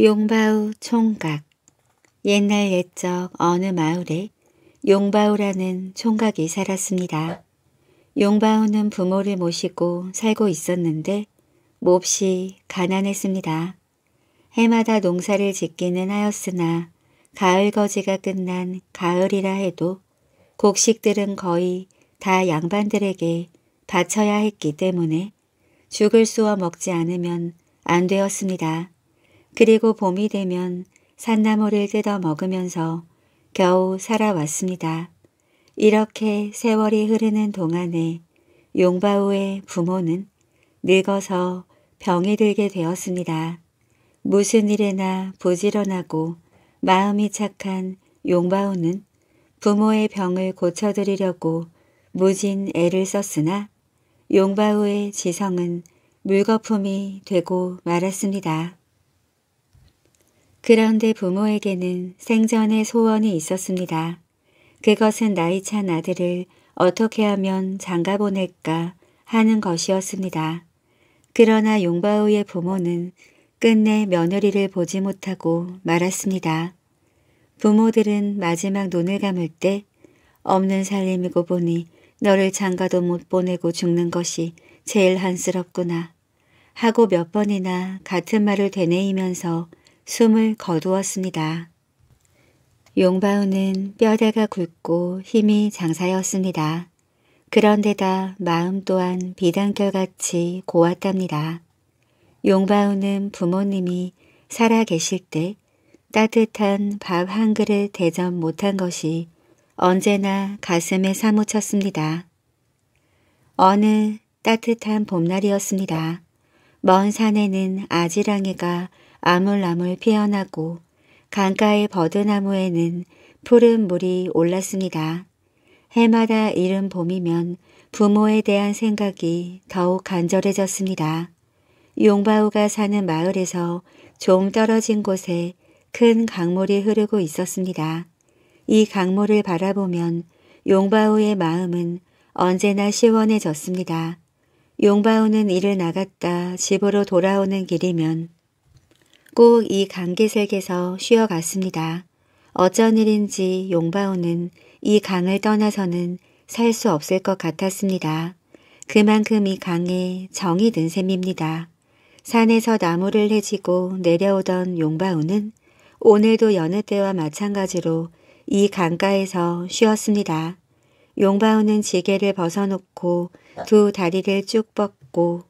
용바우 총각 옛날 옛적 어느 마을에 용바우라는 총각이 살았습니다. 용바우는 부모를 모시고 살고 있었는데 몹시 가난했습니다. 해마다 농사를 짓기는 하였으나 가을 거지가 끝난 가을이라 해도 곡식들은 거의 다 양반들에게 바쳐야 했기 때문에 죽을 쏘아 먹지 않으면 안 되었습니다. 그리고 봄이 되면 산나물을 뜯어 먹으면서 겨우 살아왔습니다. 이렇게 세월이 흐르는 동안에 용바우의 부모는 늙어서 병이 들게 되었습니다. 무슨 일에나 부지런하고 마음이 착한 용바우는 부모의 병을 고쳐드리려고 무진 애를 썼으나 용바우의 지성은 물거품이 되고 말았습니다. 그런데 부모에게는 생전에 소원이 있었습니다. 그것은 나이 찬 아들을 어떻게 하면 장가 보낼까 하는 것이었습니다. 그러나 용바우의 부모는 끝내 며느리를 보지 못하고 말았습니다. 부모들은 마지막 눈을 감을 때 없는 살림이고 보니 너를 장가도 못 보내고 죽는 것이 제일 한스럽구나 하고 몇 번이나 같은 말을 되뇌이면서 숨을 거두었습니다. 용바우는 뼈대가 굵고 힘이 장사였습니다. 그런데다 마음 또한 비단결같이 고왔답니다. 용바우는 부모님이 살아계실 때 따뜻한 밥 한 그릇 대접 못한 것이 언제나 가슴에 사무쳤습니다. 어느 따뜻한 봄날이었습니다. 먼 산에는 아지랑이가 아물아물 피어나고 강가의 버드나무에는 푸른 물이 올랐습니다. 해마다 이른 봄이면 부모에 대한 생각이 더욱 간절해졌습니다. 용바우가 사는 마을에서 좀 떨어진 곳에 큰 강물이 흐르고 있었습니다. 이 강물을 바라보면 용바우의 마음은 언제나 시원해졌습니다. 용바우는 일을 나갔다 집으로 돌아오는 길이면 꼭이 강계색에서 쉬어갔습니다. 어쩐 일인지 용바오는 이 강을 떠나서는 살 수 없을 것 같았습니다. 그만큼 이 강에 정이 든 셈입니다. 산에서 나무를 해지고 내려오던 용바우는 오늘도 여느 때와 마찬가지로 이 강가에서 쉬었습니다. 용바우는 지게를 벗어놓고 두 다리를 쭉 뻗고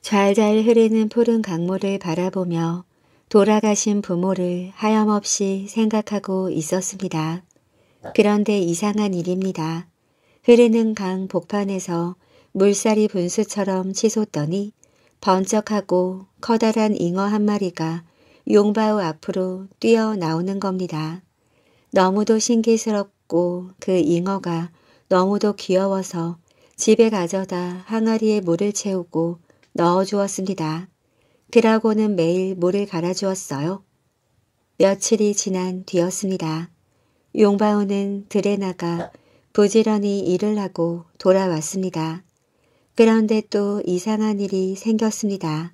잘잘 흐르는 푸른 강물을 바라보며 돌아가신 부모를 하염없이 생각하고 있었습니다. 그런데 이상한 일입니다. 흐르는 강 복판에서 물살이 분수처럼 치솟더니 번쩍하고 커다란 잉어 한 마리가 용바우 앞으로 뛰어나오는 겁니다. 너무도 신기스럽고 그 잉어가 너무도 귀여워서 집에 가져다 항아리에 물을 채우고 넣어주었습니다. 드라고는 매일 물을 갈아주었어요. 며칠이 지난 뒤였습니다. 용바오는 들에 나가 부지런히 일을 하고 돌아왔습니다. 그런데 또 이상한 일이 생겼습니다.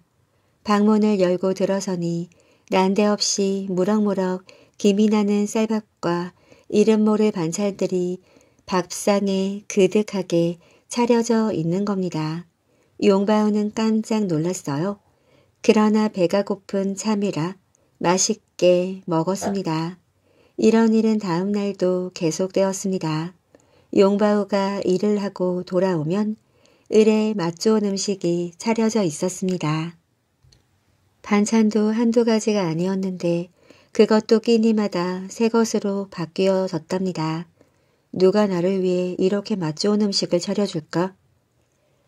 방문을 열고 들어서니 난데없이 무럭무럭 김이 나는 쌀밥과 이름 모를 반찬들이 밥상에 그득하게 차려져 있는 겁니다. 용바오는 깜짝 놀랐어요. 그러나 배가 고픈 참이라 맛있게 먹었습니다. 이런 일은 다음 날도 계속되었습니다. 용바우가 일을 하고 돌아오면 을에 맛 좋은 음식이 차려져 있었습니다. 반찬도 한두 가지가 아니었는데 그것도 끼니마다 새 것으로 바뀌어졌답니다. 누가 나를 위해 이렇게 맛 좋은 음식을 차려줄까?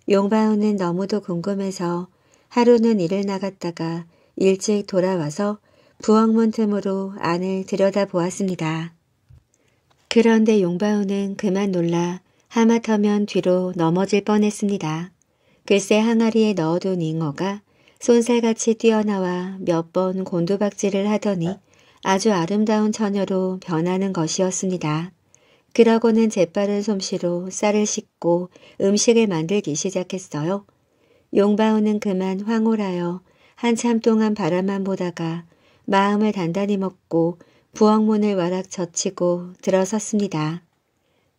용바우는 너무도 궁금해서 하루는 일을 나갔다가 일찍 돌아와서 부엌문 틈으로 안을 들여다보았습니다. 그런데 용바우는 그만 놀라 하마터면 뒤로 넘어질 뻔했습니다. 글쎄 항아리에 넣어둔 잉어가 손살같이 뛰어나와 몇 번 곤두박질을 하더니 아주 아름다운 처녀로 변하는 것이었습니다. 그러고는 재빠른 솜씨로 쌀을 씻고 음식을 만들기 시작했어요. 용바오는 그만 황홀하여 한참 동안 바라만 보다가 마음을 단단히 먹고 부엌문을 와락 젖히고 들어섰습니다.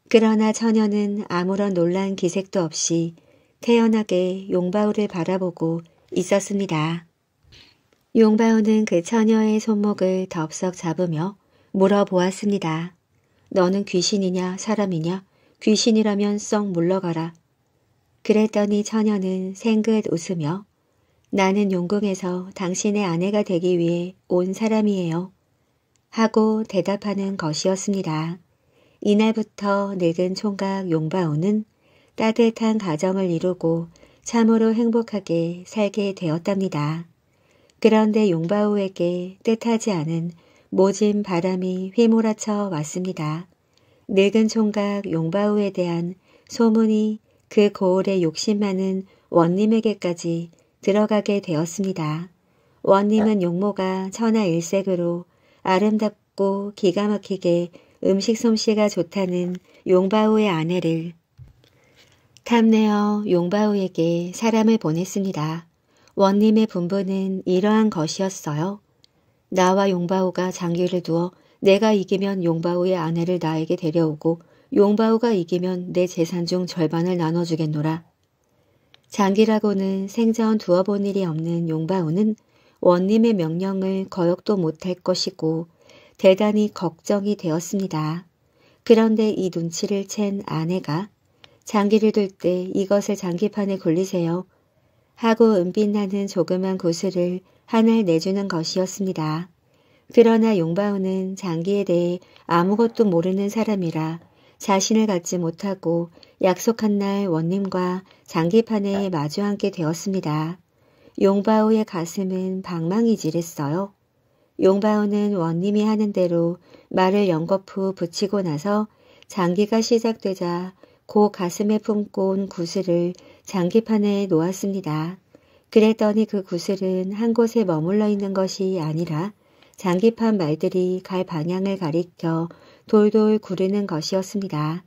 그러나 처녀는 아무런 놀란 기색도 없이 태연하게 용바오를 바라보고 있었습니다. 용바오는 그 처녀의 손목을 덥석 잡으며 물어보았습니다. 너는 귀신이냐 사람이냐? 귀신이라면 썩 물러가라. 그랬더니 처녀는 생긋 웃으며 나는 용궁에서 당신의 아내가 되기 위해 온 사람이에요. 하고 대답하는 것이었습니다. 이날부터 늙은 총각 용바오는 따뜻한 가정을 이루고 참으로 행복하게 살게 되었답니다. 그런데 용바오에게 뜻하지 않은 모진 바람이 휘몰아쳐 왔습니다. 늙은 총각 용바오에 대한 소문이 그거울의 욕심 많은 원님에게까지 들어가게 되었습니다. 원님은 용모가 천하 일색으로 아름답고 기가 막히게 음식 솜씨가 좋다는 용바우의 아내를 탐내어 용바우에게 사람을 보냈습니다. 원님의 분부는 이러한 것이었어요. 나와 용바우가 장기를 두어 내가 이기면 용바우의 아내를 나에게 데려오고 용바우가 이기면 내 재산 중 절반을 나눠주겠노라. 장기라고는 생전 두어 본 일이 없는 용바우는 원님의 명령을 거역도 못할 것이고 대단히 걱정이 되었습니다. 그런데 이 눈치를 챈 아내가 장기를 둘 때 이것을 장기판에 굴리세요. 하고 은빛나는 조그만 구슬을 하나 내주는 것이었습니다. 그러나 용바우는 장기에 대해 아무것도 모르는 사람이라 자신을 갖지 못하고 약속한 날 원님과 장기판에 네. 마주앉게 되었습니다. 용바오의 가슴은 방망이질했어요. 용바오는 원님이 하는 대로 말을 연거푸 붙이고 나서 장기가 시작되자 고 가슴에 품고 온 구슬을 장기판에 놓았습니다. 그랬더니 그 구슬은 한 곳에 머물러 있는 것이 아니라 장기판 말들이 갈 방향을 가리켜 돌돌 구르는 것이었습니다.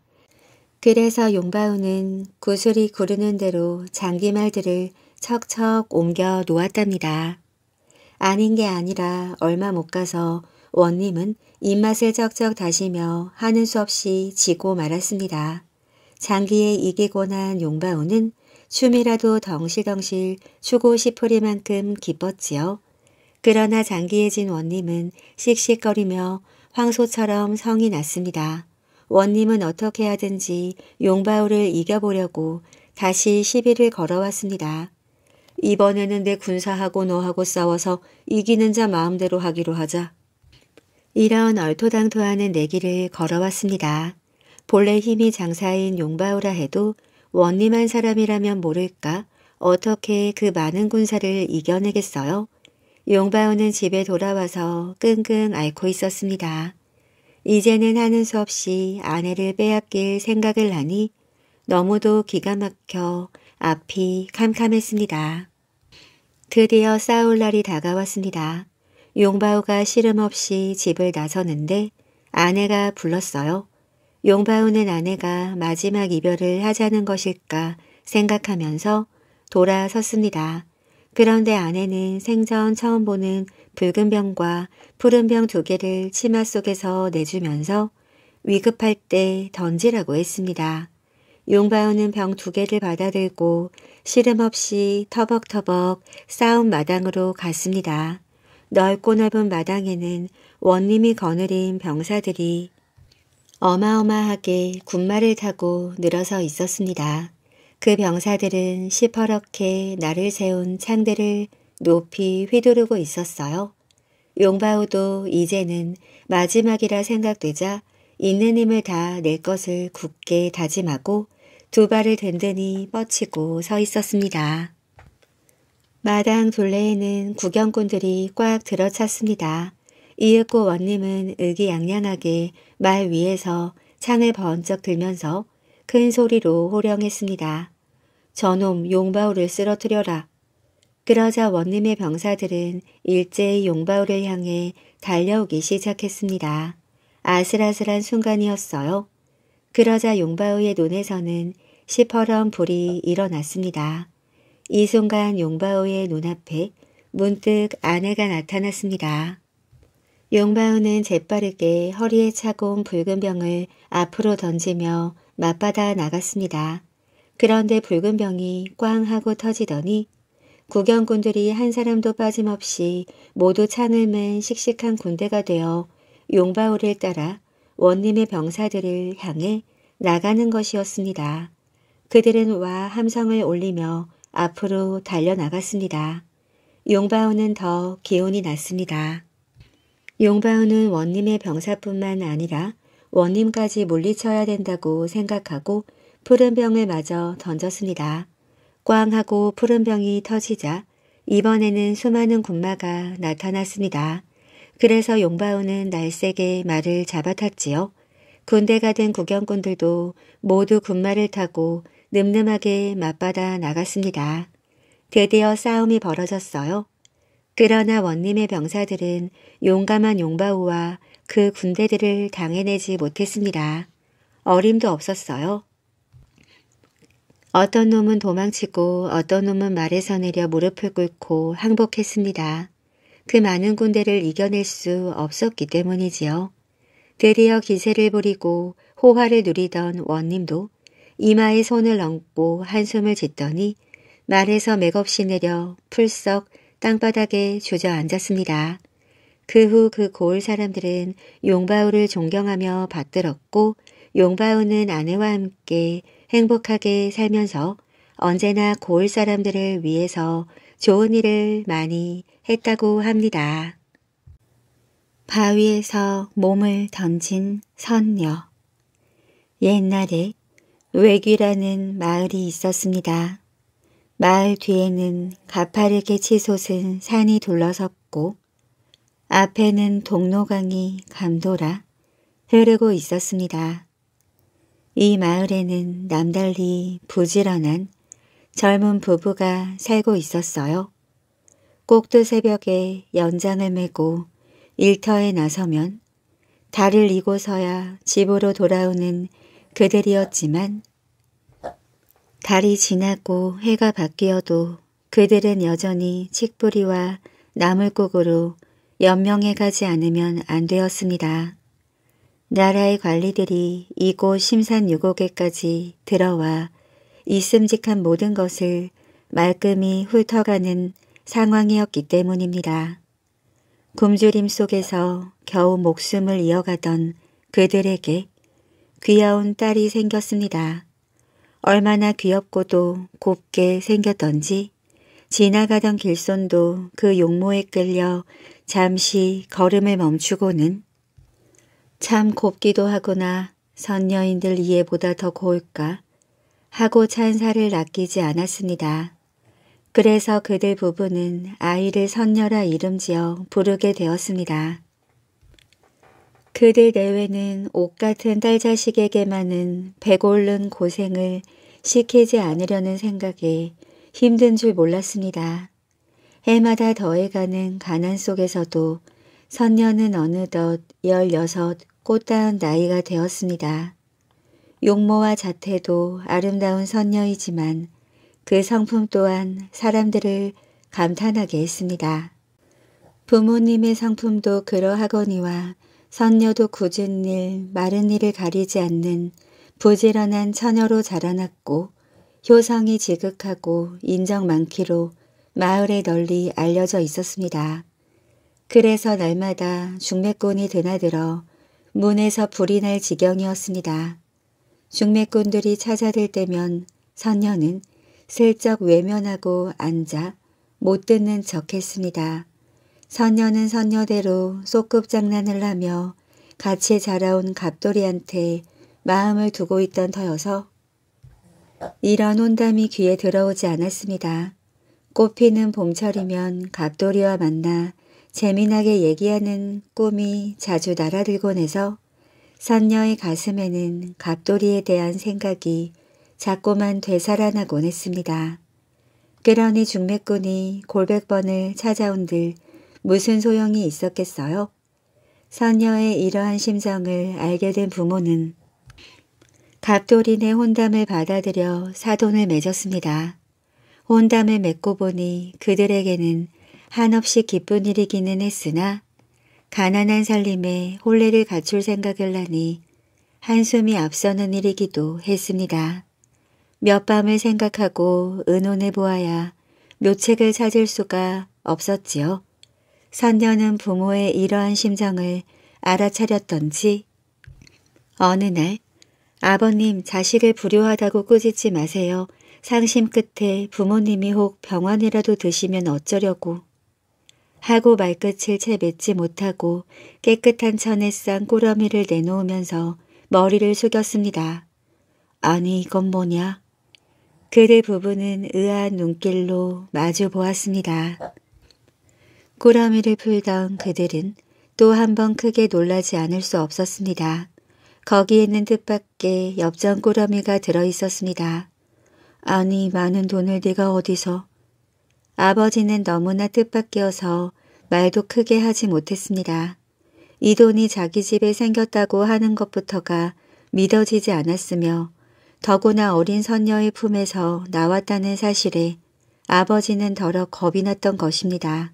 그래서 용바우는 구슬이 구르는 대로 장기말들을 척척 옮겨 놓았답니다. 아닌 게 아니라 얼마 못 가서 원님은 입맛을 쩍쩍 다시며 하는 수 없이 지고 말았습니다. 장기에 이기고 난 용바우는 춤이라도 덩실덩실 추고 싶으리 만큼 기뻤지요. 그러나 장기해진 원님은 씩씩거리며 황소처럼 성이 났습니다. 원님은 어떻게 하든지 용바울을 이겨보려고 다시 시비를 걸어왔습니다. 이번에는 내 군사하고 너하고 싸워서 이기는 자 마음대로 하기로 하자. 이런 얼토당토하는 내기를 걸어왔습니다. 본래 힘이 장사인 용바우라 해도 원님한 사람이라면 모를까 어떻게 그 많은 군사를 이겨내겠어요? 용바오는 집에 돌아와서 끙끙 앓고 있었습니다. 이제는 하는 수 없이 아내를 빼앗길 생각을 하니 너무도 기가 막혀 앞이 캄캄했습니다. 드디어 싸울 날이 다가왔습니다. 용바오가 시름없이 집을 나서는데 아내가 불렀어요. 용바오는 아내가 마지막 이별을 하자는 것일까 생각하면서 돌아섰습니다. 그런데 아내는 생전 처음 보는 붉은 병과 푸른 병 두 개를 치마 속에서 내주면서 위급할 때 던지라고 했습니다. 용바오는 병 두 개를 받아들고 시름없이 터벅터벅 싸움 마당으로 갔습니다. 넓고 넓은 마당에는 원님이 거느린 병사들이 어마어마하게 군마를 타고 늘어서 있었습니다. 그 병사들은 시퍼렇게 나를 세운 창대를 높이 휘두르고 있었어요. 용바우도 이제는 마지막이라 생각되자 있는 힘을 다 낼 것을 굳게 다짐하고 두 발을 든든히 뻗치고 서 있었습니다. 마당 둘레에는 구경꾼들이 꽉 들어찼습니다. 이윽고 원님은 의기양양하게 말 위에서 창을 번쩍 들면서 큰 소리로 호령했습니다. 저놈 용바울을 쓰러뜨려라. 그러자 원님의 병사들은 일제히 용바울을 향해 달려오기 시작했습니다. 아슬아슬한 순간이었어요. 그러자 용바울의 눈에서는 시퍼런 불이 일어났습니다. 이 순간 용바오의 눈앞에 문득 아내가 나타났습니다. 용바오는 재빠르게 허리에 차고 온 붉은 병을 앞으로 던지며 맞받아 나갔습니다. 그런데 붉은 병이 꽝 하고 터지더니 구경꾼들이 한 사람도 빠짐없이 모두 창을 맨 씩씩한 군대가 되어 용바오를 따라 원님의 병사들을 향해 나가는 것이었습니다. 그들은 와 함성을 올리며 앞으로 달려나갔습니다. 용바오는 더 기운이 났습니다. 용바오는 원님의 병사뿐만 아니라 원님까지 물리쳐야 된다고 생각하고 푸른 병을 마저 던졌습니다. 꽝 하고 푸른 병이 터지자 이번에는 수많은 군마가 나타났습니다. 그래서 용바우는날색의 말을 잡아탔지요. 군대가 된 구경꾼들도 모두 군마를 타고 늠름하게 맞받아 나갔습니다. 드디어 싸움이 벌어졌어요. 그러나 원님의 병사들은 용감한 용바우와 그 군대들을 당해내지 못했습니다. 어림도 없었어요. 어떤 놈은 도망치고 어떤 놈은 말에서 내려 무릎을 꿇고 항복했습니다. 그 많은 군대를 이겨낼 수 없었기 때문이지요. 드디어 기세를 부리고 호화를 누리던 원님도 이마에 손을 얹고 한숨을 짓더니 말에서 맥없이 내려 풀썩 땅바닥에 주저앉았습니다. 그후그 그 고을 사람들은 용바오를 존경하며 받들었고 용바오는 아내와 함께 행복하게 살면서 언제나 고을 사람들을 위해서 좋은 일을 많이 했다고 합니다. 바위에서 몸을 던진 선녀 옛날에 외귀라는 마을이 있었습니다. 마을 뒤에는 가파르게 치솟은 산이 둘러섰고 앞에는 동로강이 감돌아 흐르고 있었습니다. 이 마을에는 남달리 부지런한 젊은 부부가 살고 있었어요. 꼭두 새벽에 연장을 메고 일터에 나서면 달을 이고서야 집으로 돌아오는 그들이었지만 달이 지나고 해가 바뀌어도 그들은 여전히 칡뿌리와 나물국으로 연명해 가지 않으면 안 되었습니다. 나라의 관리들이 이곳 심산유곡에까지 들어와 이슴직한 모든 것을 말끔히 훑어가는 상황이었기 때문입니다. 굶주림 속에서 겨우 목숨을 이어가던 그들에게 귀여운 딸이 생겼습니다. 얼마나 귀엽고도 곱게 생겼던지 지나가던 길손도 그 용모에 끌려 잠시 걸음을 멈추고는 참 곱기도 하구나 선녀인들 이해보다 더 고울까 하고 찬사를 아끼지 않았습니다. 그래서 그들 부부는 아이를 선녀라 이름지어 부르게 되었습니다. 그들 내외는 옷 같은 딸 자식에게만은 배골른 고생을 시키지 않으려는 생각에 힘든 줄 몰랐습니다. 해마다 더해가는 가난 속에서도 선녀는 어느덧 열여섯 꽃다운 나이가 되었습니다. 용모와 자태도 아름다운 선녀이지만 그 성품 또한 사람들을 감탄하게 했습니다. 부모님의 성품도 그러하거니와 선녀도 굳은 일, 마른 일을 가리지 않는 부지런한 처녀로 자라났고 효성이 지극하고 인정 많기로 마을에 널리 알려져 있었습니다. 그래서 날마다 중매꾼이 드나들어 문에서 불이 날 지경이었습니다. 중매꾼들이 찾아들 때면 선녀는 슬쩍 외면하고 앉아 못 듣는 척 했습니다. 선녀는 선녀대로 소꿉장난을 하며 같이 자라온 갑돌이한테 마음을 두고 있던 터여서 이런 혼담이 귀에 들어오지 않았습니다. 꽃피는 봄철이면 갑돌이와 만나 재미나게 얘기하는 꿈이 자주 날아들곤 해서 선녀의 가슴에는 갑돌이에 대한 생각이 자꾸만 되살아나곤 했습니다. 그러니 중매꾼이 골백번을 찾아온들 무슨 소용이 있었겠어요? 선녀의 이러한 심정을 알게 된 부모는 갑돌이네 혼담을 받아들여 사돈을 맺었습니다. 온담을 맺고 보니 그들에게는 한없이 기쁜 일이기는 했으나 가난한 살림에 혼례를 갖출 생각을 하니 한숨이 앞서는 일이기도 했습니다. 몇 밤을 생각하고 의논해 보아야 묘책을 찾을 수가 없었지요. 선녀는 부모의 이러한 심정을 알아차렸던지 어느 날 아버님 자식을 불효하다고 꾸짖지 마세요. 상심 끝에 부모님이 혹 병원이라도 드시면 어쩌려고 하고 말끝을 채 맺지 못하고 깨끗한 천에 싼 꾸러미를 내놓으면서 머리를 숙였습니다. 아니 이건 뭐냐? 그들 부부는 의아한 눈길로 마주 보았습니다. 꾸러미를 풀던 그들은 또 한 번 크게 놀라지 않을 수 없었습니다. 거기에는 뜻밖의 엽전 꾸러미가 들어있었습니다. 아니 많은 돈을 네가 어디서. 아버지는 너무나 뜻밖이어서 말도 크게 하지 못했습니다. 이 돈이 자기 집에 생겼다고 하는 것부터가 믿어지지 않았으며 더구나 어린 선녀의 품에서 나왔다는 사실에 아버지는 더러 겁이 났던 것입니다.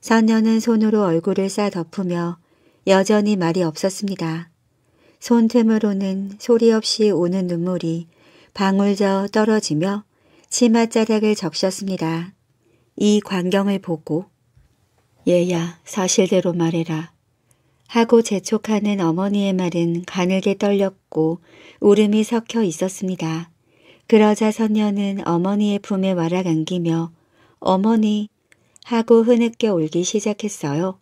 선녀는 손으로 얼굴을 싸 덮으며 여전히 말이 없었습니다. 손틈으로는 소리 없이 오는 눈물이 방울져 떨어지며 치맛자락을 적셨습니다. 이 광경을 보고 얘야 사실대로 말해라 하고 재촉하는 어머니의 말은 가늘게 떨렸고 울음이 섞여 있었습니다. 그러자 선녀는 어머니의 품에 와락안기며 어머니 하고 흐느껴 울기 시작했어요.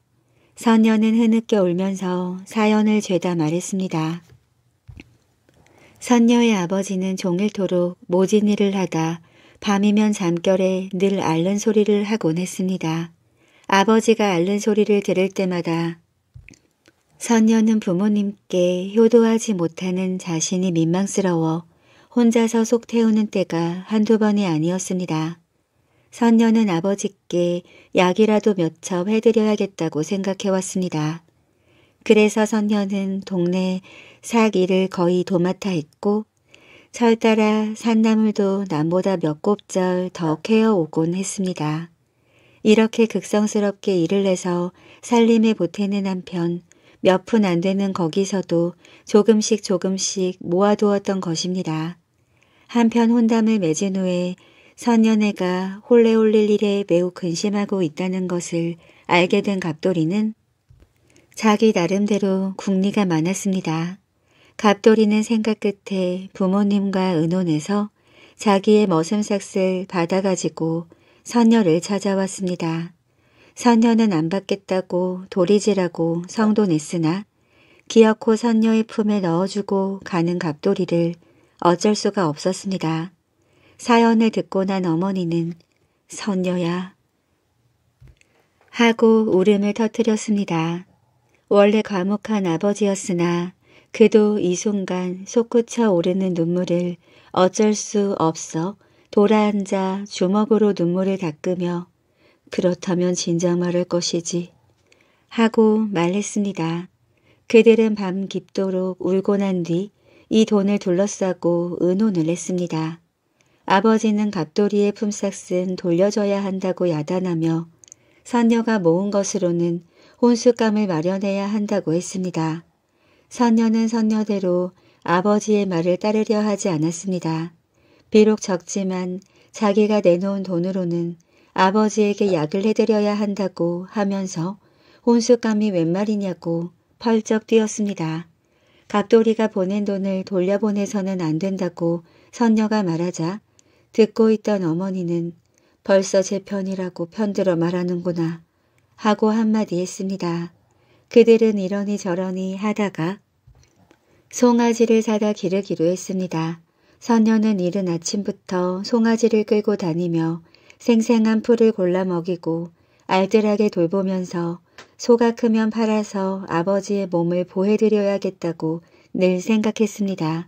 선녀는 흐느껴 울면서 사연을 죄다 말했습니다. 선녀의 아버지는 종일토록 모진 일을 하다 밤이면 잠결에 늘 앓는 소리를 하곤 했습니다. 아버지가 앓는 소리를 들을 때마다 선녀는 부모님께 효도하지 못하는 자신이 민망스러워 혼자서 속 태우는 때가 한두 번이 아니었습니다. 선녀는 아버지께 약이라도 몇첩 해드려야겠다고 생각해왔습니다. 그래서 선녀는 동네 사기를 거의 도맡아 했고 철 따라 산나물도 남보다 몇 곱절 더 캐어오곤 했습니다. 이렇게 극성스럽게 일을 해서 살림에 보태는 한편 몇 푼 안 되는 거기서도 조금씩 조금씩 모아두었던 것입니다. 한편 혼담을 맺은 후에 선녀네가 홀레 올릴 일에 매우 근심하고 있다는 것을 알게 된 갑돌이는 자기 나름대로 궁리가 많았습니다. 갑돌이는 생각 끝에 부모님과 의논해서 자기의 머슴삭슬 받아가지고 선녀를 찾아왔습니다. 선녀는 안 받겠다고 도리지라고 성도 냈으나 기어코 선녀의 품에 넣어주고 가는 갑돌이를 어쩔 수가 없었습니다. 사연을 듣고 난 어머니는 선녀야 하고 울음을 터뜨렸습니다. 원래 과묵한 아버지였으나 그도 이 순간 솟구쳐 오르는 눈물을 어쩔 수 없어 돌아앉아 주먹으로 눈물을 닦으며 그렇다면 진작 말할 것이지 하고 말했습니다. 그들은 밤 깊도록 울고 난 뒤 이 돈을 둘러싸고 의논을 했습니다. 아버지는 갑돌이의 품삯은 돌려줘야 한다고 야단하며 선녀가 모은 것으로는 혼수감을 마련해야 한다고 했습니다. 선녀는 선녀대로 아버지의 말을 따르려 하지 않았습니다. 비록 적지만 자기가 내놓은 돈으로는 아버지에게 약을 해드려야 한다고 하면서 혼수감이 웬 말이냐고 펄쩍 뛰었습니다. 갑돌이가 보낸 돈을 돌려보내서는 안 된다고 선녀가 말하자 듣고 있던 어머니는 벌써 제 편이라고 편들어 말하는구나 하고 한마디 했습니다. 그들은 이러니 저러니 하다가 송아지를 사다 기르기로 했습니다. 선녀는 이른 아침부터 송아지를 끌고 다니며 생생한 풀을 골라 먹이고 알뜰하게 돌보면서 소가 크면 팔아서 아버지의 몸을 보해드려야겠다고 늘 생각했습니다.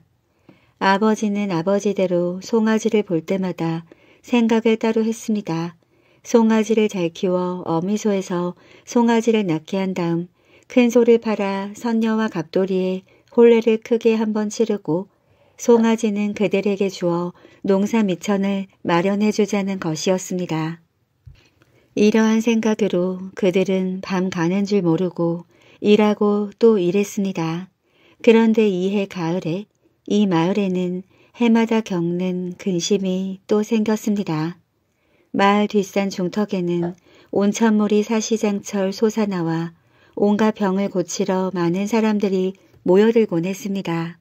아버지는 아버지대로 송아지를 볼 때마다 생각을 따로 했습니다. 송아지를 잘 키워 어미소에서 송아지를 낳게 한 다음 큰 소를 팔아 선녀와 갑돌이의 홀례를 크게 한번 치르고 송아지는 그들에게 주어 농사 미천을 마련해 주자는 것이었습니다. 이러한 생각으로 그들은 밤 가는 줄 모르고 일하고 또 일했습니다. 그런데 이 해 가을에 이 마을에는 해마다 겪는 근심이 또 생겼습니다. 마을 뒷산 중턱에는 온천물이 사시장철 솟아나와 온갖 병을 고치러 많은 사람들이 모여들곤 했습니다.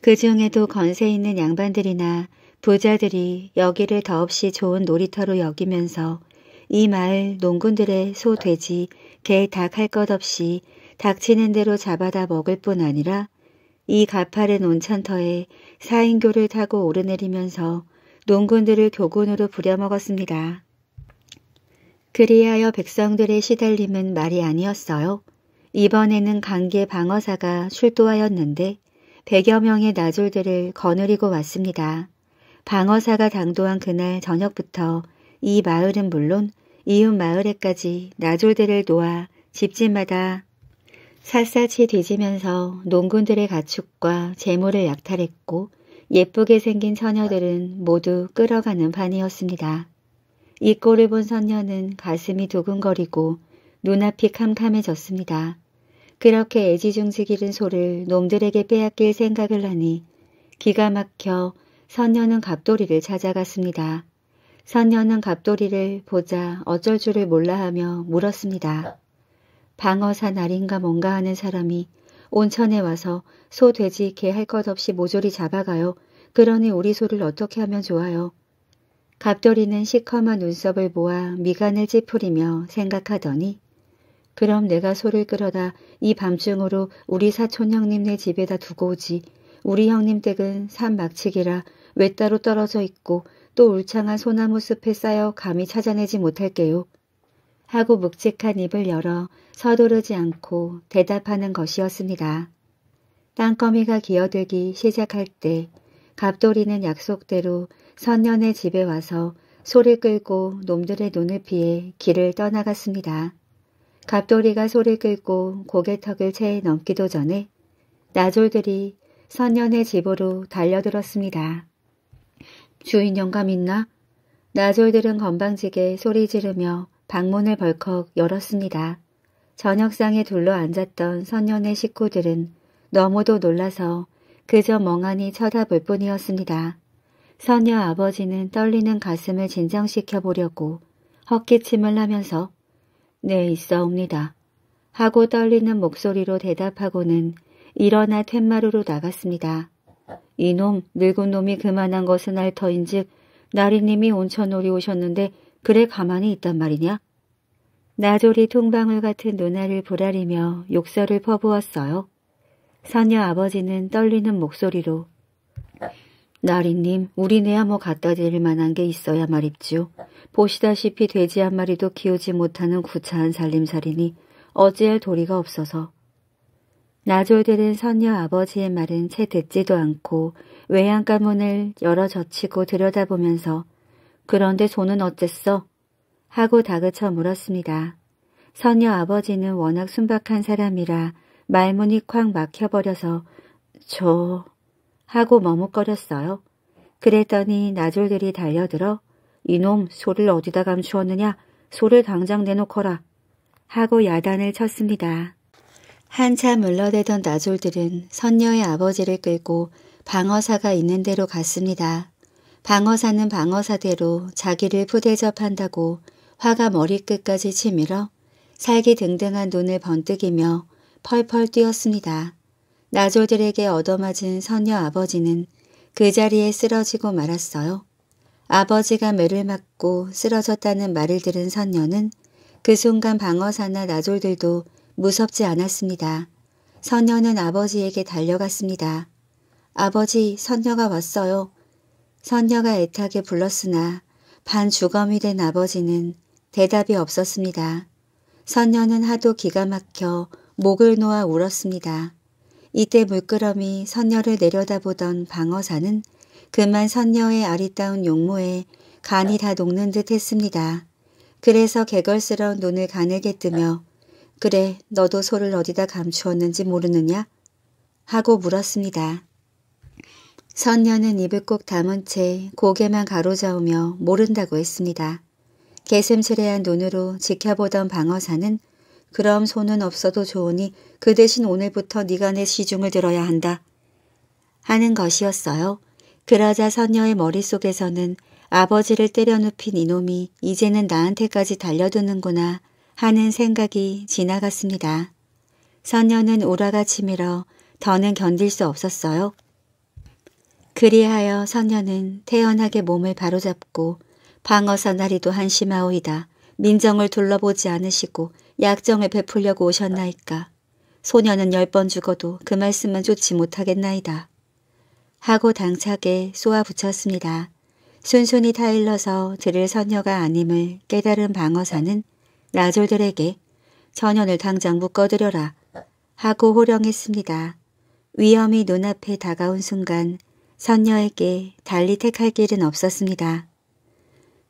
그 중에도 건세 있는 양반들이나 부자들이 여기를 더없이 좋은 놀이터로 여기면서 이 마을 농군들의 소, 돼지, 개, 닭 할 것 없이 닥치는 대로 잡아다 먹을 뿐 아니라 이 가파른 온천터에 사인교를 타고 오르내리면서 농군들을 교군으로 부려먹었습니다. 그리하여 백성들의 시달림은 말이 아니었어요. 이번에는 강계 방어사가 출두하였는데 100여 명의 나졸들을 거느리고 왔습니다. 방어사가 당도한 그날 저녁부터 이 마을은 물론 이웃 마을에까지 나졸들을 놓아 집집마다 샅샅이 뒤지면서 농군들의 가축과 재물을 약탈했고 예쁘게 생긴 처녀들은 모두 끌어가는 판이었습니다. 이 꼴을 본 선녀는 가슴이 두근거리고 눈앞이 캄캄해졌습니다. 그렇게 애지중지 기른 소를 놈들에게 빼앗길 생각을 하니 기가 막혀 선녀는 갑돌이를 찾아갔습니다. 선녀는 갑돌이를 보자 어쩔 줄을 몰라하며 물었습니다. 방어사날인가 뭔가 하는 사람이 온천에 와서 소, 돼지, 개 할 것 없이 모조리 잡아가요. 그러니 우리 소를 어떻게 하면 좋아요? 갑돌이는 시커먼 눈썹을 모아 미간을 찌푸리며 생각하더니 그럼 내가 소를 끌어다 이 밤중으로 우리 사촌 형님네 집에다 두고 오지. 우리 형님 댁은 산 막치기라 외따로 떨어져 있고 또 울창한 소나무 숲에 쌓여 감히 찾아내지 못할게요. 하고 묵직한 입을 열어 서두르지 않고 대답하는 것이었습니다. 땅거미가 기어들기 시작할 때 갑돌이는 약속대로 선년의 집에 와서 소를 끌고 놈들의 눈을 피해 길을 떠나갔습니다. 갑돌이가 소를 끌고 고개턱을 채 넘기도 전에 나졸들이 선년의 집으로 달려들었습니다. 주인 영감 있나? 나졸들은 건방지게 소리 지르며 방문을 벌컥 열었습니다. 저녁상에 둘러앉았던 선년의 식구들은 너무도 놀라서 그저 멍하니 쳐다볼 뿐이었습니다. 선녀 아버지는 떨리는 가슴을 진정시켜 보려고 헛기침을 하면서 네 있어옵니다. 하고 떨리는 목소리로 대답하고는 일어나 툇마루로 나갔습니다. 이놈 늙은 놈이 그만한 것은 알 터인즉 나리님이 온천놀이 오셨는데 그래 가만히 있단 말이냐? 나조리 통방울 같은 누나를 보라리며 욕설을 퍼부었어요. 선녀 아버지는 떨리는 목소리로 나리님, 우리네야 뭐 갖다 드릴 만한 게 있어야 말입지요. 보시다시피 돼지 한 마리도 키우지 못하는 구차한 살림살이니 어찌할 도리가 없어서. 나졸들는 선녀 아버지의 말은 채 듣지도 않고 외양가 문을 열어 젖히고 들여다보면서 그런데 손은 어쨌어? 하고 다그쳐 물었습니다. 선녀 아버지는 워낙 순박한 사람이라 말문이 콱 막혀버려서 저... 하고 머뭇거렸어요. 그랬더니 나졸들이 달려들어 이놈 소를 어디다 감추었느냐 소를 당장 내놓거라 하고 야단을 쳤습니다. 한참 물러대던 나졸들은 선녀의 아버지를 끌고 방어사가 있는 대로 갔습니다. 방어사는 방어사대로 자기를 푸대접한다고 화가 머리끝까지 치밀어 살기 등등한 눈을 번뜩이며 펄펄 뛰었습니다. 나졸들에게 얻어맞은 선녀 아버지는 그 자리에 쓰러지고 말았어요. 아버지가 매를 맞고 쓰러졌다는 말을 들은 선녀는 그 순간 방어사나 나졸들도 무섭지 않았습니다. 선녀는 아버지에게 달려갔습니다. 아버지, 선녀가 왔어요. 선녀가 애타게 불렀으나 반주검이 된 아버지는 대답이 없었습니다. 선녀는 하도 기가 막혀 목을 놓아 울었습니다. 이때 물끄러미 선녀를 내려다보던 방어사는 그만 선녀의 아리따운 용모에 간이 다 녹는 듯 했습니다. 그래서 개걸스러운 눈을 가늘게 뜨며 그래 너도 소를 어디다 감추었는지 모르느냐? 하고 물었습니다. 선녀는 입을 꼭 담은 채 고개만 가로저으며 모른다고 했습니다. 개슴츠레한 눈으로 지켜보던 방어사는 그럼 손은 없어도 좋으니 그 대신 오늘부터 네가 내 시중을 들어야 한다. 하는 것이었어요. 그러자 선녀의 머릿속에서는 아버지를 때려눕힌 이놈이 이제는 나한테까지 달려드는구나 하는 생각이 지나갔습니다. 선녀는 오라가 치밀어 더는 견딜 수 없었어요. 그리하여 선녀는 태연하게 몸을 바로잡고 방어사나리도 한심하오이다. 민정을 둘러보지 않으시고 약정을 베풀려고 오셨나이까. 소녀는 열 번 죽어도 그말씀은 좋지 못하겠나이다. 하고 당차게 쏘아붙였습니다. 순순히 타일러서 들을 선녀가 아님을 깨달은 방어사는 나졸들에게 전연을 당장 묶어드려라 하고 호령했습니다. 위험이 눈앞에 다가온 순간 선녀에게 달리 택할 길은 없었습니다.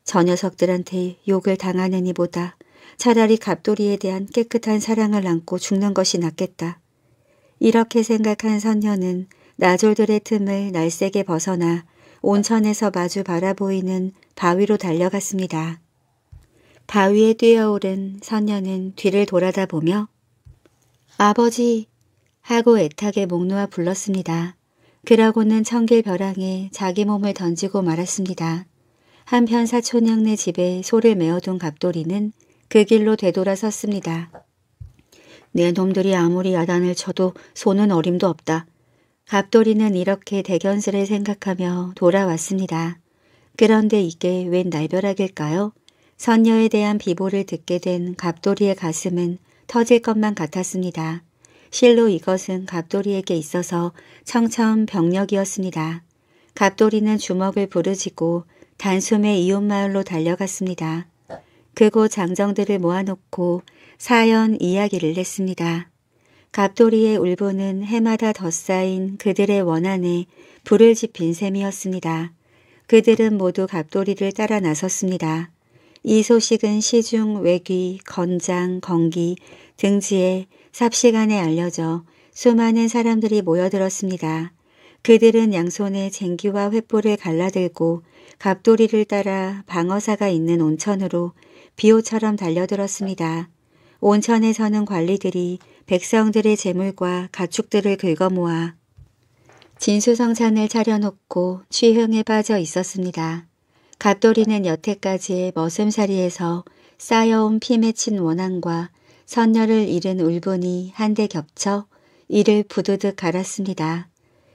저 녀석들한테 욕을 당하느니보다 차라리 갑돌이에 대한 깨끗한 사랑을 안고 죽는 것이 낫겠다. 이렇게 생각한 선녀는 나졸들의 틈을 날쌔게 벗어나 온천에서 마주 바라보이는 바위로 달려갔습니다. 바위에 뛰어오른 선녀는 뒤를 돌아다 보며 아버지 하고 애타게 목 놓아 불렀습니다. 그러고는 청길 벼랑에 자기 몸을 던지고 말았습니다. 한편 사촌형네 집에 소를 메어둔 갑돌이는 그 길로 되돌아섰습니다. 내 놈들이 아무리 야단을 쳐도 손은 어림도 없다. 갑돌이는 이렇게 대견스레 생각하며 돌아왔습니다. 그런데 이게 웬 날벼락일까요? 선녀에 대한 비보를 듣게 된 갑돌이의 가슴은 터질 것만 같았습니다. 실로 이것은 갑돌이에게 있어서 청천벽력이었습니다. 갑돌이는 주먹을 부르짖고 단숨에 이웃마을로 달려갔습니다. 그곳 장정들을 모아놓고 사연 이야기를 냈습니다. 갑돌이의 울보는 해마다 덧쌓인 그들의 원한에 불을 지핀 셈이었습니다. 그들은 모두 갑돌이를 따라 나섰습니다. 이 소식은 시중, 외귀, 건장, 건기, 등지에 삽시간에 알려져 수많은 사람들이 모여들었습니다. 그들은 양손에 쟁기와 횃불을 갈라들고 갑돌이를 따라 방어사가 있는 온천으로 비호처럼 달려들었습니다. 온천에 서는 관리들이 백성들의 재물과 가축들을 긁어모아 진수성찬을 차려놓고 취흥에 빠져 있었습니다. 갑돌이는 여태까지의 머슴살이에서 쌓여온 피 맺힌 원한과 선녀를 잃은 울분이 한데 겹쳐 이를 부두득 갈았습니다.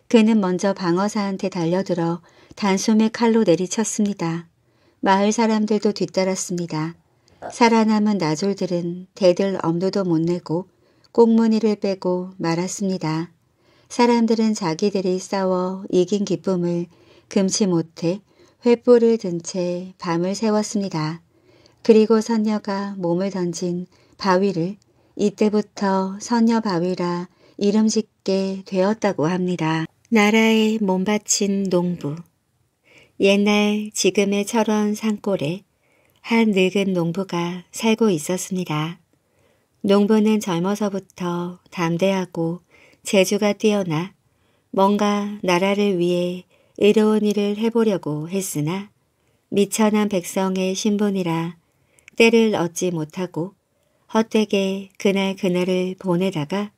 그는 먼저 방어사한테 달려들어 단숨에 칼로 내리쳤습니다. 마을 사람들도 뒤따랐습니다. 살아남은 나졸들은 대들 엄두도 못 내고 꽁무니를 빼고 말았습니다. 사람들은 자기들이 싸워 이긴 기쁨을 금치 못해 횃불을 든 채 밤을 세웠습니다 그리고 선녀가 몸을 던진 바위를 이때부터 선녀 바위라 이름 짓게 되었다고 합니다. 나라에 몸바친 농부 옛날 지금의 철원 산골에 한 늙은 농부가 살고 있었습니다. 농부는 젊어서부터 담대하고 재주가 뛰어나 뭔가 나라를 위해 의로운 일을 해보려고 했으나 미천한 백성의 신분이라 때를 얻지 못하고 헛되게 그날 그날을 보내다가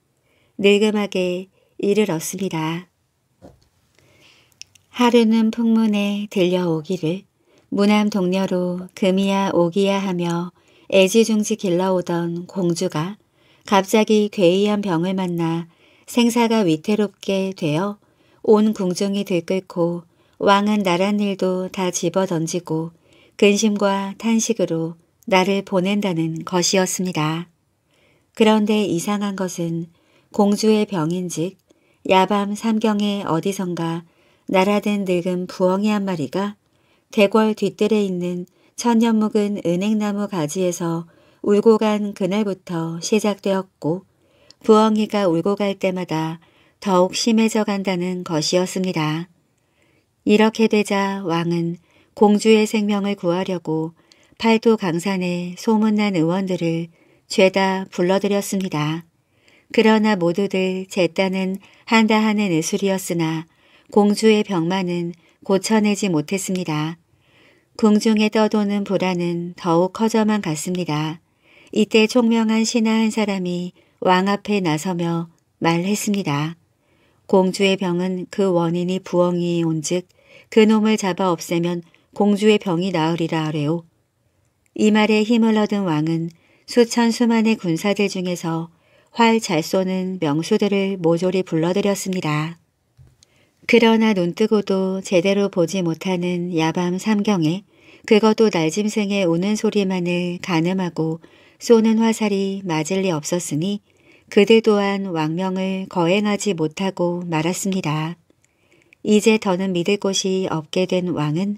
늙음하게 일을 얻습니다. 하루는 풍문에 들려오기를 무남 동녀로 금이야 오기야 하며 애지중지 길러오던 공주가 갑자기 괴이한 병을 만나 생사가 위태롭게 되어 온 궁중이 들끓고 왕은 나란 일도 다 집어던지고 근심과 탄식으로 나를 보낸다는 것이었습니다. 그런데 이상한 것은 공주의 병인즉 야밤 삼경에 어디선가 나라된 늙은 부엉이 한 마리가 대궐 뒷뜰에 있는 천년 묵은 은행나무 가지에서 울고 간 그날부터 시작되었고 부엉이가 울고 갈 때마다 더욱 심해져 간다는 것이었습니다. 이렇게 되자 왕은 공주의 생명을 구하려고 팔도 강산의 소문난 의원들을 죄다 불러들였습니다. 그러나 모두들 제다는 한다 하는 예술이었으나 공주의 병만은 고쳐내지 못했습니다. 궁중에 떠도는 불안은 더욱 커져만 갔습니다. 이때 총명한 신하 한 사람이 왕 앞에 나서며 말했습니다. 공주의 병은 그 원인이 부엉이 온즉 그놈을 잡아 없애면 공주의 병이 나으리라 하래요이 말에 힘을 얻은 왕은 수천 수만의 군사들 중에서 활 잘 쏘는 명수들을 모조리 불러들였습니다. 그러나 눈뜨고도 제대로 보지 못하는 야밤 삼경에 그것도 날짐승의 우는 소리만을 가늠하고 쏘는 화살이 맞을 리 없었으니 그들 또한 왕명을 거행하지 못하고 말았습니다. 이제 더는 믿을 곳이 없게 된 왕은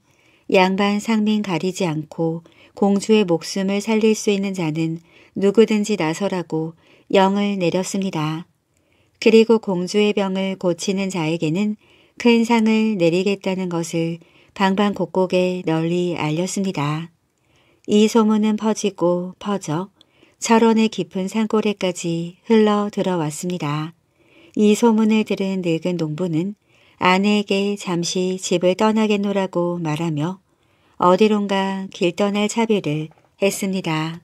양반 상민 가리지 않고 공주의 목숨을 살릴 수 있는 자는 누구든지 나서라고 영을 내렸습니다. 그리고 공주의 병을 고치는 자에게는 큰 상을 내리겠다는 것을 방방 곳곳에 널리 알렸습니다. 이 소문은 퍼지고 퍼져 철원의 깊은 산골에까지 흘러 들어왔습니다. 이 소문을 들은 늙은 농부는 아내에게 잠시 집을 떠나겠노라고 말하며 어디론가 길 떠날 차비를 했습니다.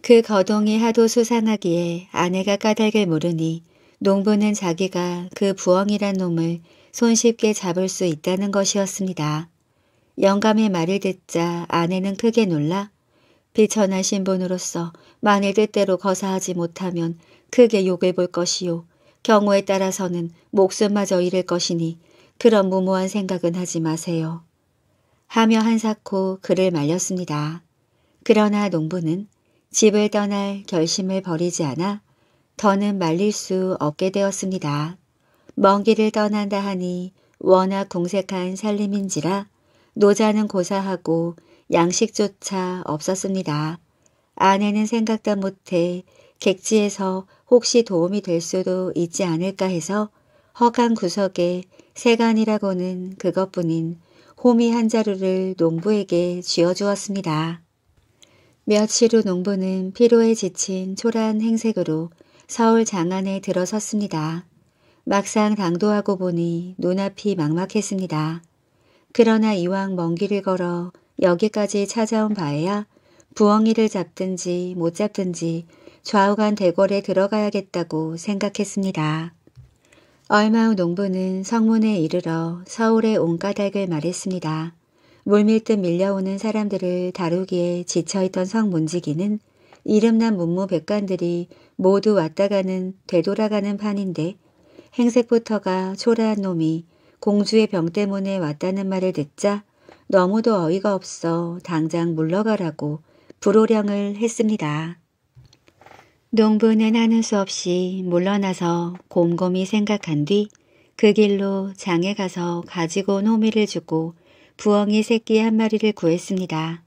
그 거동이 하도 수상하기에 아내가 까닭을 모르니 농부는 자기가 그 부엉이란 놈을 손쉽게 잡을 수 있다는 것이었습니다. 영감의 말을 듣자 아내는 크게 놀라 비천한 신분으로서 만일 뜻대로 거사하지 못하면 크게 욕을 볼 것이요. 경우에 따라서는 목숨마저 잃을 것이니 그런 무모한 생각은 하지 마세요. 하며 한사코 그를 말렸습니다. 그러나 농부는 집을 떠날 결심을 버리지 않아 더는 말릴 수 없게 되었습니다. 먼 길을 떠난다 하니 워낙 궁색한 살림인지라 노자는 고사하고 양식조차 없었습니다. 아내는 생각도 못해 객지에서 혹시 도움이 될 수도 있지 않을까 해서 허간 구석에 세간이라고는 그것뿐인 호미 한 자루를 농부에게 쥐어주었습니다. 며칠 후 농부는 피로에 지친 초라한 행색으로 서울 장안에 들어섰습니다. 막상 당도하고 보니 눈앞이 막막했습니다. 그러나 이왕 먼 길을 걸어 여기까지 찾아온 바에야 부엉이를 잡든지 못 잡든지 좌우간 대궐에 들어가야겠다고 생각했습니다. 얼마 후 농부는 성문에 이르러 서울의 온 까닭을 말했습니다. 물밀듯 밀려오는 사람들을 다루기에 지쳐있던 성문지기는 이름난 문무백관들이 모두 왔다 가는 되돌아가는 판인데 행색부터가 초라한 놈이 공주의 병 때문에 왔다는 말을 듣자 너무도 어이가 없어 당장 물러가라고 불호령을 했습니다. 농부는 하는 수 없이 물러나서 곰곰이 생각한 뒤 그 길로 장에 가서 가지고 온 호미를 주고 부엉이 새끼 한 마리를 구했습니다.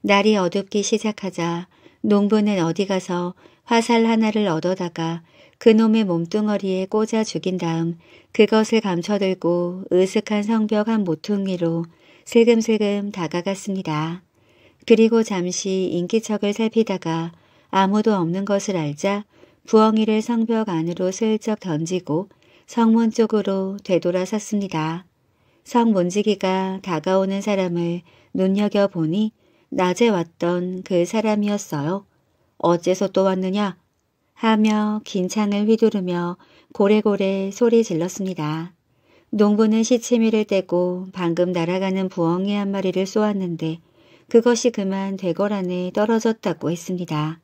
날이 어둡기 시작하자 농부는 어디 가서 화살 하나를 얻어다가 그놈의 몸뚱어리에 꽂아 죽인 다음 그것을 감춰들고 으슥한 성벽 한 모퉁이로 슬금슬금 다가갔습니다. 그리고 잠시 인기척을 살피다가 아무도 없는 것을 알자 부엉이를 성벽 안으로 슬쩍 던지고 성문 쪽으로 되돌아섰습니다. 성문지기가 다가오는 사람을 눈여겨보니 낮에 왔던 그 사람이었어요. 어째서 또 왔느냐? 하며 긴 창을 휘두르며 고래고래 소리 질렀습니다. 농부는 시치미를 떼고 방금 날아가는 부엉이 한 마리를 쏘았는데 그것이 그만 대궐 안에 떨어졌다고 했습니다.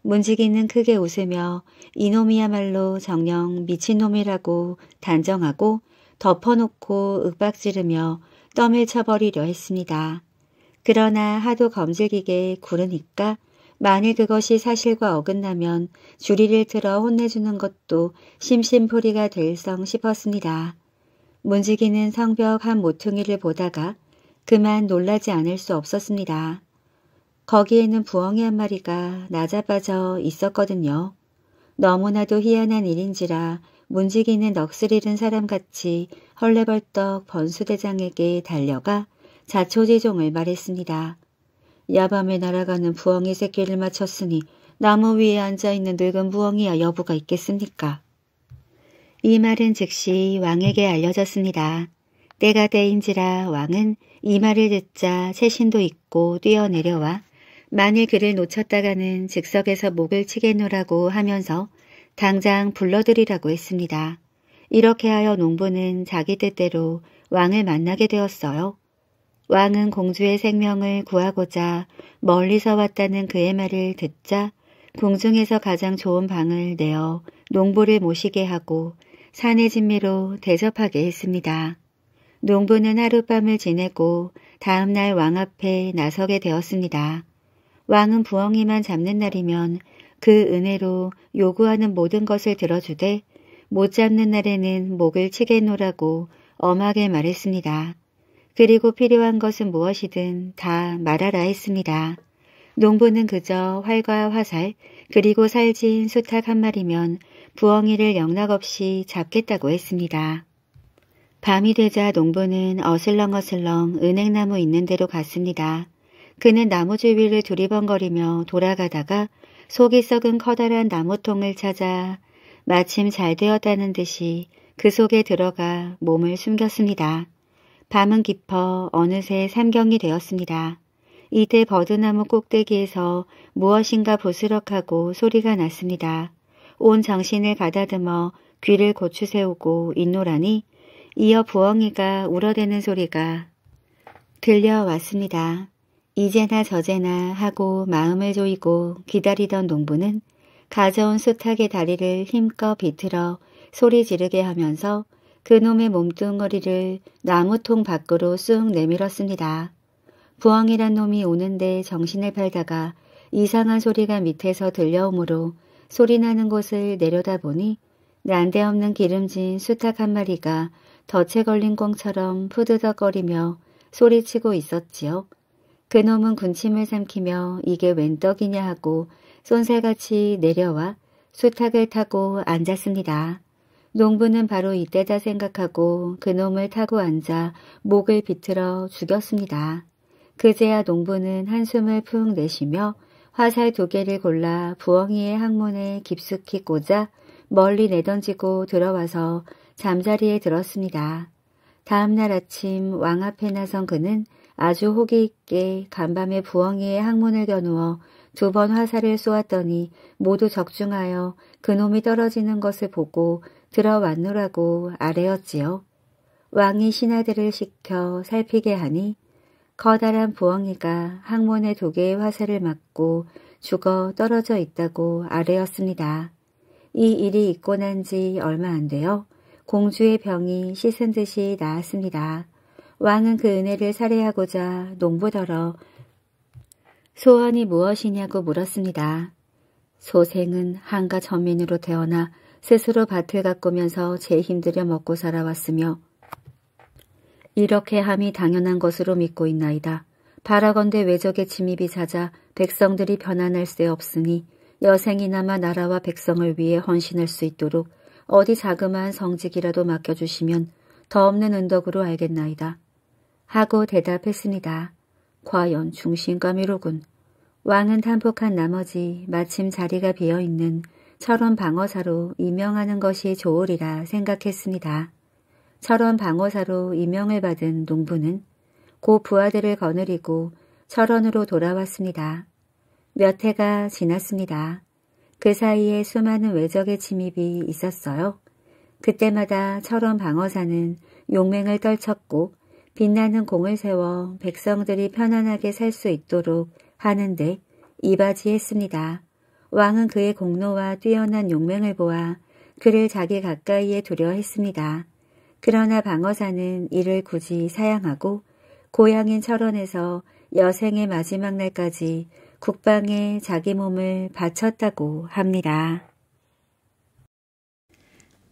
문지기는 크게 웃으며 이놈이야말로 정녕 미친놈이라고 단정하고 덮어놓고 윽박지르며 떠밀쳐버리려 했습니다. 그러나 하도 검질기게 구르니까 만일 그것이 사실과 어긋나면 주리를 들어 혼내주는 것도 심심풀이가 될성 싶었습니다. 문지기는 성벽 한 모퉁이를 보다가 그만 놀라지 않을 수 없었습니다. 거기에는 부엉이 한 마리가 낮아빠져 있었거든요. 너무나도 희한한 일인지라 문지기는 넋을 잃은 사람같이 헐레벌떡 번수대장에게 달려가 자초지종을 말했습니다. 야밤에 날아가는 부엉이 새끼를 맞췄으니 나무 위에 앉아있는 늙은 부엉이야 여부가 있겠습니까? 이 말은 즉시 왕에게 알려졌습니다. 때가 때인지라 왕은 이 말을 듣자 새신도 있고 뛰어내려와 만일 그를 놓쳤다가는 즉석에서 목을 치겠노라고 하면서 당장 불러들이라고 했습니다. 이렇게 하여 농부는 자기 뜻대로 왕을 만나게 되었어요. 왕은 공주의 생명을 구하고자 멀리서 왔다는 그의 말을 듣자 궁중에서 가장 좋은 방을 내어 농부를 모시게 하고 산의 진미로 대접하게 했습니다. 농부는 하룻밤을 지내고 다음날 왕 앞에 나서게 되었습니다. 왕은 부엉이만 잡는 날이면 그 은혜로 요구하는 모든 것을 들어주되 못 잡는 날에는 목을 치게 놓으라고 엄하게 말했습니다. 그리고 필요한 것은 무엇이든 다 말하라 했습니다. 농부는 그저 활과 화살 그리고 살진 수탉 한 마리면 부엉이를 영락없이 잡겠다고 했습니다. 밤이 되자 농부는 어슬렁어슬렁 은행나무 있는 데로 갔습니다. 그는 나무 주위를 두리번거리며 돌아가다가 속이 썩은 커다란 나무통을 찾아 마침 잘 되었다는 듯이 그 속에 들어가 몸을 숨겼습니다. 밤은 깊어 어느새 삼경이 되었습니다. 이때 버드나무 꼭대기에서 무엇인가 부스럭하고 소리가 났습니다. 온 정신을 가다듬어 귀를 고추세우고 잇노라니 이어 부엉이가 울어대는 소리가 들려왔습니다. 이제나 저제나 하고 마음을 조이고 기다리던 농부는 가져온 수탉의 다리를 힘껏 비틀어 소리 지르게 하면서 그놈의 몸뚱거리를 나무통 밖으로 쑥 내밀었습니다. 부엉이란 놈이 오는데 정신을 팔다가 이상한 소리가 밑에서 들려오므로 소리나는 곳을 내려다보니 난데없는 기름진 수탉 한 마리가 덫에 걸린 꽁처럼 푸드덕거리며 소리치고 있었지요. 그놈은 군침을 삼키며 이게 웬 떡이냐 하고 쏜살같이 내려와 수탉을 타고 앉았습니다. 농부는 바로 이때다 생각하고 그놈을 타고 앉아 목을 비틀어 죽였습니다. 그제야 농부는 한숨을 푹 내쉬며 화살 두 개를 골라 부엉이의 항문에 깊숙이 꽂아 멀리 내던지고 들어와서 잠자리에 들었습니다. 다음날 아침 왕 앞에 나선 그는 아주 호기 있게 간밤에 부엉이의 항문을 겨누어 두 번 화살을 쏘았더니 모두 적중하여 그놈이 떨어지는 것을 보고 들어왔노라고 아래었지요. 왕이 신하들을 시켜 살피게 하니 커다란 부엉이가 항문의 두 개의 화살을 맞고 죽어 떨어져 있다고 아래었습니다. 이 일이 있고 난 지 얼마 안 되어 공주의 병이 씻은 듯이 나았습니다. 왕은 그 은혜를 살해하고자 농부더러 소원이 무엇이냐고 물었습니다. 소생은 한가 전민으로 태어나 스스로 밭을 가꾸면서 제 힘들여 먹고 살아왔으며 이렇게 함이 당연한 것으로 믿고 있나이다. 바라건대 외적의 침입이 잦아 백성들이 변환할새 없으니 여생이나마 나라와 백성을 위해 헌신할 수 있도록 어디 자그마한 성직이라도 맡겨주시면 더 없는 은덕으로 알겠나이다. 하고 대답했습니다. 과연 중신감이로군. 왕은 탄폭한 나머지 마침 자리가 비어있는 철원 방어사로 임명하는 것이 좋으리라 생각했습니다. 철원 방어사로 임명을 받은 농부는 고 부하들을 거느리고 철원으로 돌아왔습니다. 몇 해가 지났습니다. 그 사이에 수많은 외적의 침입이 있었어요. 그때마다 철원 방어사는 용맹을 떨쳤고 빛나는 공을 세워 백성들이 편안하게 살 수 있도록 하는데 이바지했습니다. 왕은 그의 공로와 뛰어난 용맹을 보아 그를 자기 가까이에 두려 워 했습니다. 그러나 방어사는 이를 굳이 사양하고 고향인 철원에서 여생의 마지막 날까지 국방에 자기 몸을 바쳤다고 합니다.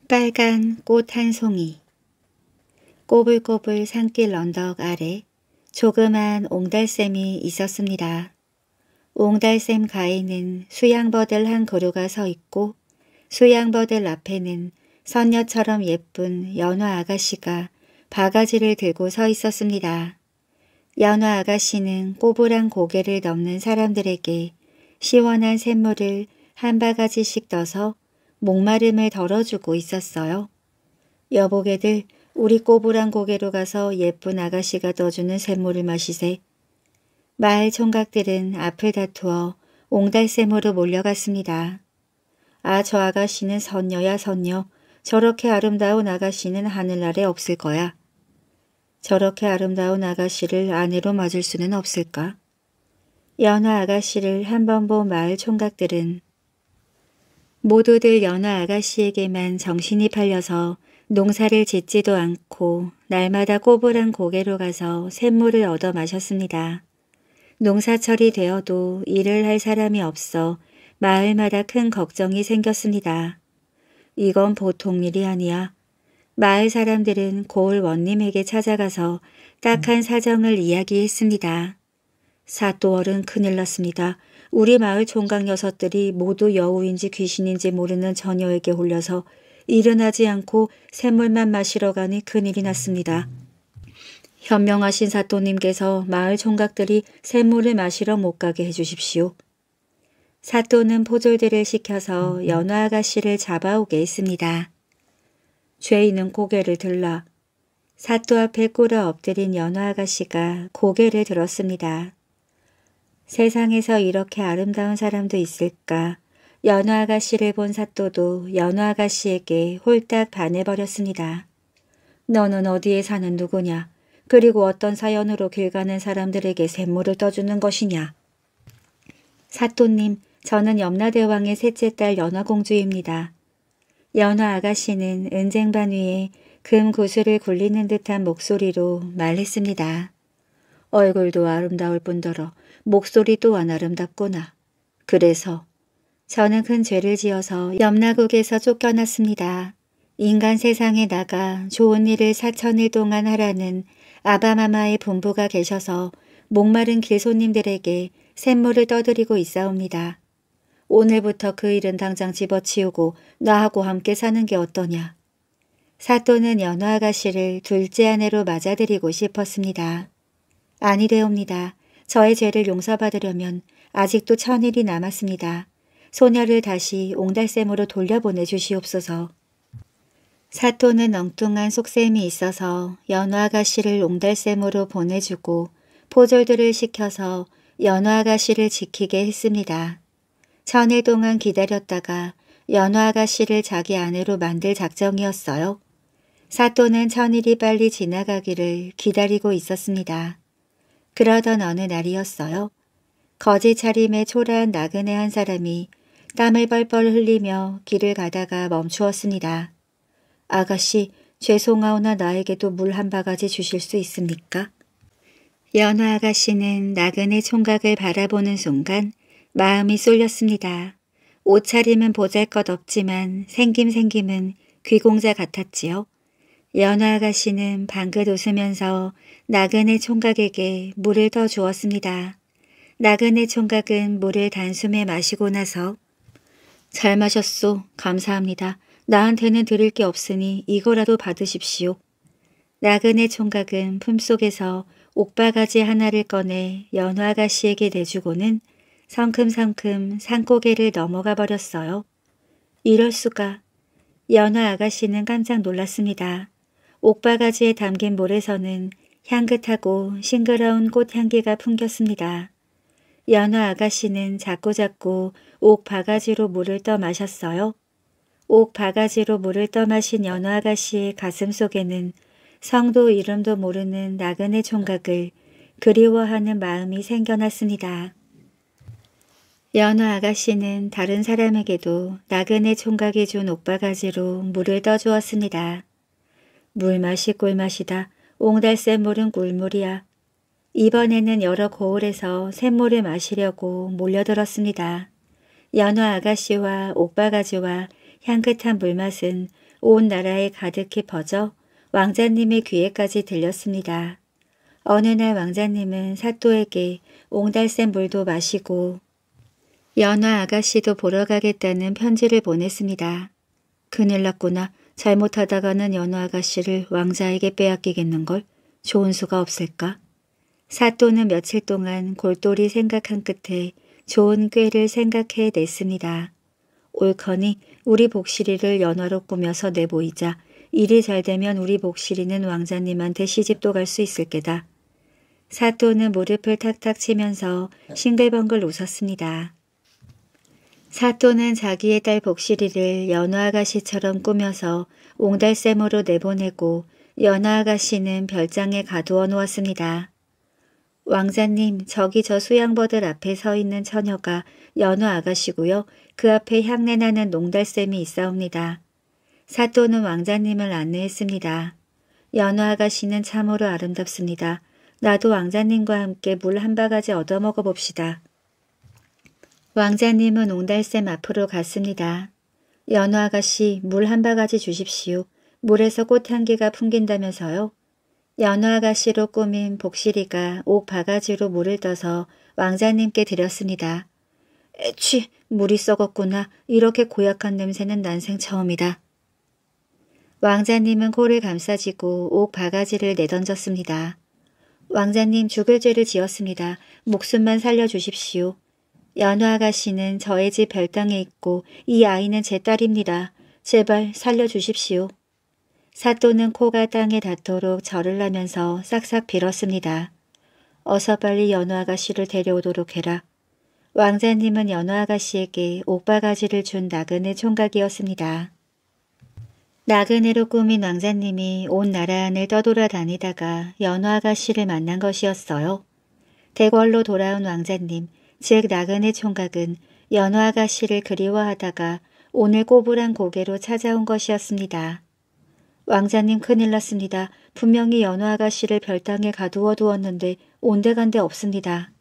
빨간 꽃 한 송이 꼬불꼬불 산길 언덕 아래 조그만 옹달샘이 있었습니다. 옹달샘 가에는 수양버들 한 그루가 서 있고 수양버들 앞에는 선녀처럼 예쁜 연화 아가씨가 바가지를 들고 서 있었습니다. 연화 아가씨는 꼬부랑 고개를 넘는 사람들에게 시원한 샘물을 한 바가지씩 떠서 목마름을 덜어주고 있었어요. 여보게들 우리 꼬부랑 고개로 가서 예쁜 아가씨가 떠주는 샘물을 마시세. 마을 총각들은 앞을 다투어 옹달샘으로 몰려갔습니다. 아 저 아가씨는 선녀야 선녀 저렇게 아름다운 아가씨는 하늘나라에 없을 거야. 저렇게 아름다운 아가씨를 아내로 맞을 수는 없을까? 연화 아가씨를 한번 본 마을 총각들은 모두들 연화 아가씨에게만 정신이 팔려서 농사를 짓지도 않고 날마다 꼬부한 고개로 가서 샘물을 얻어 마셨습니다. 농사철이 되어도 일을 할 사람이 없어 마을마다 큰 걱정이 생겼습니다. 이건 보통 일이 아니야. 마을 사람들은 고을 원님에게 찾아가서 딱한 사정을 이야기했습니다. 사또월은 큰일 났습니다. 우리 마을 총각 녀석들이 모두 여우인지 귀신인지 모르는 저녀에게 홀려서 일어나지 않고 샘물만 마시러 가니 큰일이 났습니다. 현명하신 사또님께서 마을 총각들이 샘물을 마시러 못 가게 해주십시오. 사또는 포졸들을 시켜서 연화 아가씨를 잡아오게 했습니다. 죄인은 고개를 들라. 사또 앞에 꿇어 엎드린 연화 아가씨가 고개를 들었습니다. 세상에서 이렇게 아름다운 사람도 있을까. 연화 아가씨를 본 사또도 연화 아가씨에게 홀딱 반해버렸습니다. 너는 어디에 사는 누구냐? 그리고 어떤 사연으로 길 가는 사람들에게 샘물을 떠주는 것이냐. 사토님 저는 염라대왕의 셋째 딸 연화공주입니다. 연화 아가씨는 은쟁반 위에 금 구슬을 굴리는 듯한 목소리로 말했습니다. 얼굴도 아름다울 뿐더러 목소리 또한 아름답구나. 그래서 저는 큰 죄를 지어서 염라국에서 쫓겨났습니다. 인간 세상에 나가 좋은 일을 사천일 동안 하라는 아바마마의 본부가 계셔서 목마른 길손님들에게 샘물을 떠드리고 있사옵니다. 오늘부터 그 일은 당장 집어치우고 나하고 함께 사는 게 어떠냐. 사또는 연화 아가씨를 둘째 아내로 맞아들이고 싶었습니다. 아니 되옵니다. 저의 죄를 용서받으려면 아직도 천일이 남았습니다. 소녀를 다시 옹달샘으로 돌려보내 주시옵소서. 사토는 엉뚱한 속셈이 있어서 연화가씨를 옹달샘으로 보내주고 포졸들을 시켜서 연화가씨를 지키게 했습니다. 천일 동안 기다렸다가 연화가씨를 자기 아내로 만들 작정이었어요. 사토는 천일이 빨리 지나가기를 기다리고 있었습니다. 그러던 어느 날이었어요. 거지 차림에 초라한 나그네 한 사람이 땀을 뻘뻘 흘리며 길을 가다가 멈추었습니다. 아가씨 죄송하오나 나에게도 물 한 바가지 주실 수 있습니까? 연호 아가씨는 나그네 총각을 바라보는 순간 마음이 쏠렸습니다. 옷차림은 보잘것없지만 생김생김은 귀공자 같았지요. 연호 아가씨는 방긋 웃으면서 나그네 총각에게 물을 더 주었습니다. 나그네 총각은 물을 단숨에 마시고 나서 잘 마셨소. 감사합니다. 나한테는 드릴 게 없으니 이거라도 받으십시오. 나그네 총각은 품속에서 옥바가지 하나를 꺼내 연화가씨에게 내주고는 성큼성큼 산고개를 넘어가 버렸어요. 이럴 수가. 연화 아가씨는 깜짝 놀랐습니다. 옥바가지에 담긴 모래서는 향긋하고 싱그러운 꽃향기가 풍겼습니다. 연화 아가씨는 자꾸자꾸 옥바가지로 물을 떠 마셨어요. 옥 바가지로 물을 떠마신 연호 아가씨의 가슴 속에는 성도 이름도 모르는 나그네 총각을 그리워하는 마음이 생겨났습니다. 연호 아가씨는 다른 사람에게도 나그네 총각이 준 옥바가지로 물을 떠주었습니다. 물 맛이 꿀맛이다. 옹달 샘물은 꿀물이야. 이번에는 여러 거울에서 샘물을 마시려고 몰려들었습니다. 연화 아가씨와 옥바가지와 향긋한 물맛은 온 나라에 가득히 퍼져 왕자님의 귀에까지 들렸습니다. 어느 날 왕자님은 사또에게 옹달샘 물도 마시고 연화 아가씨도 보러 가겠다는 편지를 보냈습니다. 그늘 났구나. 잘못하다가는 연화 아가씨를 왕자에게 빼앗기겠는걸. 좋은 수가 없을까? 사또는 며칠 동안 골똘히 생각한 끝에 좋은 꾀를 생각해냈습니다. 옳거니 우리 복실이를 연화로 꾸며서 내보이자 일이 잘 되면 우리 복실이는 왕자님한테 시집도 갈 수 있을 게다. 사또는 무릎을 탁탁 치면서 싱글벙글 웃었습니다. 사또는 자기의 딸 복실이를 연화아가씨처럼 꾸며서 옹달샘으로 내보내고 연화아가씨는 별장에 가두어 놓았습니다. 왕자님, 저기 저 수양버들 앞에 서 있는 처녀가 연화아가씨고요. 그 앞에 향내나는 농달샘이 있사옵니다. 사또는 왕자님을 안내했습니다. 연화아가씨는 참으로 아름답습니다. 나도 왕자님과 함께 물 한 바가지 얻어먹어 봅시다. 왕자님은 옹달샘 앞으로 갔습니다. 연화아가씨 물 한 바가지 주십시오. 물에서 꽃향기가 풍긴다면서요. 연화아가씨로 꾸민 복실이가 옥 바가지로 물을 떠서 왕자님께 드렸습니다. 에취, 물이 썩었구나. 이렇게 고약한 냄새는 난생 처음이다. 왕자님은 코를 감싸지고 옥 바가지를 내던졌습니다. 왕자님 죽을 죄를 지었습니다. 목숨만 살려주십시오. 연우 아가씨는 저의 집별땅에 있고 이 아이는 제 딸입니다. 제발 살려주십시오. 사또는 코가 땅에 닿도록 절을 하면서 싹싹 빌었습니다. 어서 빨리 연우 아가씨를 데려오도록 해라. 왕자님은 연어 아가씨에게 옥바가지를 준 나그네 총각이었습니다. 나그네로 꾸민 왕자님이 온 나라 안을 떠돌아다니다가 연어 아가씨를 만난 것이었어요. 대궐로 돌아온 왕자님, 즉 나그네 총각은 연어 아가씨를 그리워하다가 오늘 꼬부한 고개로 찾아온 것이었습니다. 왕자님 큰일 났습니다. 분명히 연어 아가씨를 별당에 가두어 두었는데 온데간데 없습니다.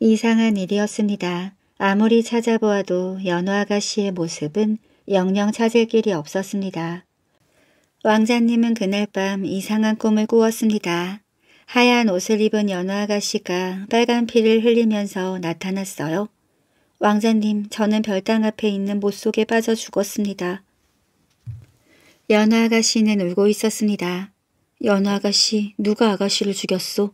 이상한 일이었습니다. 아무리 찾아보아도 연호 아가씨의 모습은 영영 찾을 길이 없었습니다. 왕자님은 그날 밤 이상한 꿈을 꾸었습니다. 하얀 옷을 입은 연호 아가씨가 빨간 피를 흘리면서 나타났어요. 왕자님, 저는 별당 앞에 있는 못 속에 빠져 죽었습니다. 연호 아가씨는 울고 있었습니다. 연호 아가씨, 누가 아가씨를 죽였소?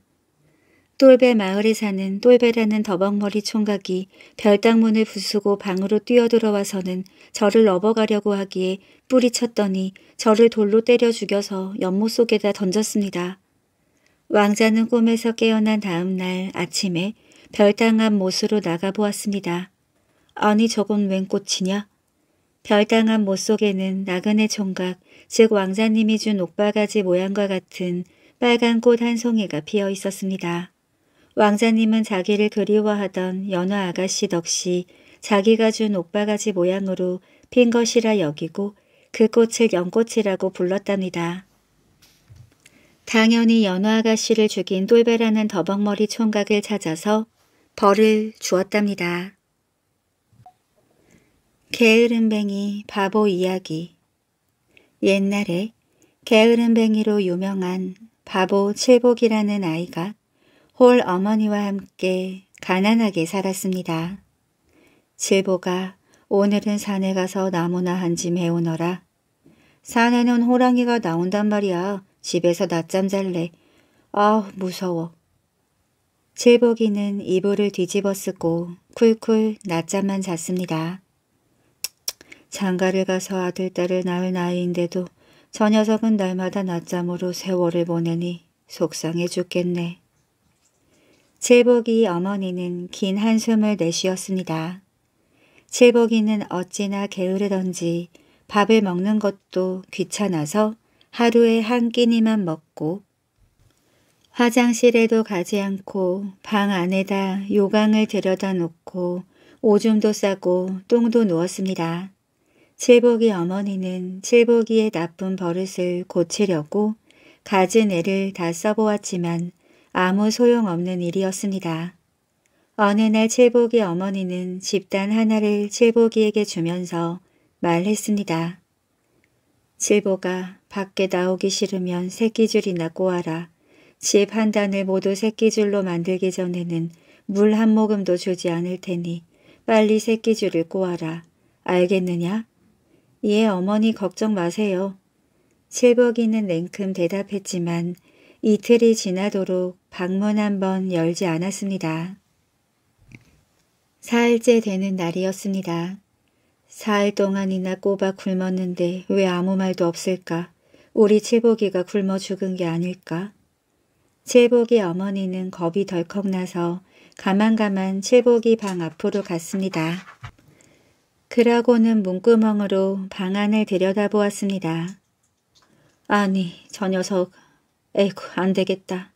똘베 마을에 사는 똘베라는 더벅머리 총각이 별당문을 부수고 방으로 뛰어들어와서는 저를 업어가려고 하기에 뿌리쳤더니 저를 돌로 때려 죽여서 연못 속에다 던졌습니다. 왕자는 꿈에서 깨어난 다음 날 아침에 별당 앞 못으로 나가보았습니다. 아니 저건 웬 꽃이냐? 별당 앞못 속에는 나그네 총각, 즉 왕자님이 준 옥바가지 모양과 같은 빨간 꽃 한 송이가 피어 있었습니다. 왕자님은 자기를 그리워하던 연화 아가씨 덕시 자기가 준 옥바가지 모양으로 핀 것이라 여기고 그 꽃을 연꽃이라고 불렀답니다. 당연히 연화 아가씨를 죽인 똘베라는 더벅머리 총각을 찾아서 벌을 주었답니다. 게으름뱅이 바보 이야기 옛날에 게으름뱅이로 유명한 바보 칠복이라는 아이가 홀 어머니와 함께 가난하게 살았습니다. 칠보가 오늘은 산에 가서 나무나 한 짐 해오너라. 산에는 호랑이가 나온단 말이야. 집에서 낮잠 잘래. 아 무서워. 칠복이는 이불을 뒤집어 쓰고 쿨쿨 낮잠만 잤습니다. 장가를 가서 아들, 딸을 낳을 나이인데도 저 녀석은 날마다 낮잠으로 세월을 보내니 속상해 죽겠네. 칠복이 어머니는 긴 한숨을 내쉬었습니다. 칠복이는 어찌나 게으르던지 밥을 먹는 것도 귀찮아서 하루에 한 끼니만 먹고 화장실에도 가지 않고 방 안에다 요강을 들여다 놓고 오줌도 싸고 똥도 누웠습니다. 칠복이 어머니는 칠복이의 나쁜 버릇을 고치려고 가진 애를 다 써보았지만 아무 소용없는 일이었습니다. 어느 날 칠복이 어머니는 집단 하나를 칠복이에게 주면서 말했습니다. 칠복아 밖에 나오기 싫으면 새끼줄이나 꼬아라. 집 한 단을 모두 새끼줄로 만들기 전에는 물 한 모금도 주지 않을 테니 빨리 새끼줄을 꼬아라. 알겠느냐? 예 어머니 걱정 마세요. 칠복이는 냉큼 대답했지만 이틀이 지나도록 방문 한번 열지 않았습니다. 사흘째 되는 날이었습니다. 사흘 동안이나 꼬박 굶었는데 왜 아무 말도 없을까? 우리 채복이가 굶어 죽은 게 아닐까? 채복이 어머니는 겁이 덜컥 나서 가만가만 채복이방 앞으로 갔습니다. 그러고는 문구멍으로 방 안을 들여다보았습니다. 아니, 저 녀석 에이구 안 되겠다.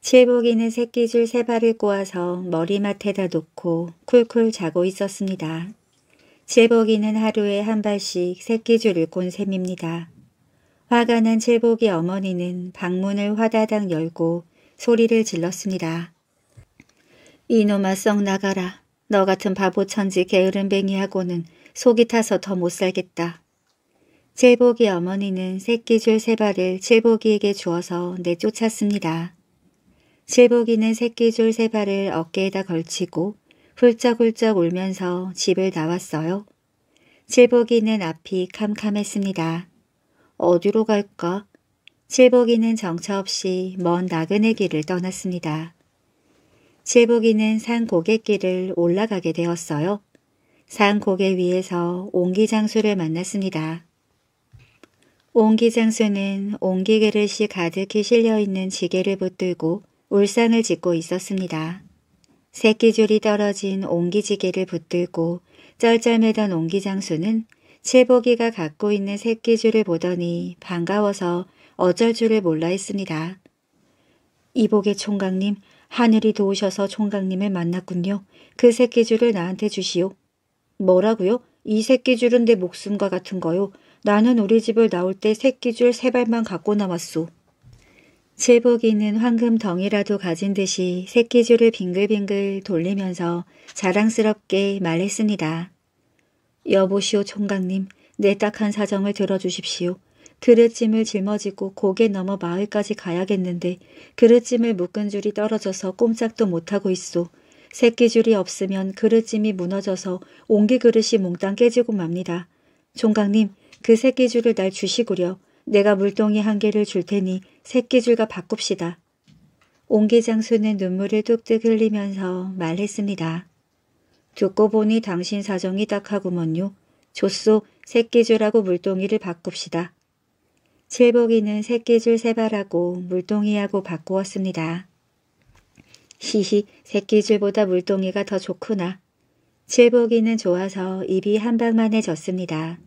칠복이는 새끼줄 세 발을 꼬아서 머리맡에다 놓고 쿨쿨 자고 있었습니다. 칠복이는 하루에 한 발씩 새끼줄을 꼰 셈입니다. 화가 난 칠복이 어머니는 방문을 화다닥 열고 소리를 질렀습니다. 이놈아 썩 나가라. 너 같은 바보 천지 게으름뱅이하고는 속이 타서 더 못 살겠다. 칠복이 어머니는 새끼줄 세 발을 칠복이에게 주어서 내쫓았습니다. 칠복이는 새끼줄 세 발을 어깨에다 걸치고 훌쩍훌쩍 울면서 집을 나왔어요. 칠복이는 앞이 캄캄했습니다. 어디로 갈까? 칠복이는 정처 없이 먼 나그네 길을 떠났습니다. 칠복이는 산 고갯길을 올라가게 되었어요. 산 고개 위에서 옹기장수를 만났습니다. 옹기장수는 옹기그릇이 가득히 실려있는 지게를 붙들고 울상을 짓고 있었습니다. 새끼줄이 떨어진 옹기지게를 붙들고 쩔쩔매던 옹기장수는 칠보기가 갖고 있는 새끼줄을 보더니 반가워서 어쩔 줄을 몰라 했습니다. 이복의 총각님, 하늘이 도우셔서 총각님을 만났군요. 그 새끼줄을 나한테 주시오. 뭐라고요? 이 새끼줄은 내 목숨과 같은 거요. 나는 우리 집을 나올 때 새끼줄 세 발만 갖고 나왔소. 제복이는 황금 덩이라도 가진 듯이 새끼줄을 빙글빙글 돌리면서 자랑스럽게 말했습니다. 여보시오 총각님, 내 딱한 사정을 들어주십시오. 그릇짐을 짊어지고 고개 넘어 마을까지 가야겠는데 그릇짐을 묶은 줄이 떨어져서 꼼짝도 못하고 있소. 새끼줄이 없으면 그릇짐이 무너져서 옹기 그릇이 몽땅 깨지고 맙니다. 총각님, 그 새끼줄을 날 주시구려. 내가 물동이 한 개를 줄 테니 새끼줄과 바꿉시다. 옹기장수는 눈물을 뚝뚝 흘리면서 말했습니다. 듣고 보니 당신 사정이 딱하구먼요. 조소 새끼줄하고 물동이를 바꿉시다. 칠복이는 새끼줄 세발하고 물동이하고 바꾸었습니다. 히히 새끼줄보다 물동이가 더 좋구나. 칠복이는 좋아서 입이 한방만에졌습니다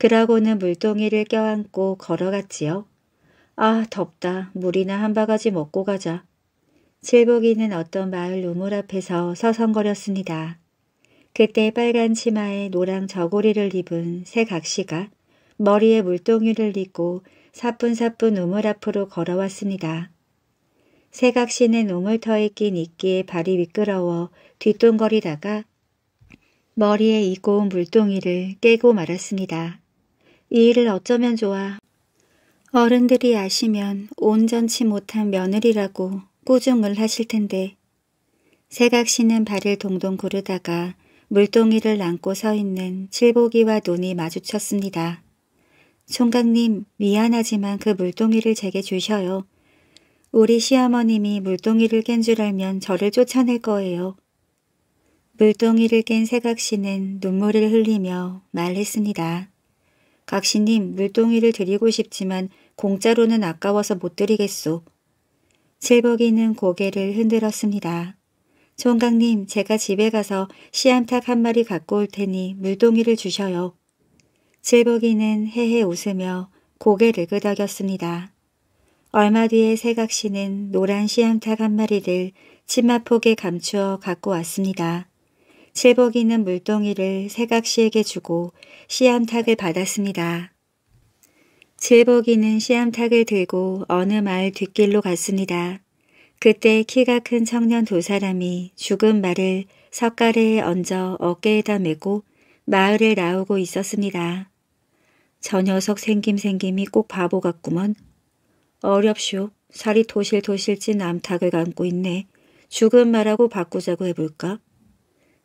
그러고는 물동이를 껴안고 걸어갔지요. 아 덥다. 물이나 한 바가지 먹고 가자. 칠복이는 어떤 마을 우물 앞에서 서성거렸습니다. 그때 빨간 치마에 노랑 저고리를 입은 새각시가 머리에 물동이를 입고 사뿐사뿐 우물 앞으로 걸어왔습니다. 새각시는 우물터에 낀 이끼에 발이 미끄러워 뒤뚱거리다가 머리에 이고 물동이를 깨고 말았습니다. 이 일을 어쩌면 좋아. 어른들이 아시면 온전치 못한 며느리라고 꾸중을 하실 텐데. 세각씨는 발을 동동 구르다가 물동이를 안고 서 있는 칠보기와 눈이 마주쳤습니다. 총각님 미안하지만 그 물동이를 제게 주셔요. 우리 시어머님이 물동이를 깬 줄 알면 저를 쫓아낼 거예요. 물동이를 깬세각씨는 눈물을 흘리며 말했습니다. 각시님 물동이를 드리고 싶지만 공짜로는 아까워서 못 드리겠소. 칠복이는 고개를 흔들었습니다. 총각님 제가 집에 가서 씨암탉 한 마리 갖고 올 테니 물동이를 주셔요. 칠복이는 헤헤 웃으며 고개를 끄덕였습니다. 얼마 뒤에 새각시는 노란 씨암탉 한 마리를 치마폭에 감추어 갖고 왔습니다. 칠복이는 물동이를 세각씨에게 주고 시암탉을 받았습니다. 칠복이는 시암탉을 들고 어느 마을 뒷길로 갔습니다. 그때 키가 큰 청년 두 사람이 죽은 말을 석가래에 얹어 어깨에다 메고 마을을 나오고 있었습니다. 저 녀석 생김생김이 꼭 바보 같구먼. 어렵쇼. 살이 도실도실찐 암탉을 감고 있네. 죽은 말하고 바꾸자고 해볼까?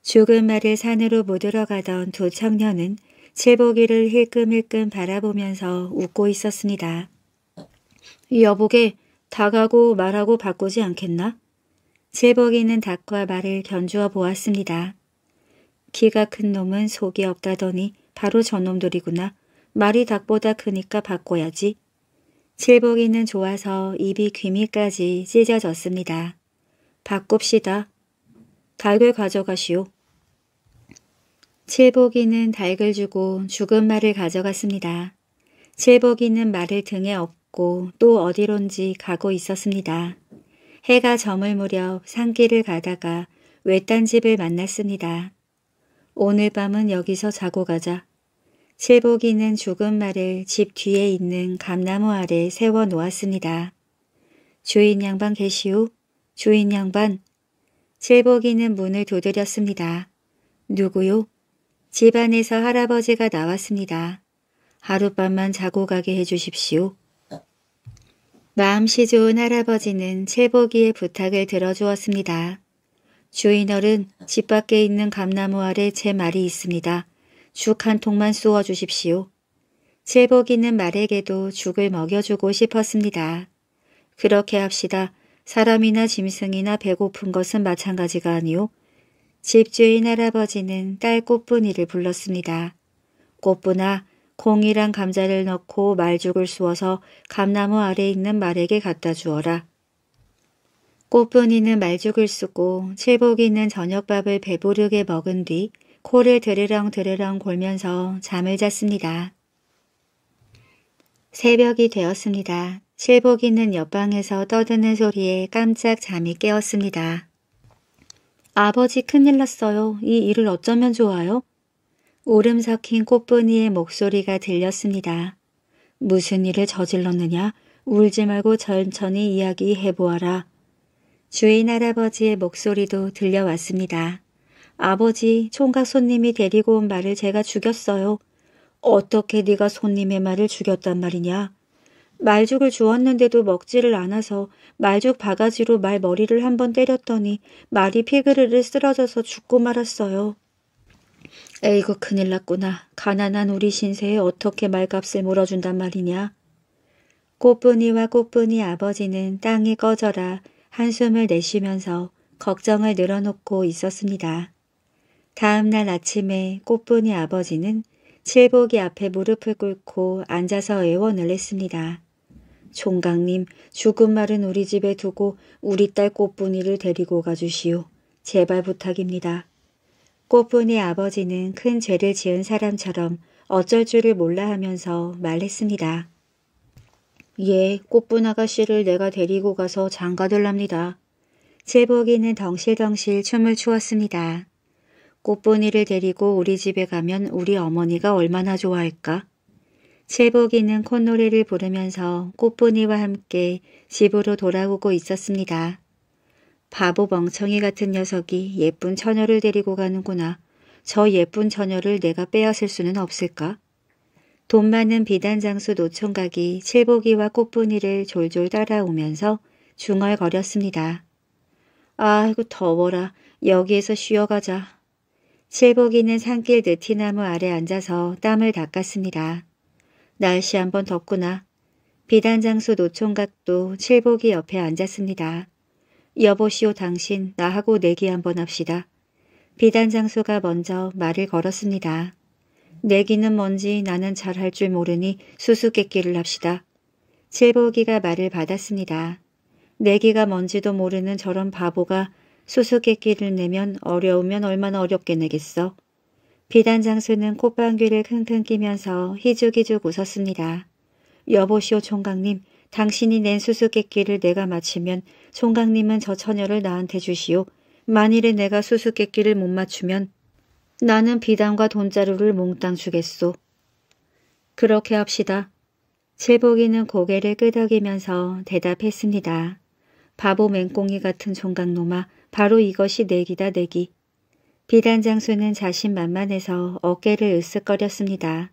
죽은 말을 산으로 모들어 가던 두 청년은 칠보기를 힐끔힐끔 바라보면서 웃고 있었습니다. 여보게 다가고 말하고 바꾸지 않겠나? 칠보기는 닭과 말을 견주어 보았습니다. 키가 큰 놈은 속이 없다더니 바로 저놈들이구나. 말이 닭보다 크니까 바꿔야지. 칠복이는 좋아서 입이 귀미까지 찢어졌습니다. 바꿉시다. 닭을 가져가시오. 칠복이는 닭을 주고 죽은 말을 가져갔습니다. 칠복이는 말을 등에 업고 또 어디론지 가고 있었습니다. 해가 저물 무렵 산길을 가다가 외딴 집을 만났습니다. 오늘 밤은 여기서 자고 가자. 칠복이는 죽은 말을 집 뒤에 있는 감나무 아래 세워 놓았습니다. 주인 양반 계시오? 주인 양반. 칠복이는 문을 두드렸습니다. 누구요? 집안에서 할아버지가 나왔습니다. 하룻밤만 자고 가게 해주십시오. 마음씨 좋은 할아버지는 칠보기의 부탁을 들어주었습니다. 주인어른 집 밖에 있는 감나무 아래 제 말이 있습니다. 죽 한 통만 쏘어 주십시오. 칠보기는 말에게도 죽을 먹여주고 싶었습니다. 그렇게 합시다. 사람이나 짐승이나 배고픈 것은 마찬가지가 아니오. 집주인 할아버지는 딸 꽃분이를 불렀습니다. 꽃분아 콩이랑 감자를 넣고 말죽을 쑤어서 감나무 아래 있는 말에게 갖다 주어라. 꽃분이는 말죽을 쓰고 칠복 이는 저녁밥을 배부르게 먹은 뒤 코를 드르렁 드르렁 골면서 잠을 잤습니다. 새벽이 되었습니다. 칠복이는 옆방에서 떠드는 소리에 깜짝 잠이 깨었습니다. 아버지 큰일 났어요. 이 일을 어쩌면 좋아요? 오름 섞인 꽃분이의 목소리가 들렸습니다. 무슨 일을 저질렀느냐? 울지 말고 천천히 이야기해보아라. 주인 할아버지의 목소리도 들려왔습니다. 아버지, 총각 손님이 데리고 온 말을 제가 죽였어요. 어떻게 네가 손님의 말을 죽였단 말이냐? 말죽을 주었는데도 먹지를 않아서 말죽 바가지로 말 머리를 한번 때렸더니 말이 피그르르 쓰러져서 죽고 말았어요. 에이구 큰일 났구나. 가난한 우리 신세에 어떻게 말값을 물어준단 말이냐. 꽃분이와 꽃분이 아버지는 땅이 꺼져라 한숨을 내쉬면서 걱정을 늘어놓고 있었습니다. 다음 날 아침에 꽃분이 아버지는 칠복이 앞에 무릎을 꿇고 앉아서 애원을 했습니다. 총각님, 죽은 말은 우리 집에 두고 우리 딸 꽃분이를 데리고 가주시오. 제발 부탁입니다. 꽃분이 아버지는 큰 죄를 지은 사람처럼 어쩔 줄을 몰라 하면서 말했습니다. 예, 꽃분 아가씨를 내가 데리고 가서 장가들랍니다. 제복이는 덩실덩실 춤을 추었습니다. 꽃분이를 데리고 우리 집에 가면 우리 어머니가 얼마나 좋아할까? 칠복이는 콧노래를 부르면서 꽃분이와 함께 집으로 돌아오고 있었습니다. 바보 멍청이 같은 녀석이 예쁜 처녀를 데리고 가는구나. 저 예쁜 처녀를 내가 빼앗을 수는 없을까? 돈 많은 비단 장수 노총각이 칠복이와 꽃분이를 졸졸 따라오면서 중얼거렸습니다. 아이고 더워라. 여기에서 쉬어가자. 칠복이는 산길 느티나무 아래 앉아서 땀을 닦았습니다. 날씨 한번 덥구나. 비단 장수 노총각도 칠복이 옆에 앉았습니다. 여보시오 당신 나하고 내기 한번 합시다. 비단 장수가 먼저 말을 걸었습니다. 내기는 뭔지 나는 잘 할 줄 모르니 수수께끼를 합시다. 칠복이가 말을 받았습니다. 내기가 뭔지도 모르는 저런 바보가 수수께끼를 내면 어려우면 얼마나 어렵게 내겠어. 비단 장수는 콧방귀를 킁킁 끼면서 희죽희죽 웃었습니다. 여보시오 총각님, 당신이 낸 수수께끼를 내가 맞히면 총각님은 저 처녀를 나한테 주시오. 만일에 내가 수수께끼를 못 맞추면 나는 비단과 돈자루를 몽땅 주겠소. 그렇게 합시다. 칠복이는 고개를 끄덕이면서 대답했습니다. 바보 맹꽁이 같은 종각놈아 바로 이것이 내기다 내기. 비단 장수는 자신 만만해서 어깨를 으쓱거렸습니다.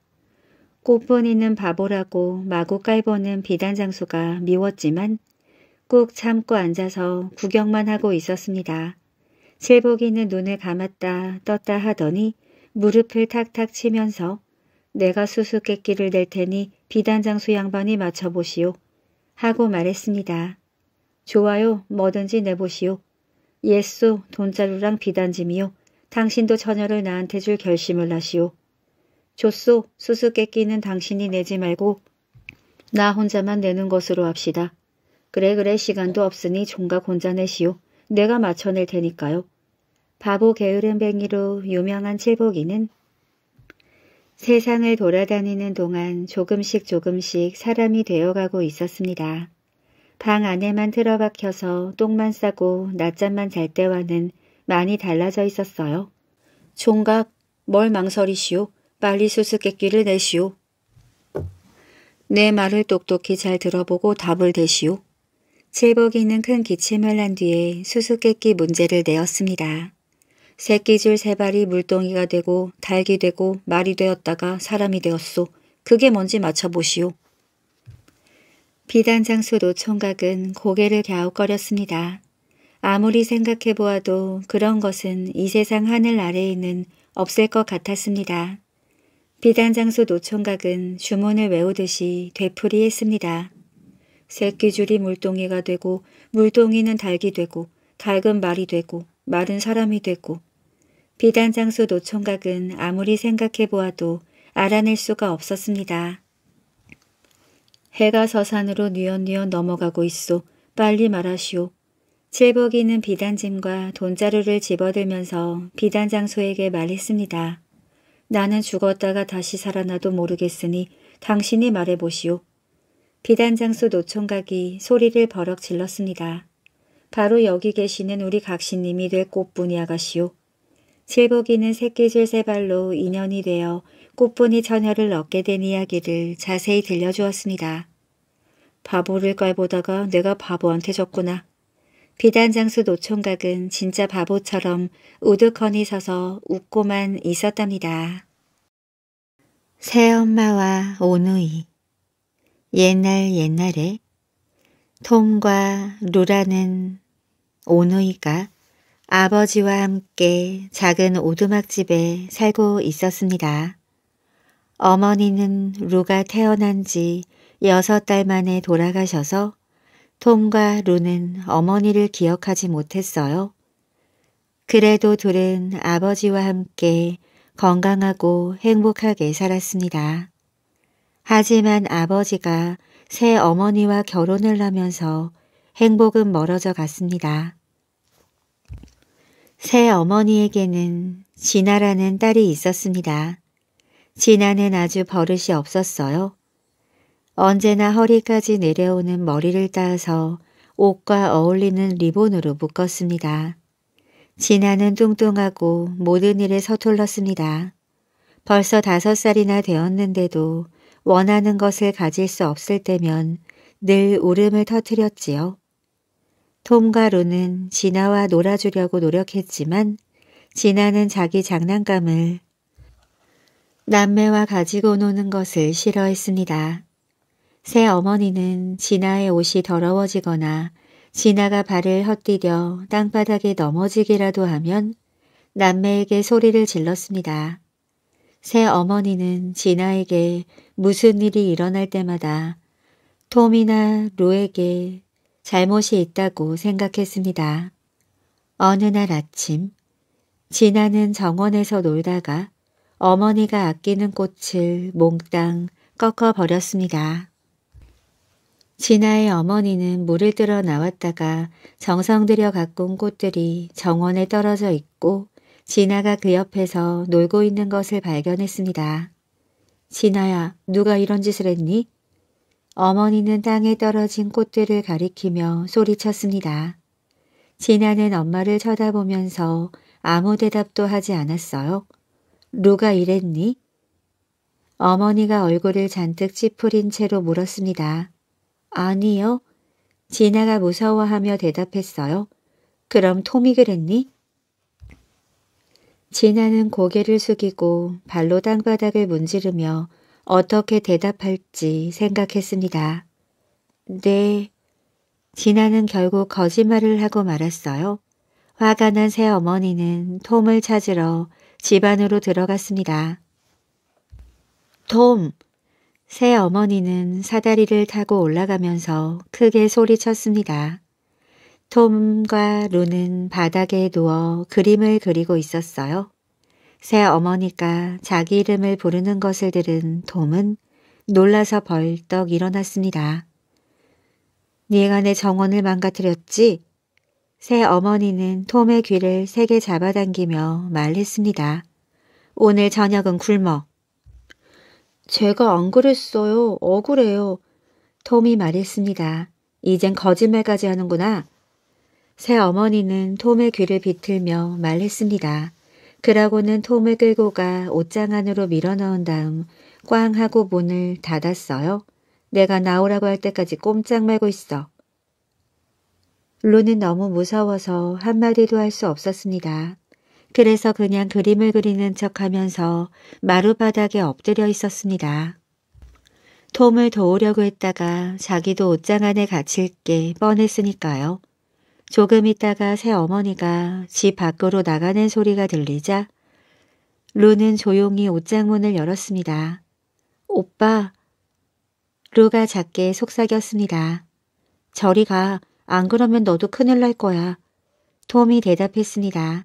꽃보니는 바보라고 마구 깔보는 비단 장수가 미웠지만 꾹 참고 앉아서 구경만 하고 있었습니다. 칠복이는 눈을 감았다 떴다 하더니 무릎을 탁탁 치면서 내가 수수께끼를 낼 테니 비단장수 양반이 맞춰보시오. 하고 말했습니다. 좋아요. 뭐든지 내보시오. 예쏘 돈자루랑 비단짐이요. 당신도 처녀를 나한테 줄 결심을 하시오. 조소 수수께끼는 당신이 내지 말고 나 혼자만 내는 것으로 합시다. 그래 그래 시간도 없으니 종각 혼자 내시오. 내가 맞춰낼 테니까요. 바보 게으름뱅이로 유명한 칠복이는 세상을 돌아다니는 동안 조금씩 조금씩 사람이 되어가고 있었습니다. 방 안에만 틀어박혀서 똥만 싸고 낮잠만 잘 때와는 많이 달라져 있었어요. 종각뭘 망설이시오. 빨리 수수께끼를 내시오. 내 말을 똑똑히 잘 들어보고 답을 대시오. 제복이는큰 기침을 난 뒤에 수수께끼 문제를 내었습니다. 새끼줄 세 발이 물동이가 되고 달이 되고 말이 되었다가 사람이 되었소. 그게 뭔지 맞춰보시오. 비단장수 노총각은 고개를 갸웃거렸습니다. 아무리 생각해 보아도 그런 것은 이 세상 하늘 아래에는 없을 것 같았습니다. 비단장수 노총각은 주문을 외우듯이 되풀이했습니다. 새끼줄이 물동이가 되고 물동이는 달이 되고 달은 말이 되고 말은 사람이 되고 비단장수 노총각은 아무리 생각해 보아도 알아낼 수가 없었습니다. 해가 서산으로 뉘엿뉘엿 넘어가고 있어 빨리 말하시오. 칠복이는 비단짐과 돈자루를 집어들면서 비단장소에게 말했습니다. 나는 죽었다가 다시 살아나도 모르겠으니 당신이 말해보시오. 비단장소 노총각이 소리를 버럭 질렀습니다. 바로 여기 계시는 우리 각신님이 될 꽃분이 아가씨오 칠복이는 새끼줄 세 발로 인연이 되어 꽃분이 처녀를 얻게 된 이야기를 자세히 들려주었습니다. 바보를 깔보다가 내가 바보한테 졌구나. 비단장수 노총각은 진짜 바보처럼 우두커니 서서 웃고만 있었답니다. 새엄마와 오누이 옛날 옛날에 톰과 루라는 오누이가 아버지와 함께 작은 오두막집에 살고 있었습니다. 어머니는 루가 태어난 지 여섯 달 만에 돌아가셔서 톰과 루는 어머니를 기억하지 못했어요. 그래도 둘은 아버지와 함께 건강하고 행복하게 살았습니다. 하지만 아버지가 새 어머니와 결혼을 하면서 행복은 멀어져 갔습니다. 새 어머니에게는 진아라는 딸이 있었습니다. 진아는 아주 버릇이 없었어요. 언제나 허리까지 내려오는 머리를 따서 옷과 어울리는 리본으로 묶었습니다. 진아는 뚱뚱하고 모든 일에 서툴렀습니다. 벌써 다섯 살이나 되었는데도 원하는 것을 가질 수 없을 때면 늘 울음을 터뜨렸지요. 톰과 루는 진아와 놀아주려고 노력했지만 진아는 자기 장난감을 남매와 가지고 노는 것을 싫어했습니다. 새 어머니는 진아의 옷이 더러워지거나 진아가 발을 헛디뎌 땅바닥에 넘어지기라도 하면 남매에게 소리를 질렀습니다. 새 어머니는 진아에게 무슨 일이 일어날 때마다 톰이나 루에게 잘못이 있다고 생각했습니다. 어느 날 아침 진아는 정원에서 놀다가 어머니가 아끼는 꽃을 몽땅 꺾어버렸습니다. 진아의 어머니는 물을 들어 나왔다가 정성 들여 갖고 온 꽃들이 정원에 떨어져 있고 진아가 그 옆에서 놀고 있는 것을 발견했습니다. 진아야, 누가 이런 짓을 했니? 어머니는 땅에 떨어진 꽃들을 가리키며 소리쳤습니다. 진아는 엄마를 쳐다보면서 아무 대답도 하지 않았어요. 누가 이랬니? 어머니가 얼굴을 잔뜩 찌푸린 채로 물었습니다. 아니요. 지나가 무서워하며 대답했어요. 그럼 톰이 그랬니? 진아는 고개를 숙이고 발로 땅바닥을 문지르며 어떻게 대답할지 생각했습니다. 네. 진아는 결국 거짓말을 하고 말았어요. 화가 난 새어머니는 톰을 찾으러 집 안으로 들어갔습니다. 톰, 새 어머니는 사다리를 타고 올라가면서 크게 소리쳤습니다. 톰과 루는 바닥에 누워 그림을 그리고 있었어요. 새 어머니가 자기 이름을 부르는 것을 들은 톰은 놀라서 벌떡 일어났습니다. 네가 내 정원을 망가뜨렸지? 새 어머니는 톰의 귀를 세게 잡아당기며 말했습니다. 오늘 저녁은 굶어. 제가 안 그랬어요. 억울해요. 톰이 말했습니다. 이젠 거짓말까지 하는구나. 새 어머니는 톰의 귀를 비틀며 말했습니다. 그러고는 톰을 끌고 가 옷장 안으로 밀어넣은 다음 꽝 하고 문을 닫았어요. 내가 나오라고 할 때까지 꼼짝 말고 있어. 루는 너무 무서워서 한마디도 할 수 없었습니다. 그래서 그냥 그림을 그리는 척하면서 마루바닥에 엎드려 있었습니다. 톰을 도우려고 했다가 자기도 옷장 안에 갇힐 게 뻔했으니까요. 조금 있다가 새 어머니가 집 밖으로 나가는 소리가 들리자 루는 조용히 옷장 문을 열었습니다. 오빠, 루가 작게 속삭였습니다. 저리 가, 안 그러면 너도 큰일 날 거야. 톰이 대답했습니다.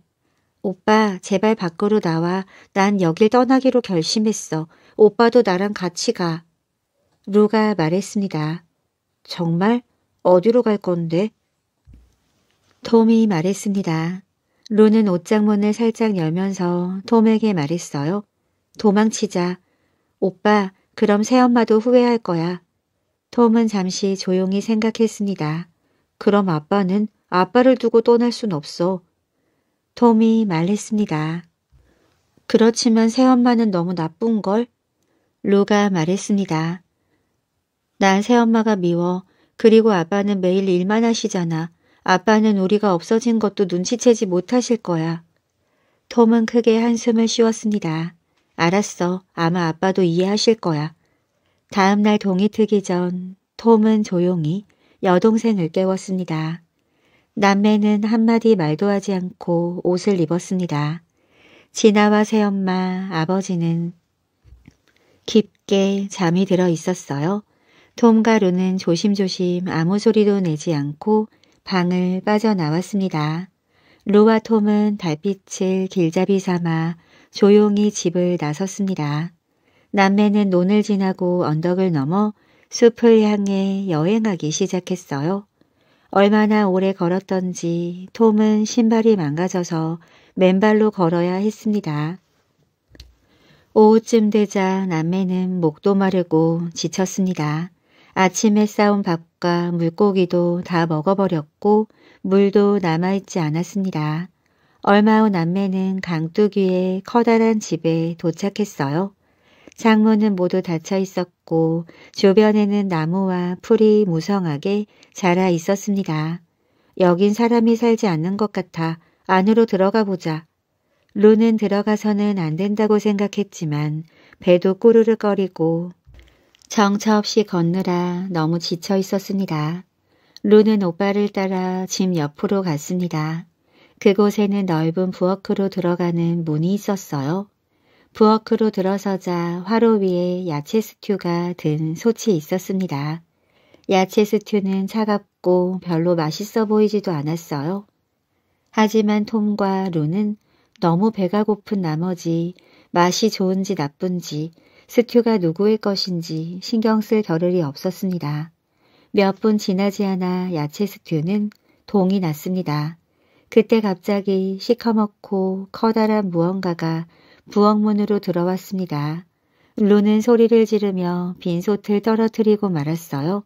오빠, 제발 밖으로 나와. 난 여길 떠나기로 결심했어. 오빠도 나랑 같이 가. 루가 말했습니다. 정말? 어디로 갈 건데? 톰이 말했습니다. 루는 옷장문을 살짝 열면서 톰에게 말했어요. 도망치자. 오빠, 그럼 새엄마도 후회할 거야. 톰은 잠시 조용히 생각했습니다. 그럼 아빠는 아빠를 두고 떠날 순 없어. 톰이 말했습니다. 그렇지만 새엄마는 너무 나쁜 걸? 루가 말했습니다. 난 새엄마가 미워. 그리고 아빠는 매일 일만 하시잖아. 아빠는 우리가 없어진 것도 눈치채지 못하실 거야. 톰은 크게 한숨을 쉬었습니다. 알았어. 아마 아빠도 이해하실 거야. 다음날 동이 트기 전 톰은 조용히 여동생을 깨웠습니다. 남매는 한마디 말도 하지 않고 옷을 입었습니다. 진아와 새엄마, 아버지는 깊게 잠이 들어 있었어요. 톰과 루는 조심조심 아무 소리도 내지 않고 방을 빠져나왔습니다. 루와 톰은 달빛을 길잡이 삼아 조용히 집을 나섰습니다. 남매는 논을 지나고 언덕을 넘어 숲을 향해 여행하기 시작했어요. 얼마나 오래 걸었던지 톰은 신발이 망가져서 맨발로 걸어야 했습니다. 오후쯤 되자 남매는 목도 마르고 지쳤습니다. 아침에 싸운 밥과 물고기도 다 먹어버렸고 물도 남아있지 않았습니다. 얼마 후 남매는 강둑위에 커다란 집에 도착했어요. 창문은 모두 닫혀 있었고 주변에는 나무와 풀이 무성하게 자라 있었습니다. 여긴 사람이 살지 않는 것 같아 안으로 들어가 보자. 루는 들어가서는 안 된다고 생각했지만 배도 꾸르륵거리고 정처없이 걷느라 너무 지쳐 있었습니다. 루는 오빠를 따라 집 옆으로 갔습니다. 그곳에는 넓은 부엌으로 들어가는 문이 있었어요. 부엌으로 들어서자 화로 위에 야채 스튜가 든 솥이 있었습니다. 야채 스튜는 차갑고 별로 맛있어 보이지도 않았어요. 하지만 톰과 루는 너무 배가 고픈 나머지 맛이 좋은지 나쁜지 스튜가 누구의 것인지 신경 쓸 겨를이 없었습니다. 몇 분 지나지 않아 야채 스튜는 동이 났습니다. 그때 갑자기 시커멓고 커다란 무언가가 부엌문으로 들어왔습니다. 루는 소리를 지르며 빈솥을 떨어뜨리고 말았어요.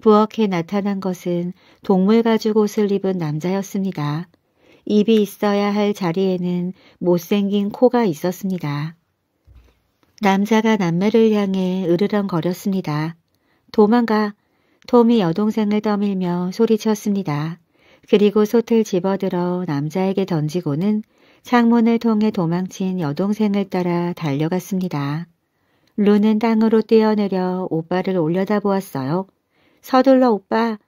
부엌에 나타난 것은 동물 가죽 옷을 입은 남자였습니다. 입이 있어야 할 자리에는 못생긴 코가 있었습니다. 남자가 남매를 향해 으르렁거렸습니다. 도망가! 톰이 여동생을 떠밀며 소리쳤습니다. 그리고 솥을 집어들어 남자에게 던지고는 창문을 통해 도망친 여동생을 따라 달려갔습니다. 루는 땅으로 뛰어내려 오빠를 올려다보았어요. 서둘러 오빠!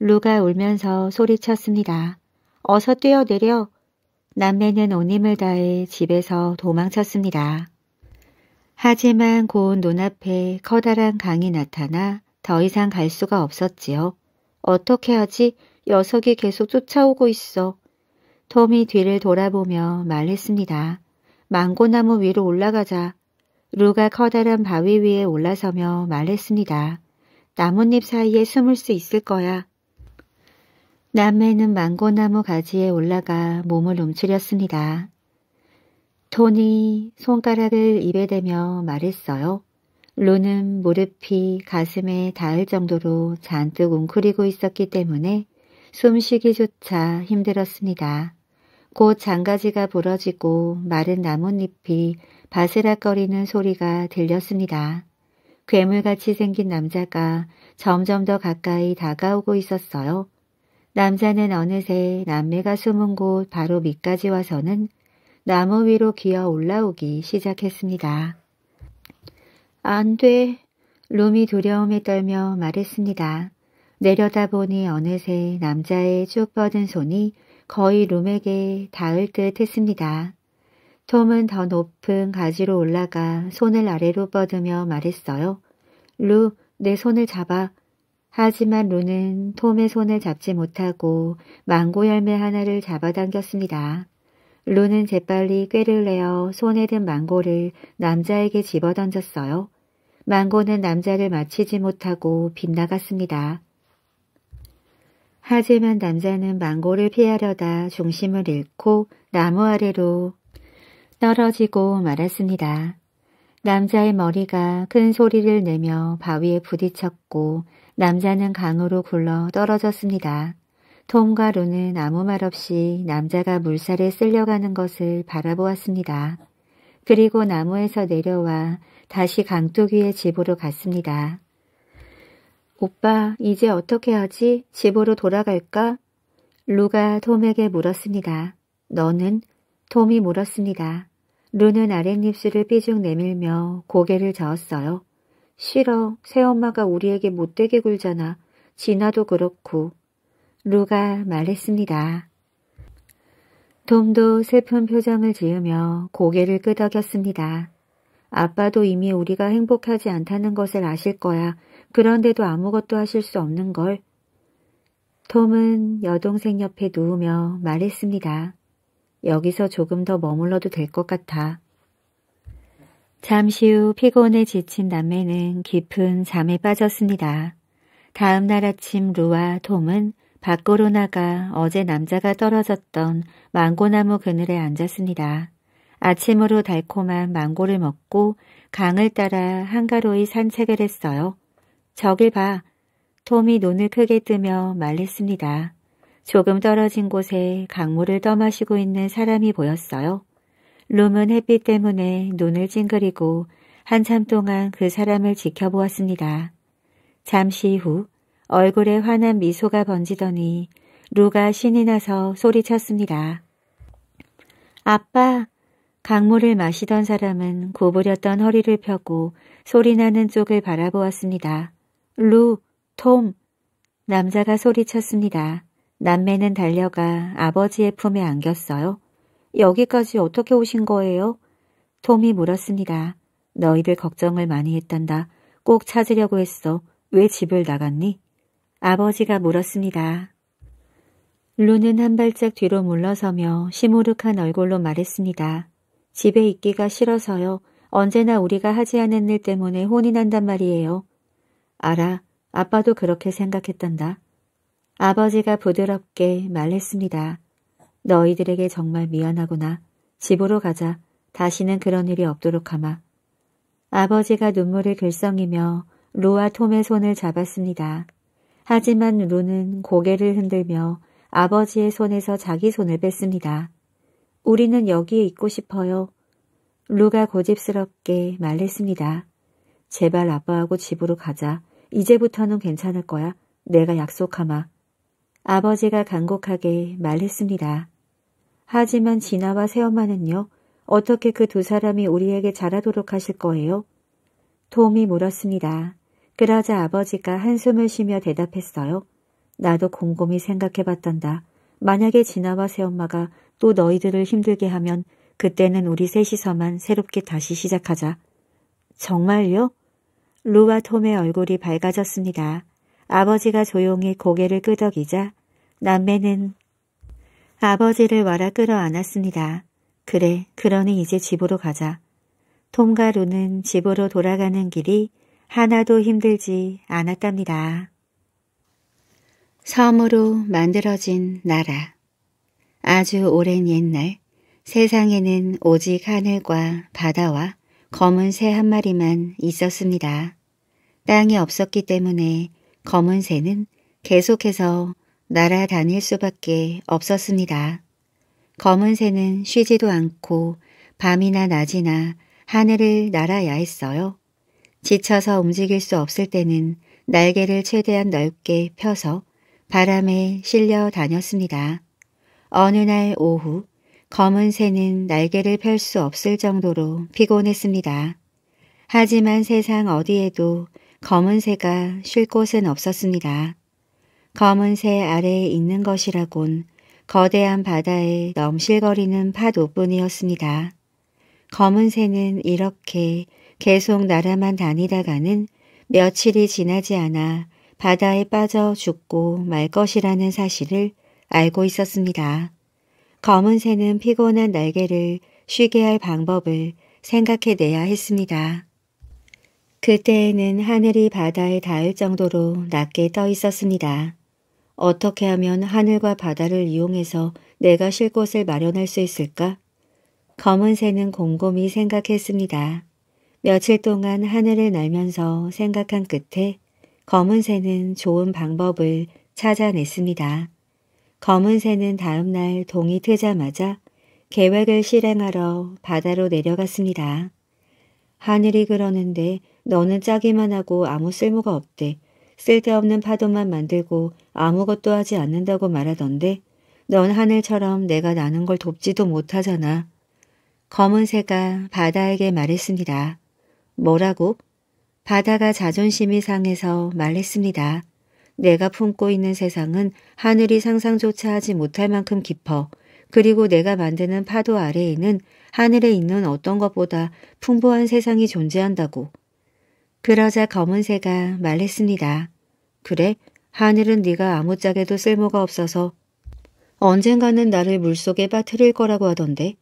루가 울면서 소리쳤습니다. 어서 뛰어내려! 남매는 온 힘을 다해 집에서 도망쳤습니다. 하지만 곧 눈앞에 커다란 강이 나타나 더 이상 갈 수가 없었지요. 어떻게 하지? 녀석이 계속 쫓아오고 있어. 톰이 뒤를 돌아보며 말했습니다. 망고나무 위로 올라가자. 루가 커다란 바위 위에 올라서며 말했습니다. 나뭇잎 사이에 숨을 수 있을 거야. 남매는 망고나무 가지에 올라가 몸을 움츠렸습니다. 토니 손가락을 입에 대며 말했어요. 루는 무릎이 가슴에 닿을 정도로 잔뜩 웅크리고 있었기 때문에 숨쉬기조차 힘들었습니다. 곧 장가지가 부러지고 마른 나뭇잎이 바스락거리는 소리가 들렸습니다. 괴물같이 생긴 남자가 점점 더 가까이 다가오고 있었어요. 남자는 어느새 남매가 숨은 곳 바로 밑까지 와서는 나무 위로 기어 올라오기 시작했습니다. 안 돼. 룸이 두려움에 떨며 말했습니다. 내려다보니 어느새 남자의 쭉 뻗은 손이 거의 룸에게 닿을 듯 했습니다. 톰은 더 높은 가지로 올라가 손을 아래로 뻗으며 말했어요. 루, 내 손을 잡아. 하지만 루는 톰의 손을 잡지 못하고 망고 열매 하나를 잡아당겼습니다. 루는 재빨리 꾀를 내어 손에 든 망고를 남자에게 집어던졌어요. 망고는 남자를 마치지 못하고 빗나갔습니다. 하지만 남자는 망고를 피하려다 중심을 잃고 나무 아래로 떨어지고 말았습니다. 남자의 머리가 큰 소리를 내며 바위에 부딪혔고 남자는 강으로 굴러 떨어졌습니다. 톰과 루는 아무 말 없이 남자가 물살에 쓸려가는 것을 바라보았습니다. 그리고 나무에서 내려와 다시 강둑 위의 집으로 갔습니다. 오빠, 이제 어떻게 하지? 집으로 돌아갈까? 루가 톰에게 물었습니다. 너는? 톰이 물었습니다. 루는 아랫입술을 삐죽 내밀며 고개를 저었어요. 싫어. 새엄마가 우리에게 못되게 굴잖아. 진아도 그렇고. 루가 말했습니다. 톰도 슬픈 표정을 지으며 고개를 끄덕였습니다. 아빠도 이미 우리가 행복하지 않다는 것을 아실 거야. 그런데도 아무것도 하실 수 없는 걸. 톰은 여동생 옆에 누우며 말했습니다. 여기서 조금 더 머물러도 될 것 같아. 잠시 후 피곤에 지친 남매는 깊은 잠에 빠졌습니다. 다음 날 아침 루와 톰은 밖으로 나가 어제 남자가 떨어졌던 망고나무 그늘에 앉았습니다. 아침으로 달콤한 망고를 먹고 강을 따라 한가로이 산책을 했어요. 저길 봐. 톰이 눈을 크게 뜨며 말했습니다. 조금 떨어진 곳에 강물을 떠마시고 있는 사람이 보였어요. 룸은 햇빛 때문에 눈을 찡그리고 한참 동안 그 사람을 지켜보았습니다. 잠시 후 얼굴에 환한 미소가 번지더니 루가 신이 나서 소리쳤습니다. 아빠! 강물을 마시던 사람은 구부렸던 허리를 펴고 소리나는 쪽을 바라보았습니다. 루, 톰. 남자가 소리쳤습니다. 남매는 달려가 아버지의 품에 안겼어요. 여기까지 어떻게 오신 거예요? 톰이 물었습니다. 너희들 걱정을 많이 했단다. 꼭 찾으려고 했어. 왜 집을 나갔니? 아버지가 물었습니다. 루는 한 발짝 뒤로 물러서며 시무룩한 얼굴로 말했습니다. 집에 있기가 싫어서요. 언제나 우리가 하지 않은 일 때문에 혼이 난단 말이에요. 알아, 아빠도 그렇게 생각했단다. 아버지가 부드럽게 말했습니다. 너희들에게 정말 미안하구나. 집으로 가자. 다시는 그런 일이 없도록 하마. 아버지가 눈물을 글썽이며 루와 톰의 손을 잡았습니다. 하지만 루는 고개를 흔들며 아버지의 손에서 자기 손을 뺐습니다. 우리는 여기에 있고 싶어요. 루가 고집스럽게 말했습니다. 제발 아빠하고 집으로 가자. 이제부터는 괜찮을 거야. 내가 약속하마. 아버지가 간곡하게 말했습니다. 하지만 진아와 새엄마는요. 어떻게 그 두 사람이 우리에게 자라도록 하실 거예요? 톰이 물었습니다. 그러자 아버지가 한숨을 쉬며 대답했어요. 나도 곰곰이 생각해봤단다. 만약에 진아와 새엄마가 또 너희들을 힘들게 하면 그때는 우리 셋이서만 새롭게 다시 시작하자. 정말요? 루와 톰의 얼굴이 밝아졌습니다. 아버지가 조용히 고개를 끄덕이자 남매는 아버지를 와라 끌어안았습니다. 그래, 그러니 이제 집으로 가자. 톰과 루는 집으로 돌아가는 길이 하나도 힘들지 않았답니다. 섬으로 만들어진 나라 아주 오랜 옛날 세상에는 오직 하늘과 바다와 검은 새 한 마리만 있었습니다. 땅이 없었기 때문에 검은 새는 계속해서 날아다닐 수밖에 없었습니다. 검은 새는 쉬지도 않고 밤이나 낮이나 하늘을 날아야 했어요. 지쳐서 움직일 수 없을 때는 날개를 최대한 넓게 펴서 바람에 실려 다녔습니다. 어느 날 오후 검은 새는 날개를 펼 수 없을 정도로 피곤했습니다. 하지만 세상 어디에도 검은 새가 쉴 곳은 없었습니다. 검은 새 아래에 있는 것이라곤 거대한 바다에 넘실거리는 파도뿐이었습니다. 검은 새는 이렇게 계속 날아만 다니다가는 며칠이 지나지 않아 바다에 빠져 죽고 말 것이라는 사실을 알고 있었습니다. 검은 새는 피곤한 날개를 쉬게 할 방법을 생각해내야 했습니다. 그때에는 하늘이 바다에 닿을 정도로 낮게 떠 있었습니다. 어떻게 하면 하늘과 바다를 이용해서 내가 쉴 곳을 마련할 수 있을까? 검은 새는 곰곰이 생각했습니다. 며칠 동안 하늘을 날면서 생각한 끝에 검은 새는 좋은 방법을 찾아냈습니다. 검은 새는 다음 날 동이 트자마자 계획을 실행하러 바다로 내려갔습니다. 하늘이 그러는데 너는 짜기만 하고 아무 쓸모가 없대. 쓸데없는 파도만 만들고 아무것도 하지 않는다고 말하던데 넌 하늘처럼 내가 나는 걸 돕지도 못하잖아. 검은 새가 바다에게 말했습니다. 뭐라고? 바다가 자존심이 상해서 말했습니다. 내가 품고 있는 세상은 하늘이 상상조차 하지 못할 만큼 깊어 그리고 내가 만드는 파도 아래에는 하늘에 있는 어떤 것보다 풍부한 세상이 존재한다고. 그러자 검은 새가 말했습니다. 그래, 하늘은 네가 아무짝에도 쓸모가 없어서 언젠가는 나를 물속에 빠뜨릴 거라고 하던데.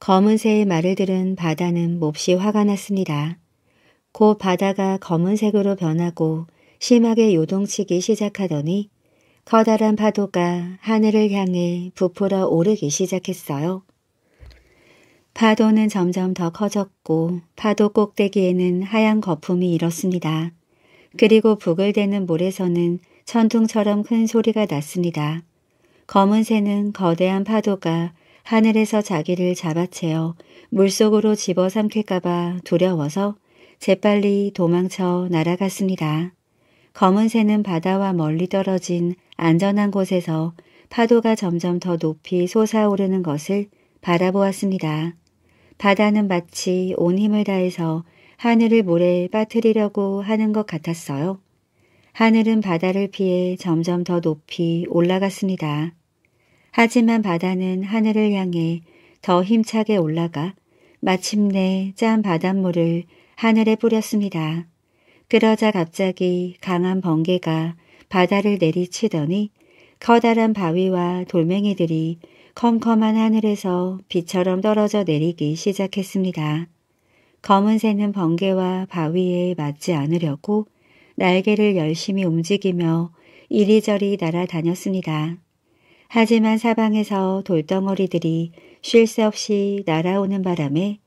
검은 새의 말을 들은 바다는 몹시 화가 났습니다. 곧 바다가 검은색으로 변하고 심하게 요동치기 시작하더니 커다란 파도가 하늘을 향해 부풀어 오르기 시작했어요. 파도는 점점 더 커졌고 파도 꼭대기에는 하얀 거품이 일었습니다. 그리고 부을대는 물에서는 천둥처럼 큰 소리가 났습니다. 검은 새는 거대한 파도가 하늘에서 자기를 잡아채어 물속으로 집어삼킬까봐 두려워서 재빨리 도망쳐 날아갔습니다. 검은 새는 바다와 멀리 떨어진 안전한 곳에서 파도가 점점 더 높이 솟아오르는 것을 바라보았습니다. 바다는 마치 온 힘을 다해서 하늘을 모래에 빠뜨리려고 하는 것 같았어요. 하늘은 바다를 피해 점점 더 높이 올라갔습니다. 하지만 바다는 하늘을 향해 더 힘차게 올라가 마침내 짠 바닷물을 하늘에 뿌렸습니다. 그러자 갑자기 강한 번개가 바다를 내리치더니 커다란 바위와 돌멩이들이 컴컴한 하늘에서 비처럼 떨어져 내리기 시작했습니다. 검은 새는 번개와 바위에 맞지 않으려고 날개를 열심히 움직이며 이리저리 날아다녔습니다. 하지만 사방에서 돌덩어리들이 쉴 새 없이 날아오는 바람에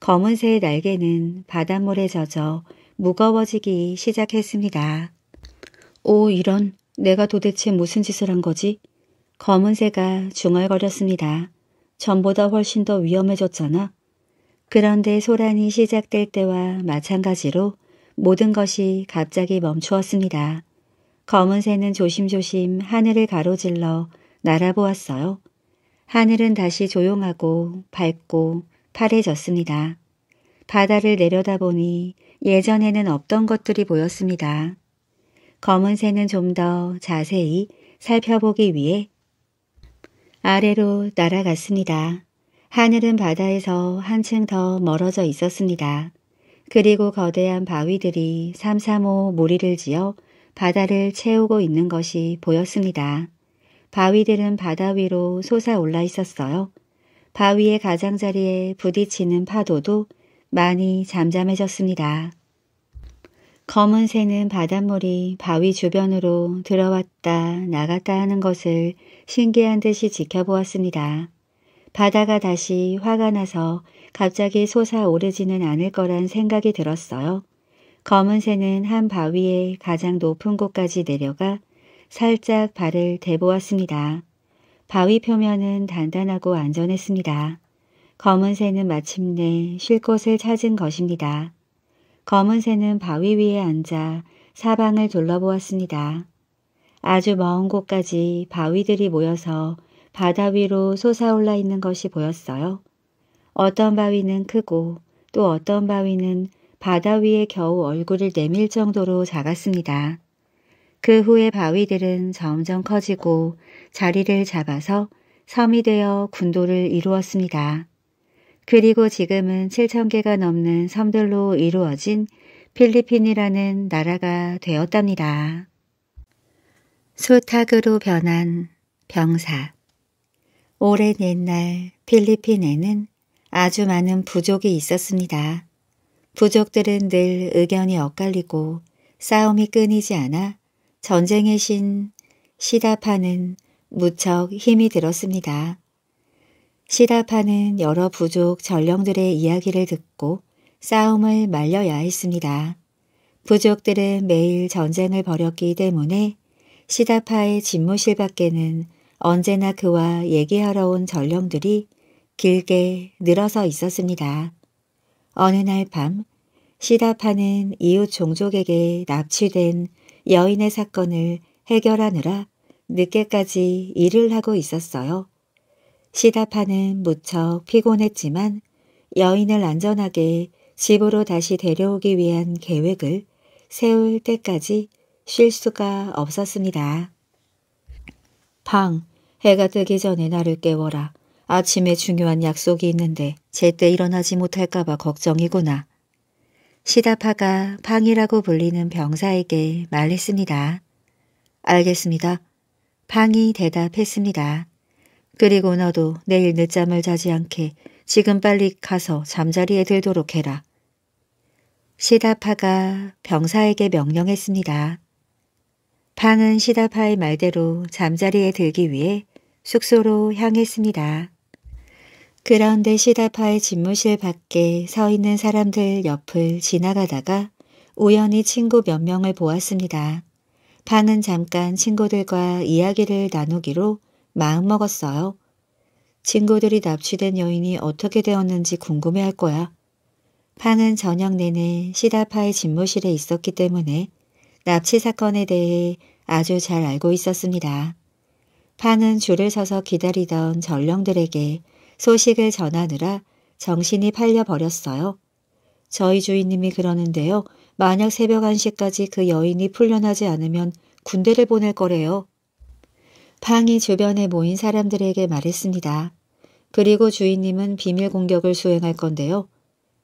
검은 새의 날개는 바닷물에 젖어 무거워지기 시작했습니다. 오, 이런, 내가 도대체 무슨 짓을 한 거지? 검은 새가 중얼거렸습니다. 전보다 훨씬 더 위험해졌잖아. 그런데 소란이 시작될 때와 마찬가지로 모든 것이 갑자기 멈추었습니다. 검은 새는 조심조심 하늘을 가로질러 날아보았어요. 하늘은 다시 조용하고 밝고 파래졌습니다. 바다를 내려다보니 예전에는 없던 것들이 보였습니다. 검은 새는 좀 더 자세히 살펴보기 위해 아래로 날아갔습니다. 하늘은 바다에서 한층 더 멀어져 있었습니다. 그리고 거대한 바위들이 삼삼오 무리를 지어 바다를 채우고 있는 것이 보였습니다. 바위들은 바다 위로 솟아올라 있었어요. 바위의 가장자리에 부딪히는 파도도 많이 잠잠해졌습니다. 검은 새는 바닷물이 바위 주변으로 들어왔다 나갔다 하는 것을 신기한 듯이 지켜보았습니다. 바다가 다시 화가 나서 갑자기 솟아오르지는 않을 거란 생각이 들었어요. 검은 새는 한 바위의 가장 높은 곳까지 내려가 살짝 발을 대보았습니다. 바위 표면은 단단하고 안전했습니다. 검은 새는 마침내 쉴 곳을 찾은 것입니다. 검은 새는 바위 위에 앉아 사방을 둘러보았습니다. 아주 먼 곳까지 바위들이 모여서 바다 위로 솟아올라 있는 것이 보였어요. 어떤 바위는 크고 또 어떤 바위는 바다 위에 겨우 얼굴을 내밀 정도로 작았습니다. 그 후에 바위들은 점점 커지고 자리를 잡아서 섬이 되어 군도를 이루었습니다. 그리고 지금은 7천 개가 넘는 섬들로 이루어진 필리핀이라는 나라가 되었답니다. 소탁으로 변한 병사 오랜 옛날 필리핀에는 아주 많은 부족이 있었습니다. 부족들은 늘 의견이 엇갈리고 싸움이 끊이지 않아 전쟁의 신 시다파는 무척 힘이 들었습니다. 시다파는 여러 부족 전령들의 이야기를 듣고 싸움을 말려야 했습니다. 부족들은 매일 전쟁을 벌였기 때문에 시다파의 집무실 밖에는 언제나 그와 얘기하러 온 전령들이 길게 늘어서 있었습니다. 어느 날 밤 시다파는 이웃 종족에게 납치된 여인의 사건을 해결하느라 늦게까지 일을 하고 있었어요. 시다파는 무척 피곤했지만 여인을 안전하게 집으로 다시 데려오기 위한 계획을 세울 때까지 쉴 수가 없었습니다. 방, 해가 뜨기 전에 나를 깨워라. 아침에 중요한 약속이 있는데 제때 일어나지 못할까봐 걱정이구나. 시다파가 팡이라고 불리는 병사에게 말했습니다. 알겠습니다. 팡이 대답했습니다. 그리고 너도 내일 늦잠을 자지 않게 지금 빨리 가서 잠자리에 들도록 해라. 시다파가 병사에게 명령했습니다. 팡은 시다파의 말대로 잠자리에 들기 위해 숙소로 향했습니다. 그런데 시다파의 집무실 밖에 서 있는 사람들 옆을 지나가다가 우연히 친구 몇 명을 보았습니다. 팡은 잠깐 친구들과 이야기를 나누기로 마음먹었어요. 친구들이 납치된 여인이 어떻게 되었는지 궁금해할 거야. 파는 저녁 내내 시다파의 집무실에 있었기 때문에 납치 사건에 대해 아주 잘 알고 있었습니다. 파는 줄을 서서 기다리던 전령들에게 소식을 전하느라 정신이 팔려버렸어요. 저희 주인님이 그러는데요. 만약 새벽 1시까지 그 여인이 풀려나지 않으면 군대를 보낼 거래요. 팡이 주변에 모인 사람들에게 말했습니다. 그리고 주인님은 비밀 공격을 수행할 건데요.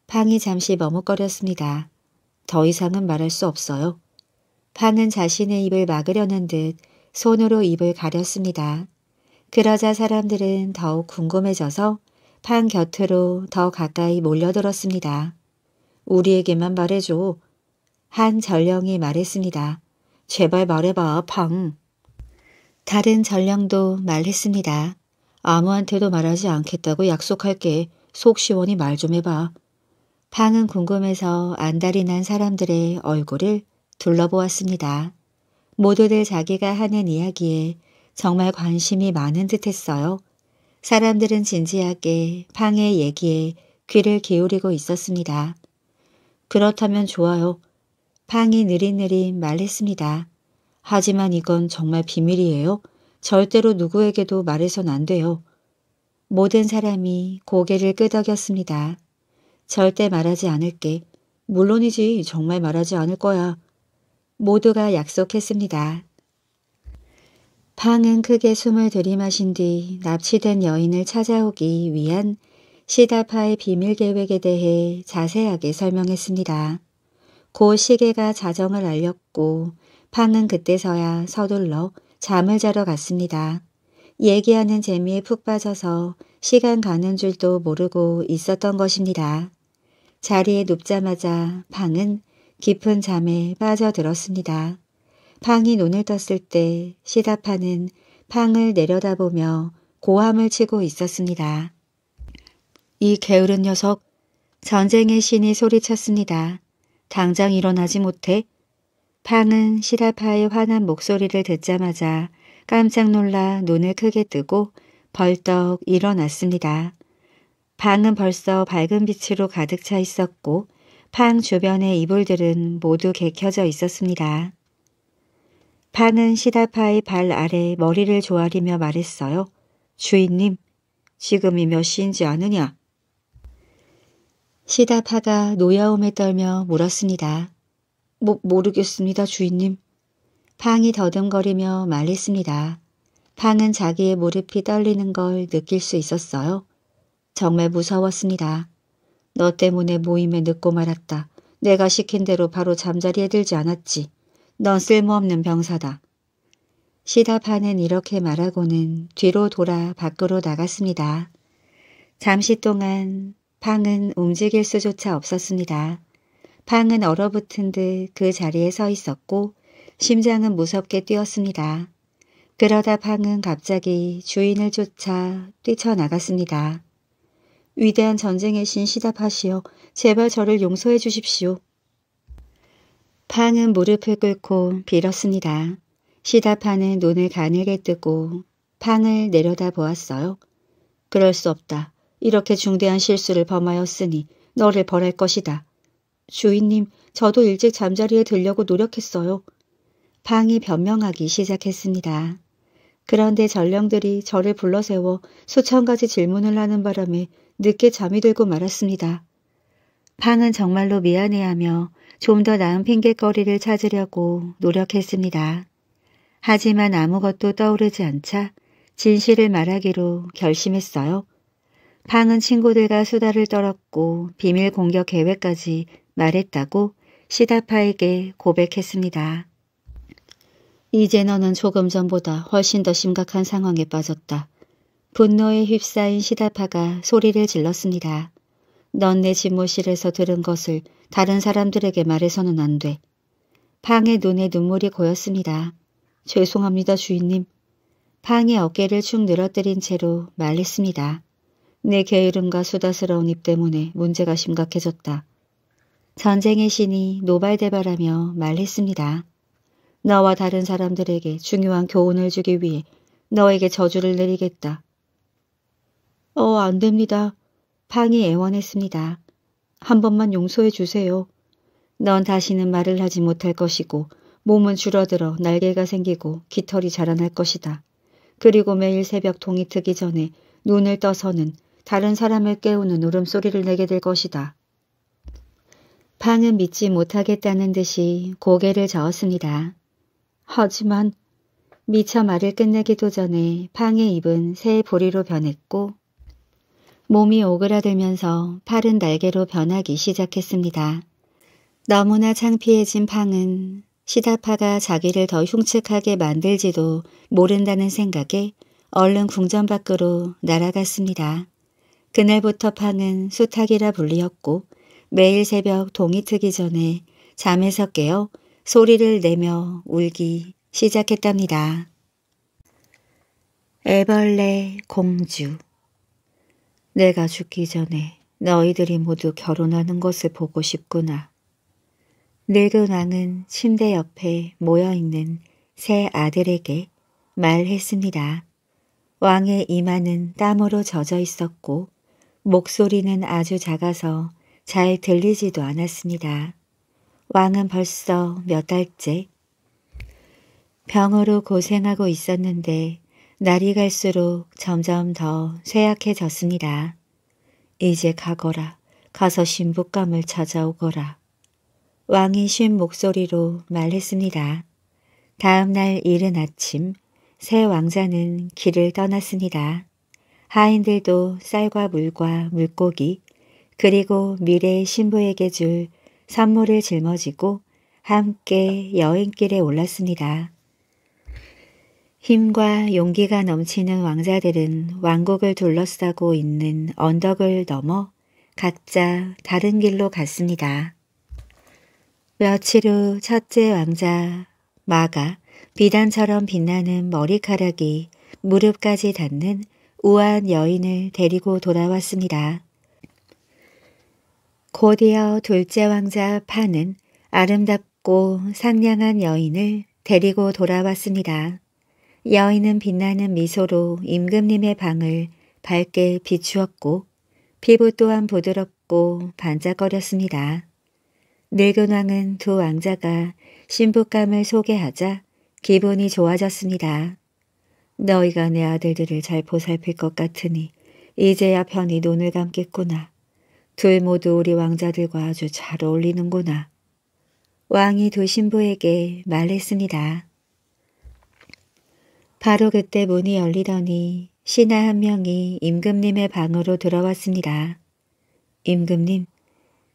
팡이 잠시 머뭇거렸습니다. 더 이상은 말할 수 없어요. 팡은 자신의 입을 막으려는 듯 손으로 입을 가렸습니다. 그러자 사람들은 더욱 궁금해져서 팡 곁으로 더 가까이 몰려들었습니다. 우리에게만 말해줘. 한 전령이 말했습니다. 제발 말해봐, 팡. 다른 전령도 말했습니다. 아무한테도 말하지 않겠다고 약속할게. 속 시원히 말 좀 해봐. 방은 궁금해서 안달이 난 사람들의 얼굴을 둘러보았습니다. 모두들 자기가 하는 이야기에 정말 관심이 많은 듯했어요. 사람들은 진지하게 팡의 얘기에 귀를 기울이고 있었습니다. 그렇다면 좋아요. 팡이 느릿느릿 말했습니다. 하지만 이건 정말 비밀이에요. 절대로 누구에게도 말해선 안 돼요. 모든 사람이 고개를 끄덕였습니다. 절대 말하지 않을게. 물론이지 정말 말하지 않을 거야. 모두가 약속했습니다. 방은 크게 숨을 들이마신 뒤 납치된 여인을 찾아오기 위한 시다파의 비밀 계획에 대해 자세하게 설명했습니다. 고 시계가 자정을 알렸고 팡은 그때서야 서둘러 잠을 자러 갔습니다. 얘기하는 재미에 푹 빠져서 시간 가는 줄도 모르고 있었던 것입니다. 자리에 눕자마자 방은 깊은 잠에 빠져들었습니다. 팡이 눈을 떴을 때 시다파는 팡을 내려다보며 고함을 치고 있었습니다. 이 게으른 녀석, 전쟁의 신이 소리쳤습니다. 당장 일어나지 못해 팡은 시라파의 환한 목소리를 듣자마자 깜짝 놀라 눈을 크게 뜨고 벌떡 일어났습니다. 방은 벌써 밝은 빛으로 가득 차 있었고 팡 주변의 이불들은 모두 개켜져 있었습니다. 팡은 시다파의 발 아래 머리를 조아리며 말했어요. 주인님, 지금이 몇 시인지 아느냐? 시다파가 노여움에 떨며 물었습니다. 모, 모르겠습니다, 주인님. 팡이 더듬거리며 말했습니다. 팡은 자기의 무릎이 떨리는 걸 느낄 수 있었어요. 정말 무서웠습니다. 너 때문에 모임에 늦고 말았다. 내가 시킨 대로 바로 잠자리에 들지 않았지. 넌 쓸모없는 병사다. 시다파는 이렇게 말하고는 뒤로 돌아 밖으로 나갔습니다. 잠시 동안 팡은 움직일 수조차 없었습니다. 팡은 얼어붙은 듯 그 자리에 서 있었고 심장은 무섭게 뛰었습니다. 그러다 팡은 갑자기 주인을 쫓아 뛰쳐나갔습니다. 위대한 전쟁의 신시답하시오 제발 저를 용서해 주십시오. 팡은 무릎을 꿇고 빌었습니다. 시답하는 눈을 가늘게 뜨고 팡을 내려다 보았어요. 그럴 수 없다. 이렇게 중대한 실수를 범하였으니 너를 벌할 것이다. 주인님, 저도 일찍 잠자리에 들려고 노력했어요. 방이 변명하기 시작했습니다. 그런데 전령들이 저를 불러세워 수천 가지 질문을 하는 바람에 늦게 잠이 들고 말았습니다. 방은 정말로 미안해하며 좀 더 나은 핑계거리를 찾으려고 노력했습니다. 하지만 아무것도 떠오르지 않자 진실을 말하기로 결심했어요. 방은 친구들과 수다를 떨었고 비밀 공격 계획까지 말했다고 시다파에게 고백했습니다. 이제 너는 조금 전보다 훨씬 더 심각한 상황에 빠졌다. 분노에 휩싸인 시다파가 소리를 질렀습니다. 넌 내 집무실에서 들은 것을 다른 사람들에게 말해서는 안 돼. 팡의 눈에 눈물이 고였습니다. 죄송합니다, 주인님. 팡의 어깨를 축 늘어뜨린 채로 말했습니다. 내 게으름과 수다스러운 입 때문에 문제가 심각해졌다. 전쟁의 신이 노발대발하며 말했습니다. 너와 다른 사람들에게 중요한 교훈을 주기 위해 너에게 저주를 내리겠다. 어, 안 됩니다. 팡이 애원했습니다. 한 번만 용서해 주세요. 넌 다시는 말을 하지 못할 것이고 몸은 줄어들어 날개가 생기고 깃털이 자라날 것이다. 그리고 매일 새벽 동이 트기 전에 눈을 떠서는 다른 사람을 깨우는 울음소리를 내게 될 것이다. 팡은 믿지 못하겠다는 듯이 고개를 저었습니다. 하지만 미처 말을 끝내기도 전에 팡의 입은 새 보리로 변했고 몸이 오그라들면서 팔은 날개로 변하기 시작했습니다. 너무나 창피해진 팡은 시다파가 자기를 더 흉측하게 만들지도 모른다는 생각에 얼른 궁전 밖으로 날아갔습니다. 그날부터 팡은 수탉이라 불리었고 매일 새벽 동이 트기 전에 잠에서 깨어 소리를 내며 울기 시작했답니다. 애벌레 공주 내가 죽기 전에 너희들이 모두 결혼하는 것을 보고 싶구나. 늙은 왕은 침대 옆에 모여있는 세 아들에게 말했습니다. 왕의 이마는 땀으로 젖어 있었고 목소리는 아주 작아서 잘 들리지도 않았습니다. 왕은 벌써 몇 달째 병으로 고생하고 있었는데 날이 갈수록 점점 더 쇠약해졌습니다. 이제 가거라. 가서 신부감을 찾아오거라. 왕이 쉰 목소리로 말했습니다. 다음 날 이른 아침 새 왕자는 길을 떠났습니다. 하인들도 쌀과 물과 물고기, 그리고 미래의 신부에게 줄 선물을 짊어지고 함께 여행길에 올랐습니다. 힘과 용기가 넘치는 왕자들은 왕국을 둘러싸고 있는 언덕을 넘어 각자 다른 길로 갔습니다. 며칠 후 첫째 왕자 마가 비단처럼 빛나는 머리카락이 무릎까지 닿는 우아한 여인을 데리고 돌아왔습니다. 곧이어 둘째 왕자 파는 아름답고 상냥한 여인을 데리고 돌아왔습니다. 여인은 빛나는 미소로 임금님의 방을 밝게 비추었고 피부 또한 부드럽고 반짝거렸습니다. 늙은 왕은 두 왕자가 신부감을 소개하자 기분이 좋아졌습니다. 너희가 내 아들들을 잘 보살필 것 같으니 이제야 편히 눈을 감겠구나. 둘 모두 우리 왕자들과 아주 잘 어울리는구나. 왕이 두 신부에게 말했습니다. 바로 그때 문이 열리더니 신하 한 명이 임금님의 방으로 들어왔습니다. 임금님,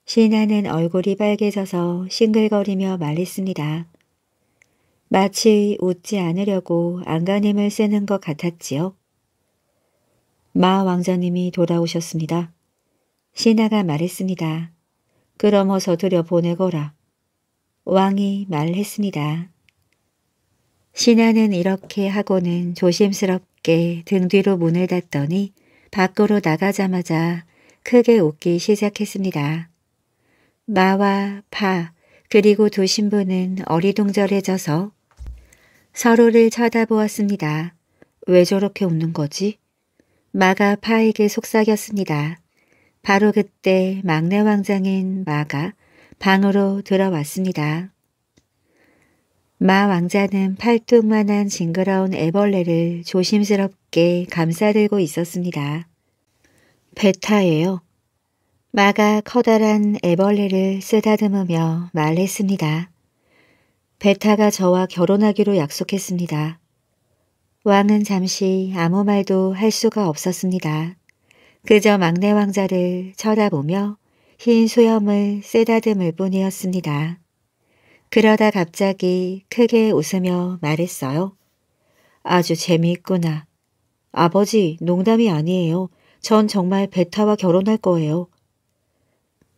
신하는 얼굴이 빨개져서 싱글거리며 말했습니다. 마치 웃지 않으려고 안간힘을 쓰는 것 같았지요. 마 왕자님이 돌아오셨습니다. 신하가 말했습니다. 그럼 어서 들여보내거라. 왕이 말했습니다. 신하는 이렇게 하고는 조심스럽게 등 뒤로 문을 닫더니 밖으로 나가자마자 크게 웃기 시작했습니다. 마와 파 그리고 두 신부는 어리둥절해져서 서로를 쳐다보았습니다. 왜 저렇게 웃는 거지? 마가 파에게 속삭였습니다. 바로 그때 막내 왕자인 마가 방으로 들어왔습니다. 마 왕자는 팔뚝만한 징그러운 애벌레를 조심스럽게 감싸들고 있었습니다. 베타예요. 마가 커다란 애벌레를 쓰다듬으며 말했습니다. 베타가 저와 결혼하기로 약속했습니다. 왕은 잠시 아무 말도 할 수가 없었습니다. 그저 막내 왕자를 쳐다보며 흰 수염을 쓰다듬을 뿐이었습니다. 그러다 갑자기 크게 웃으며 말했어요. 아주 재미있구나. 아버지 농담이 아니에요. 전 정말 베타와 결혼할 거예요.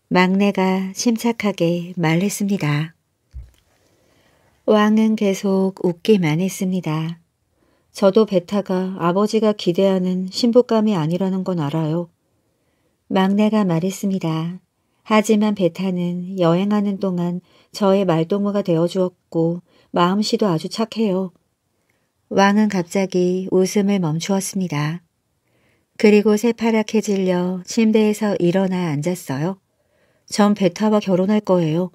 막내가 심착하게 말했습니다. 왕은 계속 웃기만 했습니다. 저도 베타가 아버지가 기대하는 신부감이 아니라는 건 알아요. 막내가 말했습니다. 하지만 베타는 여행하는 동안 저의 말동무가 되어주었고 마음씨도 아주 착해요. 왕은 갑자기 웃음을 멈추었습니다. 그리고 새파랗게 질려 침대에서 일어나 앉았어요. 전 베타와 결혼할 거예요.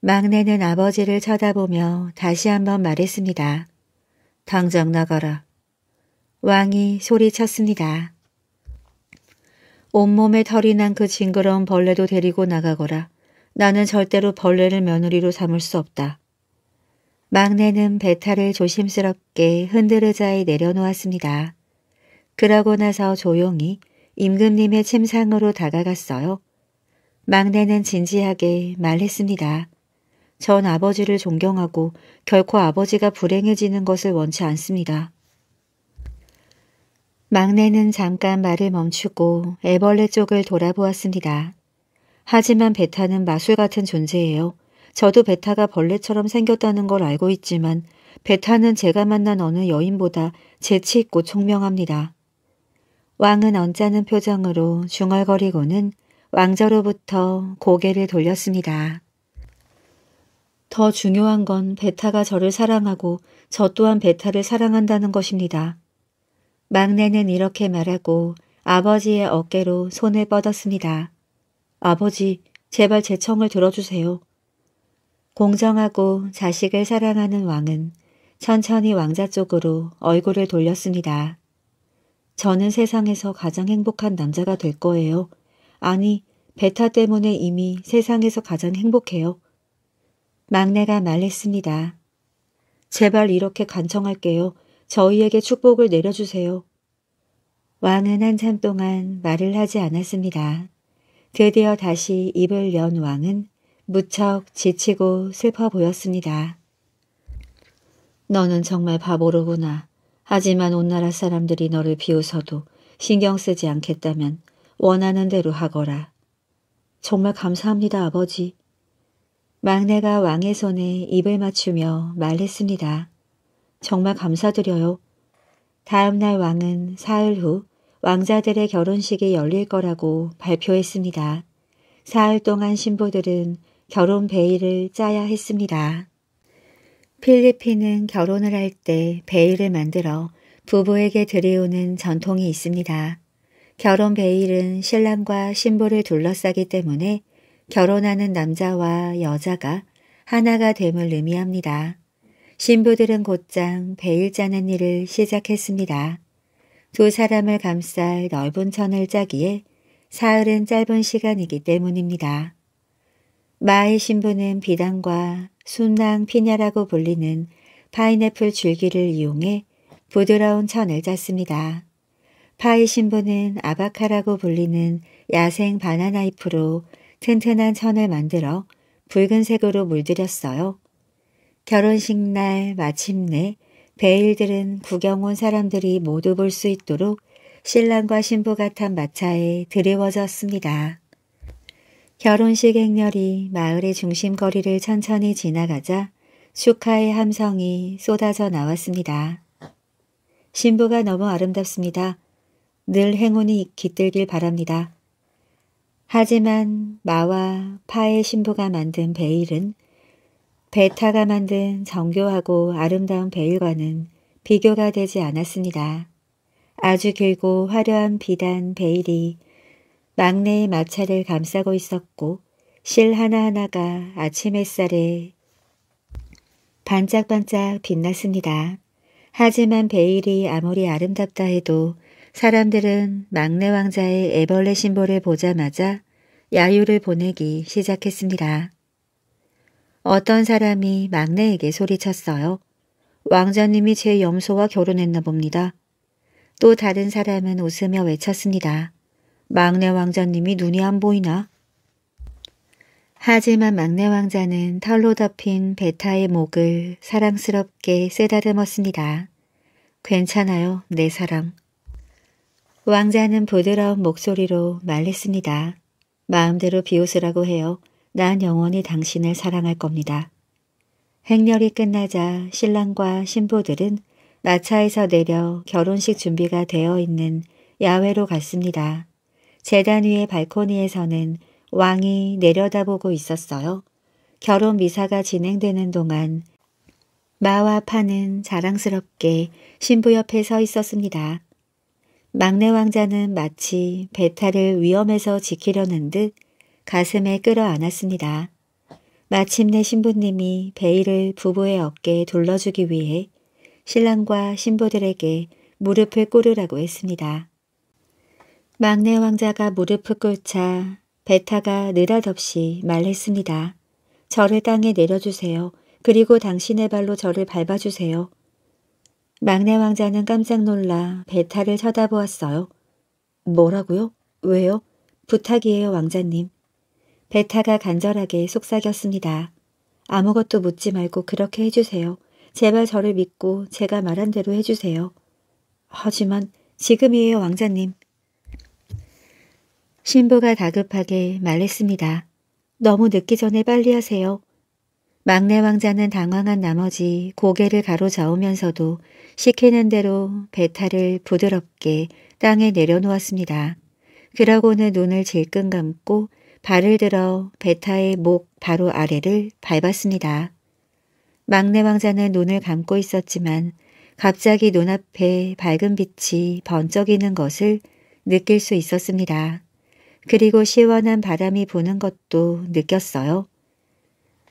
막내는 아버지를 쳐다보며 다시 한번 말했습니다. 당장 나가라. 왕이 소리쳤습니다. 온몸에 털이 난 그 징그러운 벌레도 데리고 나가거라. 나는 절대로 벌레를 며느리로 삼을 수 없다. 막내는 배탈을 조심스럽게 흔들의자에 내려놓았습니다. 그러고 나서 조용히 임금님의 침상으로 다가갔어요. 막내는 진지하게 말했습니다. 전 아버지를 존경하고 결코 아버지가 불행해지는 것을 원치 않습니다. 막내는 잠깐 말을 멈추고 애벌레 쪽을 돌아보았습니다. 하지만 베타는 마술 같은 존재예요. 저도 베타가 벌레처럼 생겼다는 걸 알고 있지만 베타는 제가 만난 어느 여인보다 재치 있고 총명합니다. 왕은 언짢은 표정으로 중얼거리고는 왕자로부터 고개를 돌렸습니다. 더 중요한 건 베타가 저를 사랑하고 저 또한 베타를 사랑한다는 것입니다. 막내는 이렇게 말하고 아버지의 어깨로 손을 뻗었습니다. 아버지, 제발 제 청을 들어주세요. 공정하고 자식을 사랑하는 왕은 천천히 왕자 쪽으로 얼굴을 돌렸습니다. 저는 세상에서 가장 행복한 남자가 될 거예요. 아니, 베타 때문에 이미 세상에서 가장 행복해요. 막내가 말했습니다. 제발 이렇게 간청할게요. 저희에게 축복을 내려주세요. 왕은 한참 동안 말을 하지 않았습니다. 드디어 다시 입을 연 왕은 무척 지치고 슬퍼 보였습니다. 너는 정말 바보로구나. 하지만 온 나라 사람들이 너를 비웃어도 신경 쓰지 않겠다면 원하는 대로 하거라. 정말 감사합니다, 아버지. 막내가 왕의 손에 입을 맞추며 말했습니다. 정말 감사드려요. 다음 날 왕은 사흘 후 왕자들의 결혼식이 열릴 거라고 발표했습니다. 사흘 동안 신부들은 결혼 베일을 짜야 했습니다. 필리핀은 결혼을 할 때 베일을 만들어 부부에게 들이우는 전통이 있습니다. 결혼 베일은 신랑과 신부를 둘러싸기 때문에 결혼하는 남자와 여자가 하나가 됨을 의미합니다. 신부들은 곧장 베일 짜는 일을 시작했습니다. 두 사람을 감쌀 넓은 천을 짜기에 사흘은 짧은 시간이기 때문입니다. 마의 신부는 비단과 순낭 피냐라고 불리는 파인애플 줄기를 이용해 부드러운 천을 짰습니다. 파의 신부는 아바카라고 불리는 야생 바나나 이프로 튼튼한 천을 만들어 붉은색으로 물들였어요. 결혼식 날 마침내 베일들은 구경 온 사람들이 모두 볼 수 있도록 신랑과 신부가 탄 마차에 드리워졌습니다. 결혼식 행렬이 마을의 중심거리를 천천히 지나가자 축하의 함성이 쏟아져 나왔습니다. 신부가 너무 아름답습니다. 늘 행운이 깃들길 바랍니다. 하지만 마와 파의 신부가 만든 베일은 베타가 만든 정교하고 아름다운 베일과는 비교가 되지 않았습니다. 아주 길고 화려한 비단 베일이 막내의 마차를 감싸고 있었고 실 하나하나가 아침 햇살에 반짝반짝 빛났습니다. 하지만 베일이 아무리 아름답다 해도 사람들은 막내 왕자의 애벌레 신보를 보자마자 야유를 보내기 시작했습니다. 어떤 사람이 막내에게 소리쳤어요. 왕자님이 제 염소와 결혼했나 봅니다. 또 다른 사람은 웃으며 외쳤습니다. 막내 왕자님이 눈이 안 보이나? 하지만 막내 왕자는 털로 덮인 베타의 목을 사랑스럽게 쓰다듬었습니다. 괜찮아요, 내 사랑. 왕자는 부드러운 목소리로 말했습니다 마음대로 비웃으라고 해요. 난 영원히 당신을 사랑할 겁니다. 행렬이 끝나자 신랑과 신부들은 마차에서 내려 결혼식 준비가 되어 있는 야외로 갔습니다. 재단 위의 발코니에서는 왕이 내려다보고 있었어요. 결혼 미사가 진행되는 동안 마와 파는 자랑스럽게 신부 옆에 서 있었습니다. 막내 왕자는 마치 베타를 위험에서 지키려는 듯 가슴에 끌어안았습니다. 마침내 신부님이 베일을 부부의 어깨에 둘러주기 위해 신랑과 신부들에게 무릎을 꿇으라고 했습니다. 막내 왕자가 무릎을 꿇자 베타가 느닷없이 말했습니다. 저를 땅에 내려주세요. 그리고 당신의 발로 저를 밟아주세요. 막내 왕자는 깜짝 놀라 베타를 쳐다보았어요. 뭐라고요? 왜요? 부탁이에요, 왕자님. 베타가 간절하게 속삭였습니다. 아무것도 묻지 말고 그렇게 해주세요. 제발 저를 믿고 제가 말한 대로 해주세요. 하지만 지금이에요, 왕자님. 신부가 다급하게 말했습니다. 너무 늦기 전에 빨리 하세요. 막내 왕자는 당황한 나머지 고개를 가로저으면서도 시키는 대로 배탈을 부드럽게 땅에 내려놓았습니다. 그러고는 눈을 질끈 감고 발을 들어 베타의 목 바로 아래를 밟았습니다. 막내 왕자는 눈을 감고 있었지만 갑자기 눈앞에 밝은 빛이 번쩍이는 것을 느낄 수 있었습니다. 그리고 시원한 바람이 부는 것도 느꼈어요.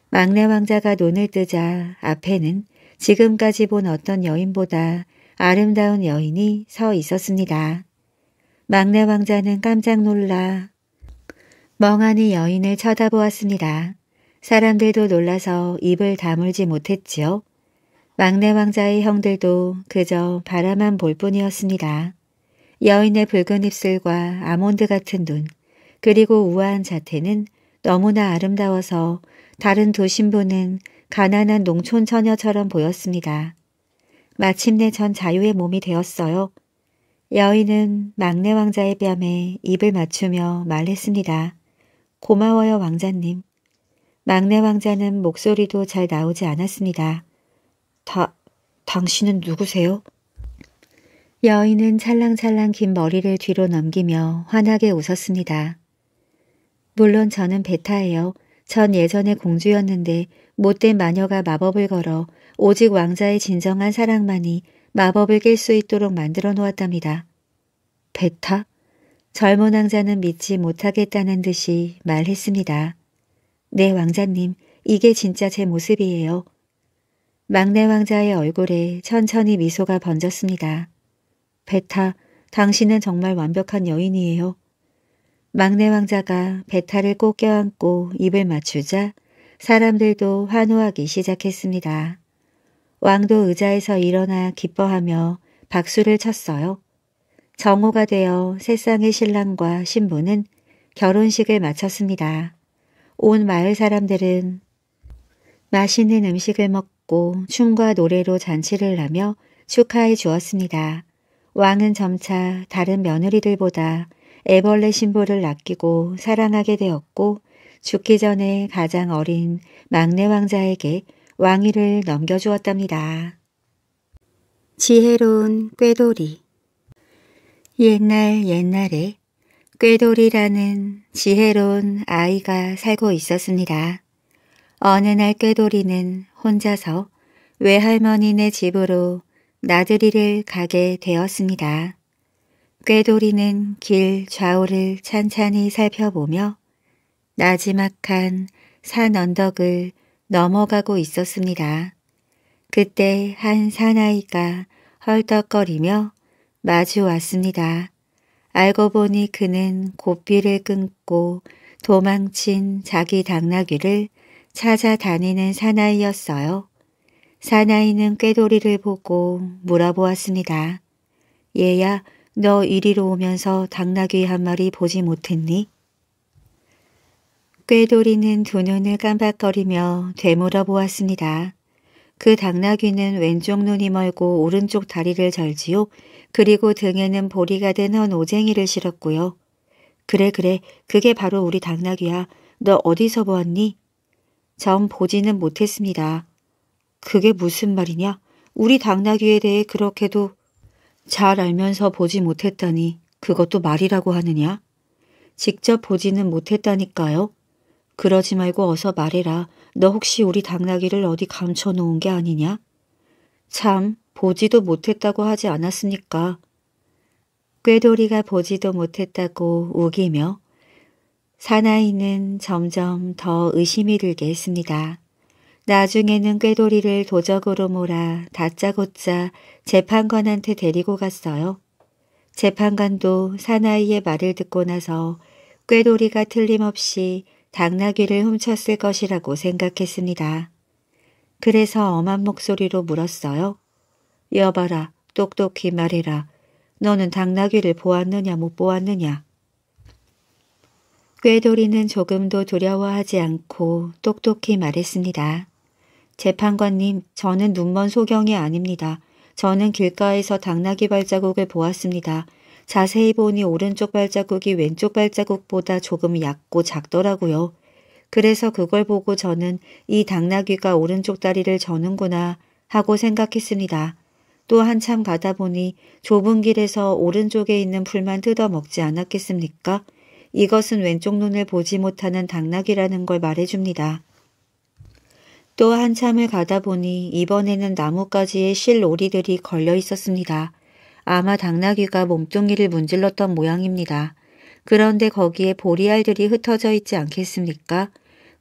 막내 왕자가 눈을 뜨자 앞에는 지금까지 본 어떤 여인보다 아름다운 여인이 서 있었습니다. 막내 왕자는 깜짝 놀라 멍하니 여인을 쳐다보았습니다. 사람들도 놀라서 입을 다물지 못했지요. 막내 왕자의 형들도 그저 바라만 볼 뿐이었습니다. 여인의 붉은 입술과 아몬드 같은 눈, 그리고 우아한 자태는 너무나 아름다워서 다른 두 신부는 가난한 농촌 처녀처럼 보였습니다. 마침내 전 자유의 몸이 되었어요. 여인은 막내 왕자의 뺨에 입을 맞추며 말했습니다. 고마워요 왕자님. 막내 왕자는 목소리도 잘 나오지 않았습니다. 다, 당신은 누구세요? 여인은 찰랑찰랑 긴 머리를 뒤로 넘기며 환하게 웃었습니다. 물론 저는 베타예요. 전 예전에 공주였는데 못된 마녀가 마법을 걸어 오직 왕자의 진정한 사랑만이 마법을 깰 수 있도록 만들어 놓았답니다. 베타? 젊은 왕자는 믿지 못하겠다는 듯이 말했습니다. 네, 왕자님, 이게 진짜 제 모습이에요. 막내 왕자의 얼굴에 천천히 미소가 번졌습니다. 베타, 당신은 정말 완벽한 여인이에요. 막내 왕자가 배탈을 꼭 껴안고 입을 맞추자 사람들도 환호하기 시작했습니다. 왕도 의자에서 일어나 기뻐하며 박수를 쳤어요. 정호가 되어 세상의 신랑과 신부는 결혼식을 마쳤습니다. 온 마을 사람들은 맛있는 음식을 먹고 춤과 노래로 잔치를 하며 축하해 주었습니다. 왕은 점차 다른 며느리들보다 애벌레 신부를 아끼고 사랑하게 되었고 죽기 전에 가장 어린 막내 왕자에게 왕위를 넘겨주었답니다. 지혜로운 꾀돌이 옛날 옛날에 꾀돌이라는 지혜로운 아이가 살고 있었습니다. 어느 날 꾀돌이는 혼자서 외할머니네 집으로 나들이를 가게 되었습니다. 꾀돌이는 길 좌우를 찬찬히 살펴보며 나지막한 산 언덕을 넘어가고 있었습니다. 그때 한 사나이가 헐떡거리며 마주 왔습니다. 알고 보니 그는 고삐를 끊고 도망친 자기 당나귀를 찾아다니는 사나이였어요. 사나이는 꾀돌이를 보고 물어보았습니다. 얘야 너 이리로 오면서 당나귀 한 마리 보지 못했니? 꾀돌이는 두 눈을 깜박거리며 되물어 보았습니다. 그 당나귀는 왼쪽 눈이 멀고 오른쪽 다리를 절지요. 그리고 등에는 보리가 되는 오쟁이를 실었고요. 그래 그래 그게 바로 우리 당나귀야. 너 어디서 보았니? 전 보지는 못했습니다. 그게 무슨 말이냐? 우리 당나귀에 대해 그렇게도 잘 알면서 보지 못했다니 그것도 말이라고 하느냐? 직접 보지는 못했다니까요. 그러지 말고 어서 말해라. 너 혹시 우리 당나귀를 어디 감춰놓은 게 아니냐? 참, 보지도 못했다고 하지 않았습니까? 꾀돌이가 보지도 못했다고 우기며 사나이는 점점 더 의심이 들게 했습니다. 나중에는 꾀돌이를 도적으로 몰아 다짜고짜 재판관한테 데리고 갔어요. 재판관도 사나이의 말을 듣고 나서 꾀돌이가 틀림없이 당나귀를 훔쳤을 것이라고 생각했습니다. 그래서 엄한 목소리로 물었어요. 여봐라, 똑똑히 말해라. 너는 당나귀를 보았느냐 못 보았느냐. 꾀돌이는 조금도 두려워하지 않고 똑똑히 말했습니다. 재판관님, 저는 눈먼 소경이 아닙니다. 저는 길가에서 당나귀 발자국을 보았습니다. 자세히 보니 오른쪽 발자국이 왼쪽 발자국보다 조금 얕고 작더라고요. 그래서 그걸 보고 저는 이 당나귀가 오른쪽 다리를 저는구나 하고 생각했습니다. 또 한참 가다 보니 좁은 길에서 오른쪽에 있는 풀만 뜯어먹지 않았겠습니까? 이것은 왼쪽 눈을 보지 못하는 당나귀라는 걸 말해줍니다. 또 한참을 가다 보니 이번에는 나뭇가지에 실오리들이 걸려 있었습니다. 아마 당나귀가 몸뚱이를 문질렀던 모양입니다. 그런데 거기에 보리알들이 흩어져 있지 않겠습니까?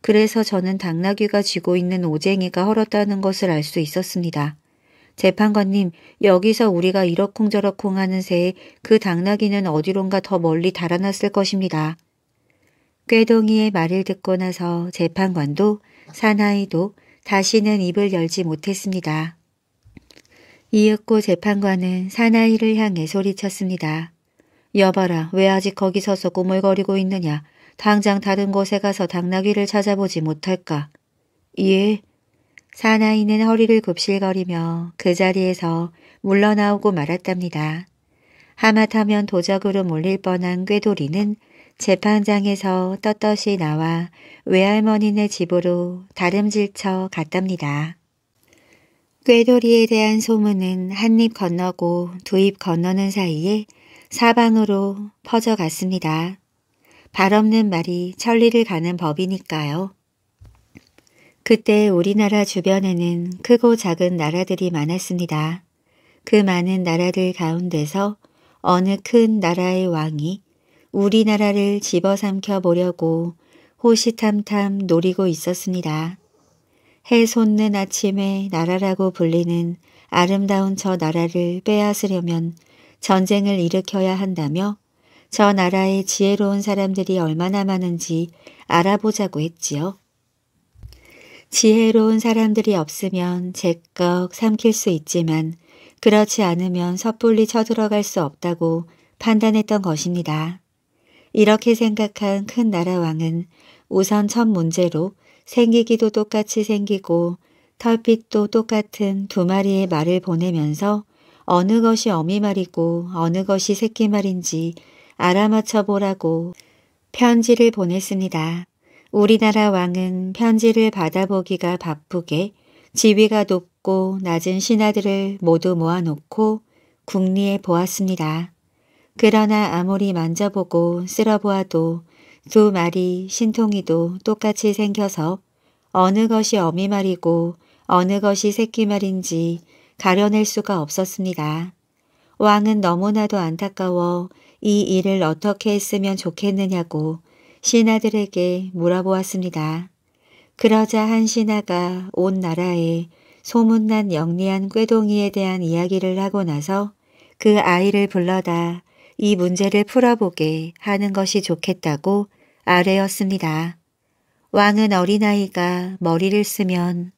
그래서 저는 당나귀가 쥐고 있는 오쟁이가 헐었다는 것을 알 수 있었습니다. 재판관님, 여기서 우리가 이러쿵저러쿵 하는 새에 그 당나귀는 어디론가 더 멀리 달아났을 것입니다. 꾀동이의 말을 듣고 나서 재판관도 사나이도 다시는 입을 열지 못했습니다. 이윽고 재판관은 사나이를 향해 소리쳤습니다. 여봐라 왜 아직 거기 서서 꼬물거리고 있느냐 당장 다른 곳에 가서 당나귀를 찾아보지 못할까. 예. 사나이는 허리를 굽실거리며 그 자리에서 물러나오고 말았답니다. 하마터면 도적으로 몰릴 뻔한 꾀돌이는 재판장에서 떳떳이 나와 외할머니네 집으로 다름질쳐 갔답니다. 꾀돌이에 대한 소문은 한 입 건너고 두 입 건너는 사이에 사방으로 퍼져갔습니다. 발 없는 말이 천리를 가는 법이니까요. 그때 우리나라 주변에는 크고 작은 나라들이 많았습니다. 그 많은 나라들 가운데서 어느 큰 나라의 왕이 우리나라를 집어삼켜 보려고 호시탐탐 노리고 있었습니다. 해 솟는 아침에 나라라고 불리는 아름다운 저 나라를 빼앗으려면 전쟁을 일으켜야 한다며 저 나라의 지혜로운 사람들이 얼마나 많은지 알아보자고 했지요. 지혜로운 사람들이 없으면 제꺽 삼킬 수 있지만 그렇지 않으면 섣불리 쳐들어갈 수 없다고 판단했던 것입니다. 이렇게 생각한 큰 나라 왕은 우선 첫 문제로 생기기도 똑같이 생기고 털빛도 똑같은 두 마리의 말을 보내면서 어느 것이 어미 말이고 어느 것이 새끼 말인지 알아맞혀 보라고 편지를 보냈습니다. 우리나라 왕은 편지를 받아보기가 바쁘게 지위가 높고 낮은 신하들을 모두 모아놓고 궁리에 보았습니다. 그러나 아무리 만져보고 쓸어보아도 두 마리 신통이도 똑같이 생겨서 어느 것이 어미 말이고 어느 것이 새끼 말인지 가려낼 수가 없었습니다. 왕은 너무나도 안타까워 이 일을 어떻게 했으면 좋겠느냐고 신하들에게 물어보았습니다. 그러자 한 신하가 온 나라에 소문난 영리한 꾀동이에 대한 이야기를 하고 나서 그 아이를 불러다 이 문제를 풀어보게 하는 것이 좋겠다고 아뢰었습니다. 왕은 어린아이가 머리를 쓰면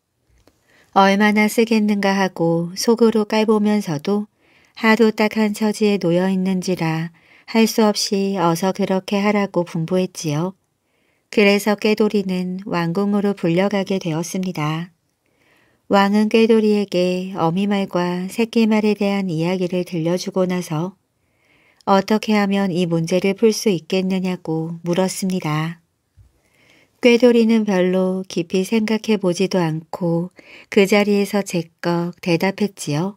얼마나 쓰겠는가 하고 속으로 깔보면서도 하도 딱한 처지에 놓여 있는지라 할 수 없이 어서 그렇게 하라고 분부했지요. 그래서 꾀돌이는 왕궁으로 불려가게 되었습니다. 왕은 꾀돌이에게 어미말과 새끼말에 대한 이야기를 들려주고 나서 어떻게 하면 이 문제를 풀 수 있겠느냐고 물었습니다. 꾀돌이는 별로 깊이 생각해 보지도 않고 그 자리에서 제꺽 대답했지요.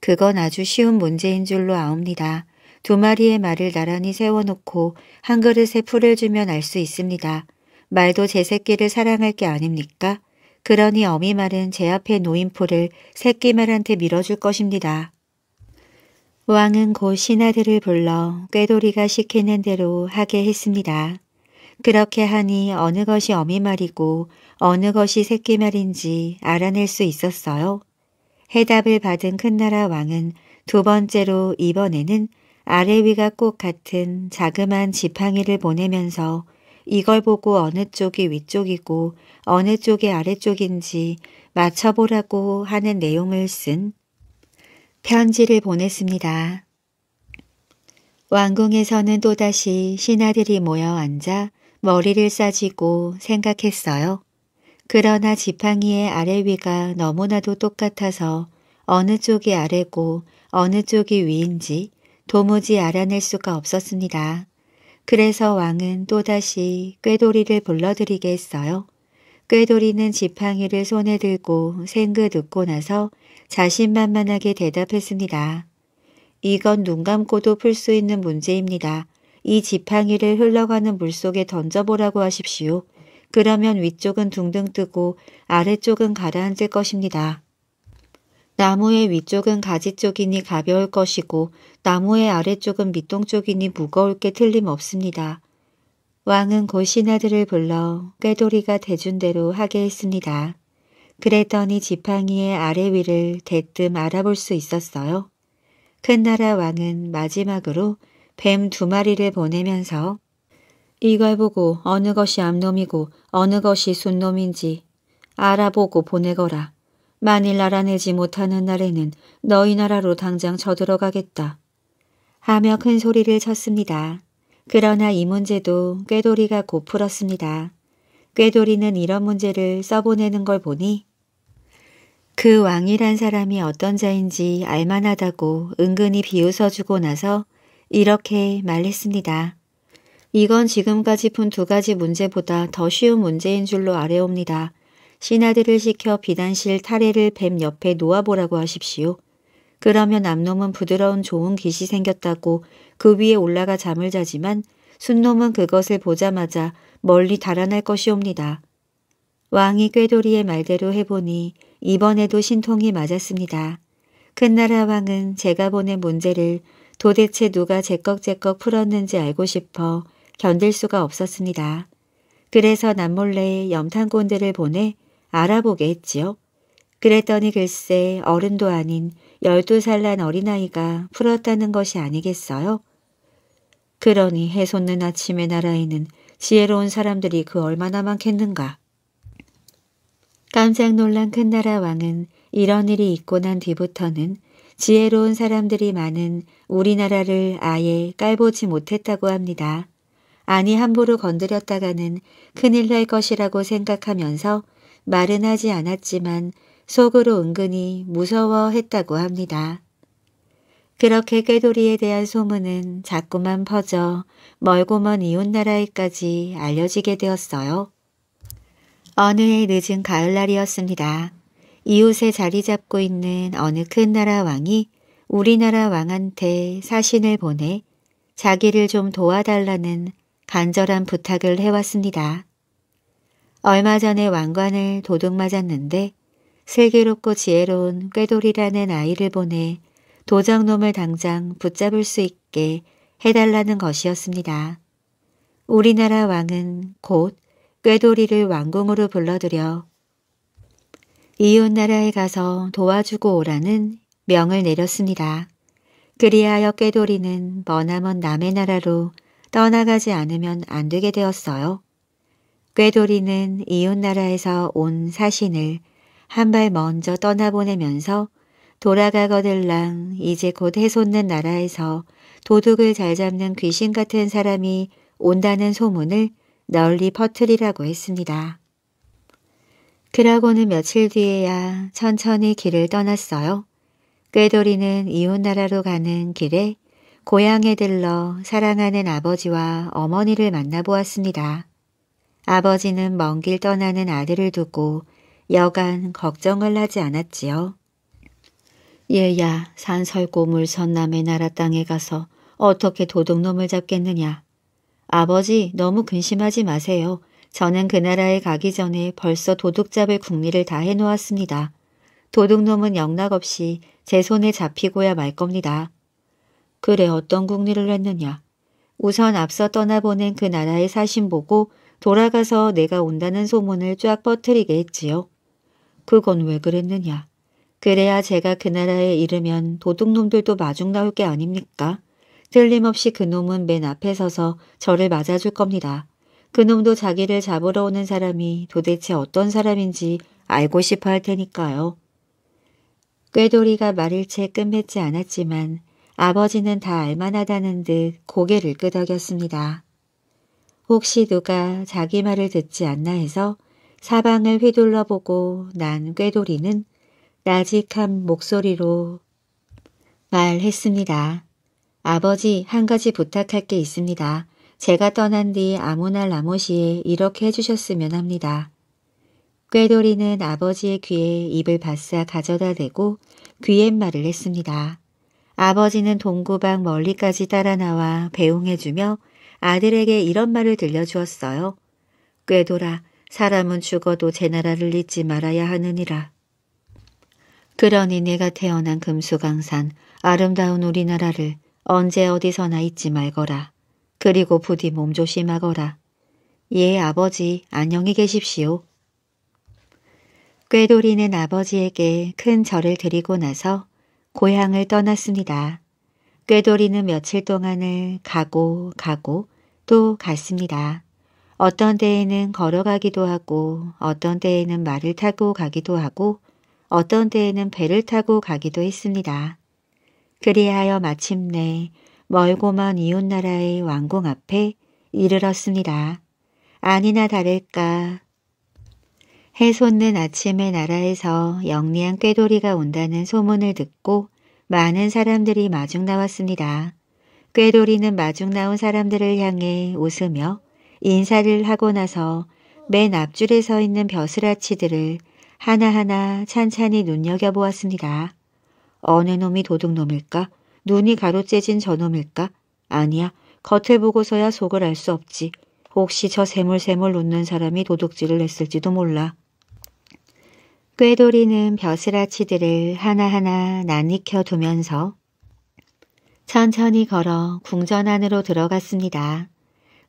그건 아주 쉬운 문제인 줄로 아옵니다. 두 마리의 말을 나란히 세워놓고 한 그릇에 풀을 주면 알 수 있습니다. 말도 제 새끼를 사랑할 게 아닙니까? 그러니 어미 말은 제 앞에 놓인 풀을 새끼 말한테 밀어줄 것입니다. 왕은 곧 신하들을 불러 꾀돌이가 시키는 대로 하게 했습니다. 그렇게 하니 어느 것이 어미 말이고 어느 것이 새끼 말인지 알아낼 수 있었어요. 해답을 받은 큰 나라 왕은 두 번째로 이번에는 아래 위가 꼭 같은 자그만 지팡이를 보내면서 이걸 보고 어느 쪽이 위쪽이고 어느 쪽이 아래쪽인지 맞춰보라고 하는 내용을 쓴 편지를 보냈습니다. 왕궁에서는 또다시 신하들이 모여 앉아 머리를 싸지고 생각했어요. 그러나 지팡이의 아래 위가 너무나도 똑같아서 어느 쪽이 아래고 어느 쪽이 위인지 도무지 알아낼 수가 없었습니다. 그래서 왕은 또다시 꾀돌이를 불러들이게 했어요. 꾀돌이는 지팡이를 손에 들고 생긋 웃고 나서 자신만만하게 대답했습니다. 이건 눈 감고도 풀 수 있는 문제입니다. 이 지팡이를 흘러가는 물속에 던져보라고 하십시오. 그러면 위쪽은 둥둥 뜨고 아래쪽은 가라앉을 것입니다. 나무의 위쪽은 가지 쪽이니 가벼울 것이고 나무의 아래쪽은 밑동 쪽이니 무거울 게 틀림없습니다. 왕은 곧신하들을 불러 꾀돌이가 대준대로 하게 했습니다. 그랬더니 지팡이의 아래 위를 대뜸 알아볼 수 있었어요. 큰 나라 왕은 마지막으로 뱀 두 마리를 보내면서 이걸 보고 어느 것이 암놈이고 어느 것이 순놈인지 알아보고 보내거라. 만일 알아내지 못하는 날에는 너희 나라로 당장 쳐들어가겠다. 하며 큰 소리를 쳤습니다. 그러나 이 문제도 꾀돌이가 고풀었습니다. 꾀돌이는 이런 문제를 써보내는 걸 보니 그 왕이란 사람이 어떤 자인지 알만하다고 은근히 비웃어주고 나서 이렇게 말했습니다. 이건 지금까지 푼 두 가지 문제보다 더 쉬운 문제인 줄로 아뢰옵니다. 신하들을 시켜 비단실 타래를 뱀 옆에 놓아보라고 하십시오. 그러면 남놈은 부드러운 좋은 깃이 생겼다고 그 위에 올라가 잠을 자지만 순놈은 그것을 보자마자 멀리 달아날 것이옵니다. 왕이 꾀돌이의 말대로 해보니 이번에도 신통이 맞았습니다. 큰나라 왕은 제가 보낸 문제를 도대체 누가 제껍제껍 풀었는지 알고 싶어 견딜 수가 없었습니다. 그래서 남몰래 염탄꾼들을 보내 알아보게 했지요. 그랬더니 글쎄 어른도 아닌 열두 살 난 어린아이가 풀었다는 것이 아니겠어요? 그러니 해솟는 아침의 나라에는 지혜로운 사람들이 그 얼마나 많겠는가. 깜짝 놀란 큰나라 왕은 이런 일이 있고 난 뒤부터는 지혜로운 사람들이 많은 우리나라를 아예 깔보지 못했다고 합니다. 아니 함부로 건드렸다가는 큰일 날 것이라고 생각하면서 말은 하지 않았지만 속으로 은근히 무서워했다고 합니다. 그렇게 꾀돌이에 대한 소문은 자꾸만 퍼져 멀고 먼 이웃나라에까지 알려지게 되었어요. 어느 해 늦은 가을날이었습니다. 이웃에 자리 잡고 있는 어느 큰 나라 왕이 우리나라 왕한테 사신을 보내 자기를 좀 도와달라는 간절한 부탁을 해왔습니다. 얼마 전에 왕관을 도둑 맞았는데 슬기롭고 지혜로운 꾀돌이라는 아이를 보내 도장놈을 당장 붙잡을 수 있게 해달라는 것이었습니다. 우리나라 왕은 곧 꾀돌이를 왕궁으로 불러들여 이웃나라에 가서 도와주고 오라는 명을 내렸습니다. 그리하여 꾀돌이는 머나먼 남의 나라로 떠나가지 않으면 안 되게 되었어요. 꾀돌이는 이웃나라에서 온 사신을 한 발 먼저 떠나보내면서 돌아가거들랑 이제 곧 해솟는 나라에서 도둑을 잘 잡는 귀신 같은 사람이 온다는 소문을 널리 퍼뜨리라고 했습니다. 그러고는 며칠 뒤에야 천천히 길을 떠났어요. 꾀돌이는 이웃나라로 가는 길에 고향에 들러 사랑하는 아버지와 어머니를 만나보았습니다. 아버지는 먼 길 떠나는 아들을 두고 여간 걱정을 하지 않았지요. 얘야 산설고물 선남의 나라 땅에 가서 어떻게 도둑놈을 잡겠느냐. 아버지 너무 근심하지 마세요. 저는 그 나라에 가기 전에 벌써 도둑 잡을 국리를 다 해놓았습니다. 도둑놈은 영락없이 제 손에 잡히고야 말 겁니다. 그래 어떤 국리를 했느냐. 우선 앞서 떠나보낸 그 나라의 사신 보고 돌아가서 내가 온다는 소문을 쫙 퍼뜨리게 했지요. 그건 왜 그랬느냐. 그래야 제가 그 나라에 이르면 도둑놈들도 마중 나올 게 아닙니까? 틀림없이 그놈은 맨 앞에 서서 저를 맞아줄 겁니다. 그놈도 자기를 잡으러 오는 사람이 도대체 어떤 사람인지 알고 싶어 할 테니까요. 꾀돌이가 말일 채 끝맺지 않았지만 아버지는 다 알만하다는 듯 고개를 끄덕였습니다. 혹시 누가 자기 말을 듣지 않나 해서 사방을 휘둘러보고 난 꾀돌이는 나직한 목소리로 말했습니다. 아버지 한 가지 부탁할 게 있습니다. 제가 떠난 뒤 아무날 라모시에 이렇게 해주셨으면 합니다. 꾀돌이는 아버지의 귀에 입을 바싹 가져다 대고 귀옛말을 했습니다. 아버지는 동구방 멀리까지 따라 나와 배웅해주며 아들에게 이런 말을 들려주었어요. 꾀돌아 사람은 죽어도 제 나라를 잊지 말아야 하느니라. 그러니 내가 태어난 금수강산 아름다운 우리나라를 언제 어디서나 잊지 말거라. 그리고 부디 몸조심하거라. 예, 아버지, 안녕히 계십시오. 꾀돌이는 아버지에게 큰 절을 드리고 나서 고향을 떠났습니다. 꾀돌이는 며칠 동안을 가고 가고 또 갔습니다. 어떤 때에는 걸어가기도 하고 어떤 때에는 말을 타고 가기도 하고 어떤 때에는 배를 타고 가기도 했습니다. 그리하여 마침내 멀고먼 이웃나라의 왕궁 앞에 이르렀습니다. 아니나 다를까 해 솟는 아침에 나라에서 영리한 꾀돌이가 온다는 소문을 듣고 많은 사람들이 마중 나왔습니다. 꾀돌이는 마중 나온 사람들을 향해 웃으며 인사를 하고 나서 맨 앞줄에 서 있는 벼슬아치들을 하나하나 찬찬히 눈여겨보았습니다. 어느 놈이 도둑놈일까? 눈이 가로째진 저놈일까? 아니야. 겉에 보고서야 속을 알 수 없지. 혹시 저 새물새물 웃는 사람이 도둑질을 했을지도 몰라. 꾀돌이는 벼슬아치들을 하나하나 낯익혀 두면서 천천히 걸어 궁전 안으로 들어갔습니다.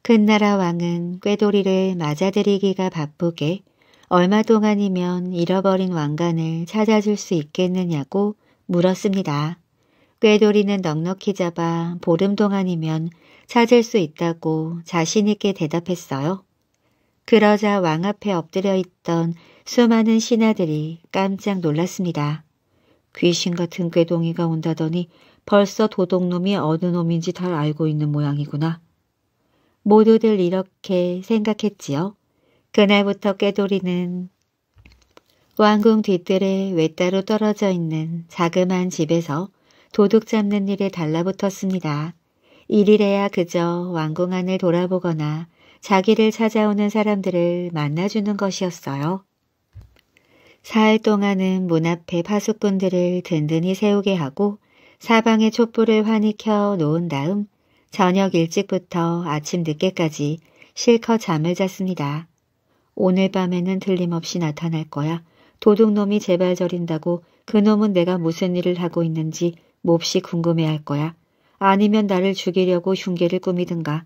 큰나라 왕은 꾀돌이를 맞아들이기가 바쁘게 얼마 동안이면 잃어버린 왕관을 찾아줄 수 있겠느냐고 물었습니다. 꾀돌이는 넉넉히 잡아 보름 동안이면 찾을 수 있다고 자신있게 대답했어요. 그러자 왕 앞에 엎드려 있던 수많은 신하들이 깜짝 놀랐습니다. 귀신 같은 꾀동이가 온다더니 벌써 도둑놈이 어느 놈인지 잘 알고 있는 모양이구나. 모두들 이렇게 생각했지요. 그날부터 꾀돌이는 왕궁 뒤뜰에 외따로 떨어져 있는 자그마한 집에서 도둑 잡는 일에 달라붙었습니다. 일이래야 그저 왕궁 안을 돌아보거나 자기를 찾아오는 사람들을 만나주는 것이었어요. 사흘 동안은 문 앞에 파수꾼들을 든든히 세우게 하고 사방에 촛불을 환히켜 놓은 다음 저녁 일찍부터 아침 늦게까지 실컷 잠을 잤습니다. 오늘 밤에는 틀림없이 나타날 거야. 도둑놈이 제발 저린다고 그놈은 내가 무슨 일을 하고 있는지 몹시 궁금해할 거야. 아니면 나를 죽이려고 흉계를 꾸미든가.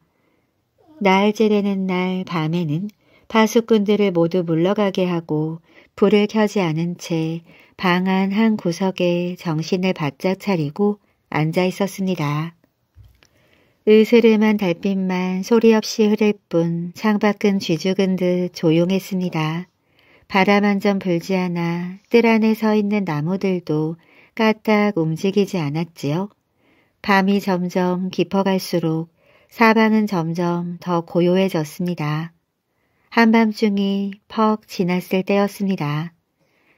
날 재래는 날 밤에는 파수꾼들을 모두 물러가게 하고 불을 켜지 않은 채 방 안 한 구석에 정신을 바짝 차리고 앉아 있었습니다. 으스름한 달빛만 소리 없이 흐를 뿐 창밖은 쥐죽은 듯 조용했습니다. 바람 한 점 불지 않아 뜰 안에 서 있는 나무들도 까딱 움직이지 않았지요. 밤이 점점 깊어갈수록 사방은 점점 더 고요해졌습니다. 한밤중이 퍽 지났을 때였습니다.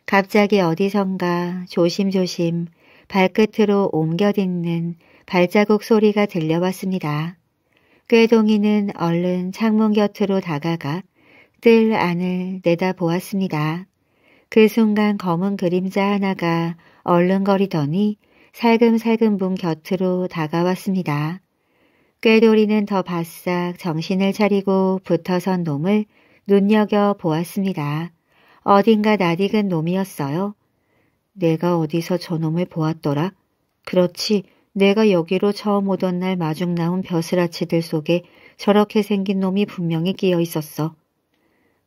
갑자기 어디선가 조심조심 발끝으로 옮겨 딛는 발자국 소리가 들려왔습니다. 꾀동이는 얼른 창문 곁으로 다가가 뜰 안을 내다보았습니다. 그 순간 검은 그림자 하나가 얼른거리더니 살금살금 문 곁으로 다가왔습니다. 꾀돌이는 더 바싹 정신을 차리고 붙어선 놈을 눈여겨 보았습니다. 어딘가 낯익은 놈이었어요. 내가 어디서 저놈을 보았더라? 그렇지, 내가 여기로 처음 오던 날 마중 나온 벼슬아치들 속에 저렇게 생긴 놈이 분명히 끼어 있었어.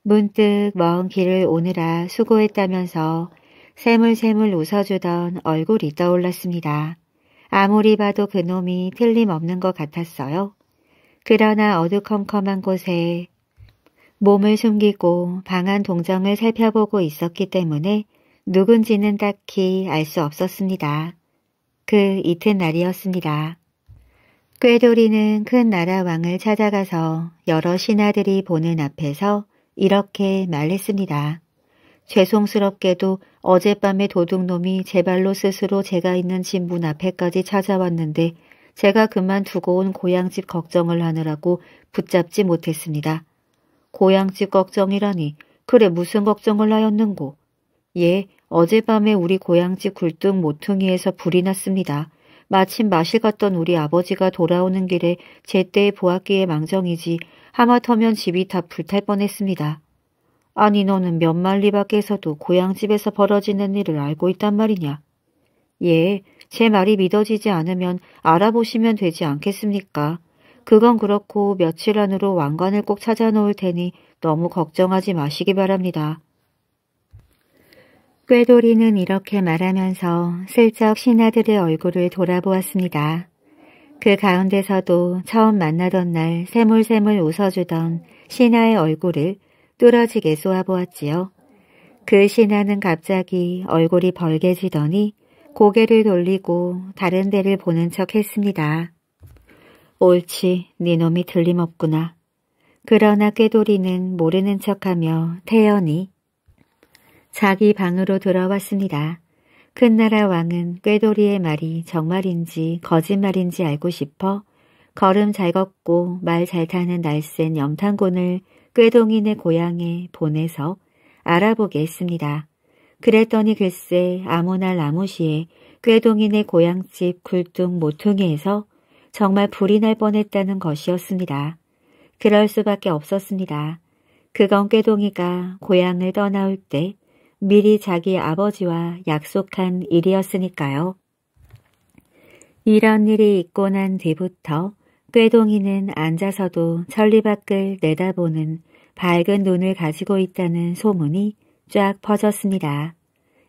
문득 먼 길을 오느라 수고했다면서 샘물샘물 웃어주던 얼굴이 떠올랐습니다. 아무리 봐도 그놈이 틀림없는 것 같았어요. 그러나 어두컴컴한 곳에 몸을 숨기고 방안 동정을 살펴보고 있었기 때문에 누군지는 딱히 알 수 없었습니다. 그 이튿날이었습니다. 꾀돌이는 큰 나라 왕을 찾아가서 여러 신하들이 보는 앞에서 이렇게 말했습니다. 죄송스럽게도 어젯밤에 도둑놈이 제 발로 스스로 제가 있는 집 문 앞에까지 찾아왔는데 제가 그만두고 온 고향집 걱정을 하느라고 붙잡지 못했습니다. 고향집 걱정이라니 그래 무슨 걱정을 하였는고. 예, 어젯밤에 우리 고향집 굴뚝 모퉁이에서 불이 났습니다. 마침 마실 갔던 우리 아버지가 돌아오는 길에 제때에 보았기에 망정이지 하마터면 집이 다 불탈 뻔했습니다. 아니 너는 몇 마리 밖에서도 고향집에서 벌어지는 일을 알고 있단 말이냐. 예, 제 말이 믿어지지 않으면 알아보시면 되지 않겠습니까? 그건 그렇고 며칠 안으로 왕관을 꼭 찾아놓을 테니 너무 걱정하지 마시기 바랍니다. 꾀돌이는 이렇게 말하면서 슬쩍 신하들의 얼굴을 돌아보았습니다. 그 가운데서도 처음 만나던 날 새물새물 웃어주던 신하의 얼굴을 뚫어지게 쏘아보았지요. 그 신하는 갑자기 얼굴이 벌개지더니 고개를 돌리고 다른 데를 보는 척 했습니다. 옳지, 네 놈이 들림없구나. 그러나 꾀돌이는 모르는 척하며 태연히 자기 방으로 들어왔습니다. 큰 나라 왕은 꾀돌이의 말이 정말인지 거짓말인지 알고 싶어 걸음 잘 걷고 말 잘 타는 날쌘 염탄곤을 꾀동인의 고향에 보내서 알아보게 했습니다. 그랬더니 글쎄 아무 날 아무 시에 꾀동인의 고향집 굴뚝 모퉁이에서 정말 불이 날 뻔했다는 것이었습니다. 그럴 수밖에 없었습니다. 그건 꾀동이가 고향을 떠나올 때 미리 자기 아버지와 약속한 일이었으니까요. 이런 일이 있고 난 뒤부터 꾀동이는 앉아서도 천리 밖을 내다보는 밝은 눈을 가지고 있다는 소문이 쫙 퍼졌습니다.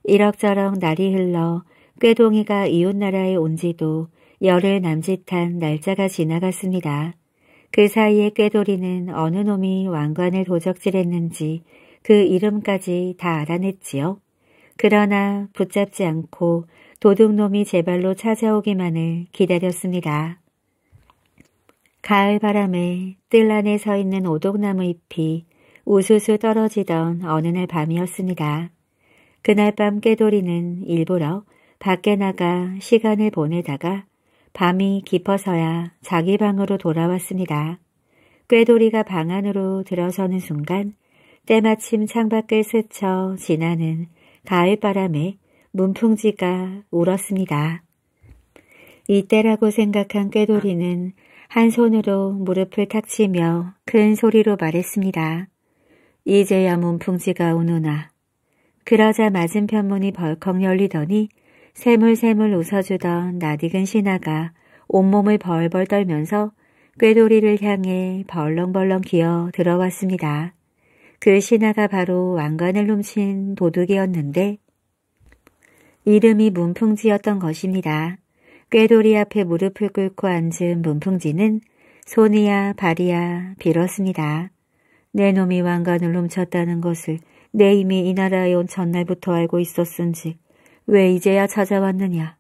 이럭저럭 날이 흘러 꾀동이가 이웃나라에 온 지도 열흘 남짓한 날짜가 지나갔습니다. 그 사이에 꾀돌이는 어느 놈이 왕관을 도적질했는지 그 이름까지 다 알아냈지요. 그러나 붙잡지 않고 도둑놈이 제 발로 찾아오기만을 기다렸습니다. 가을 바람에 뜰란에서 있는 오독나무 잎이 우수수 떨어지던 어느 날 밤이었습니다. 그날 밤 깨돌이는 일부러 밖에 나가 시간을 보내다가 밤이 깊어서야 자기 방으로 돌아왔습니다. 꾀돌이가 방 안으로 들어서는 순간 때마침 창밖을 스쳐 지나는 가을바람에 문풍지가 울었습니다. 이때라고 생각한 꾀돌이는 한 손으로 무릎을 탁 치며 큰 소리로 말했습니다. 이제야 문풍지가 오누나. 그러자 맞은편 문이 벌컥 열리더니 새물새물 웃어주던 나디근 신하가 온몸을 벌벌 떨면서 꾀돌이를 향해 벌렁벌렁 기어 들어왔습니다. 그 신하가 바로 왕관을 훔친 도둑이었는데 이름이 문풍지였던 것입니다. 꾀돌이 앞에 무릎을 꿇고 앉은 문풍지는 손이야 발이야 빌었습니다. 내 놈이 왕관을 훔쳤다는 것을 내 이미 이 나라에 온 전날부터 알고 있었은지 왜 이제야 찾아왔느냐.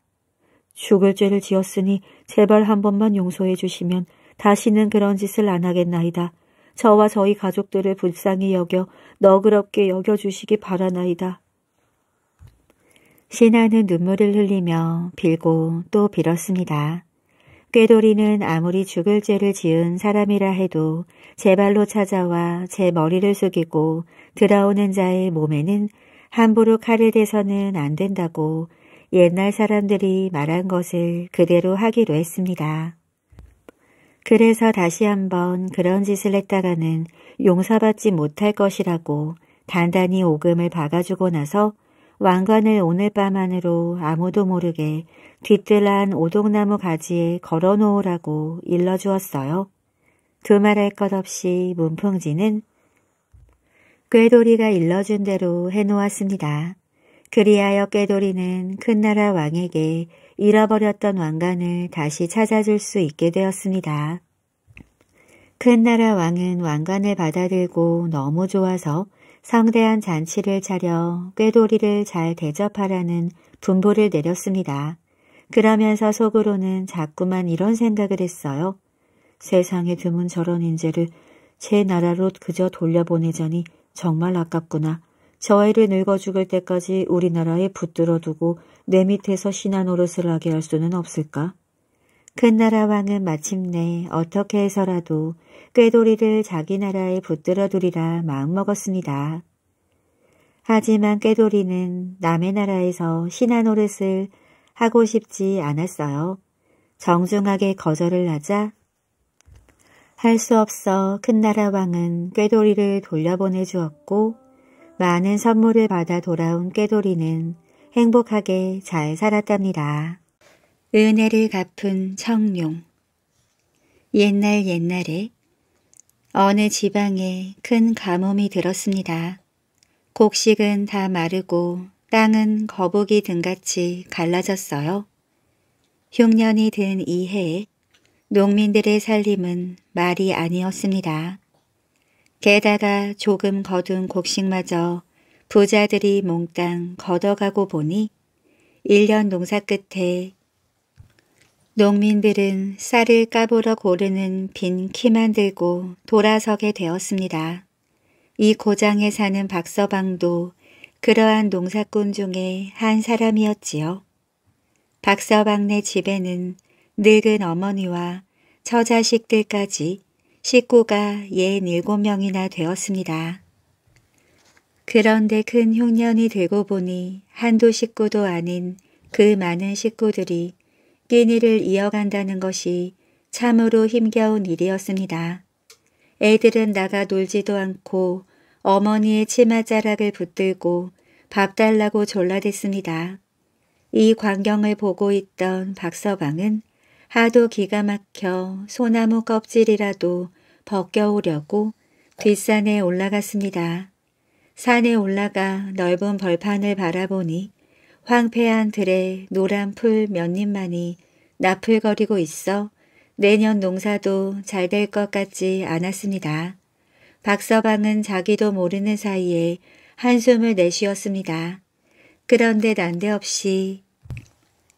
죽을 죄를 지었으니 제발 한 번만 용서해 주시면 다시는 그런 짓을 안 하겠나이다. 저와 저희 가족들을 불쌍히 여겨 너그럽게 여겨주시기 바라나이다. 신하는 눈물을 흘리며 빌고 또 빌었습니다. 꾀돌이는 아무리 죽을 죄를 지은 사람이라 해도 제 발로 찾아와 제 머리를 숙이고 들어오는 자의 몸에는 함부로 칼을 대서는 안 된다고 옛날 사람들이 말한 것을 그대로 하기로 했습니다. 그래서 다시 한번 그런 짓을 했다가는 용서받지 못할 것이라고 단단히 오금을 박아주고 나서 왕관을 오늘 밤 안으로 아무도 모르게 뒤뜰한 오동나무 가지에 걸어놓으라고 일러주었어요. 두말할 것 없이 문풍지는 꾀돌이가 일러준 대로 해놓았습니다. 그리하여 꾀돌이는 큰 나라 왕에게 잃어버렸던 왕관을 다시 찾아줄 수 있게 되었습니다. 큰 나라 왕은 왕관을 받아들고 너무 좋아서 성대한 잔치를 차려 꾀돌이를 잘 대접하라는 분보를 내렸습니다. 그러면서 속으로는 자꾸만 이런 생각을 했어요. 세상에 드문 저런 인재를 제 나라로 그저 돌려보내자니 정말 아깝구나. 저 애를 늙어 죽을 때까지 우리나라에 붙들어 두고 내 밑에서 신하 노릇을 하게 할 수는 없을까? 큰 그 나라 왕은 마침내 어떻게 해서라도 꾀돌이를 자기 나라에 붙들어 두리라 마음먹었습니다. 하지만 꾀돌이는 남의 나라에서 신하 노릇을 하고 싶지 않았어요. 정중하게 거절을 하자 할 수 없어 큰 나라 왕은 꾀돌이를 돌려보내 주었고 많은 선물을 받아 돌아온 꾀돌이는 행복하게 잘 살았답니다. 은혜를 갚은 청룡 옛날 옛날에 어느 지방에 큰 가뭄이 들었습니다. 곡식은 다 마르고 땅은 거북이 등같이 갈라졌어요. 흉년이 든 이 해에 농민들의 살림은 말이 아니었습니다. 게다가 조금 거둔 곡식마저 부자들이 몽땅 걷어가고 보니 1년 농사 끝에 농민들은 쌀을 까보러 고르는 빈 키만 들고 돌아서게 되었습니다. 이 고장에 사는 박서방도 그러한 농사꾼 중에 한 사람이었지요. 박서방네 집에는 늙은 어머니와 처자식들까지 식구가 47명이나 예 되었습니다. 그런데 큰 흉년이 되고 보니 한두 식구도 아닌 그 많은 식구들이 끼니를 이어간다는 것이 참으로 힘겨운 일이었습니다. 애들은 나가 놀지도 않고 어머니의 치마자락을 붙들고 밥 달라고 졸라댔습니다. 이 광경을 보고 있던 박서방은 하도 기가 막혀 소나무 껍질이라도 벗겨오려고 뒷산에 올라갔습니다. 산에 올라가 넓은 벌판을 바라보니 황폐한 들에 노란 풀몇 잎만이 나풀거리고 있어 내년 농사도 잘 될 것 같지 않았습니다. 박서방은 자기도 모르는 사이에 한숨을 내쉬었습니다. 그런데 난데없이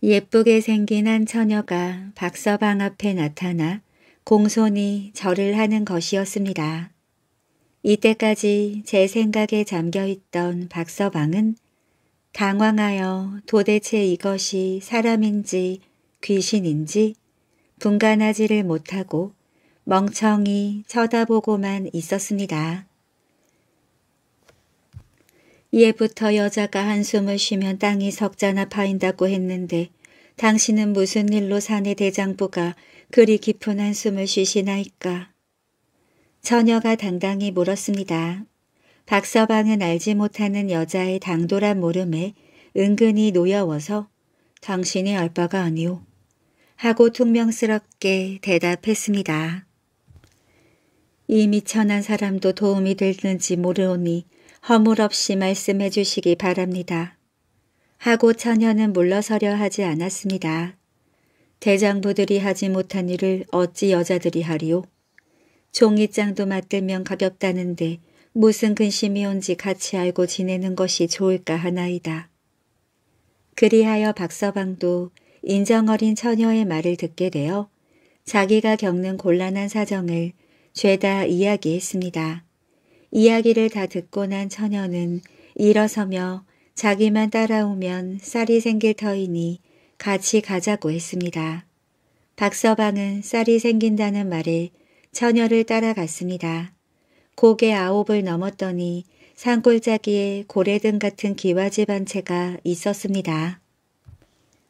예쁘게 생긴 한 처녀가 박서방 앞에 나타나 공손히 절을 하는 것이었습니다. 이때까지 제 생각에 잠겨있던 박서방은 당황하여 도대체 이것이 사람인지 귀신인지 분간하지를 못하고 멍청히 쳐다보고만 있었습니다. 이에부터 여자가 한숨을 쉬면 땅이 석자나 파인다고 했는데 당신은 무슨 일로 산의 대장부가 그리 깊은 한숨을 쉬시나이까. 처녀가 당당히 물었습니다. 박서방은 알지 못하는 여자의 당돌한 물음에 은근히 노여워서 당신이 알 바가 아니오. 하고 퉁명스럽게 대답했습니다. 이 미천한 사람도 도움이 될는지 모르오니 허물없이 말씀해 주시기 바랍니다. 하고 처녀는 물러서려 하지 않았습니다. 대장부들이 하지 못한 일을 어찌 여자들이 하리오? 종이장도 맞들면 가볍다는데 무슨 근심이 온지 같이 알고 지내는 것이 좋을까 하나이다. 그리하여 박서방도 인정어린 처녀의 말을 듣게 되어 자기가 겪는 곤란한 사정을 죄다 이야기했습니다. 이야기를 다 듣고 난 처녀는 일어서며 자기만 따라오면 쌀이 생길 터이니 같이 가자고 했습니다. 박서방은 쌀이 생긴다는 말에 처녀를 따라갔습니다. 고개 아홉을 넘었더니 산골짜기에 고래등 같은 기와집 한 채가 있었습니다.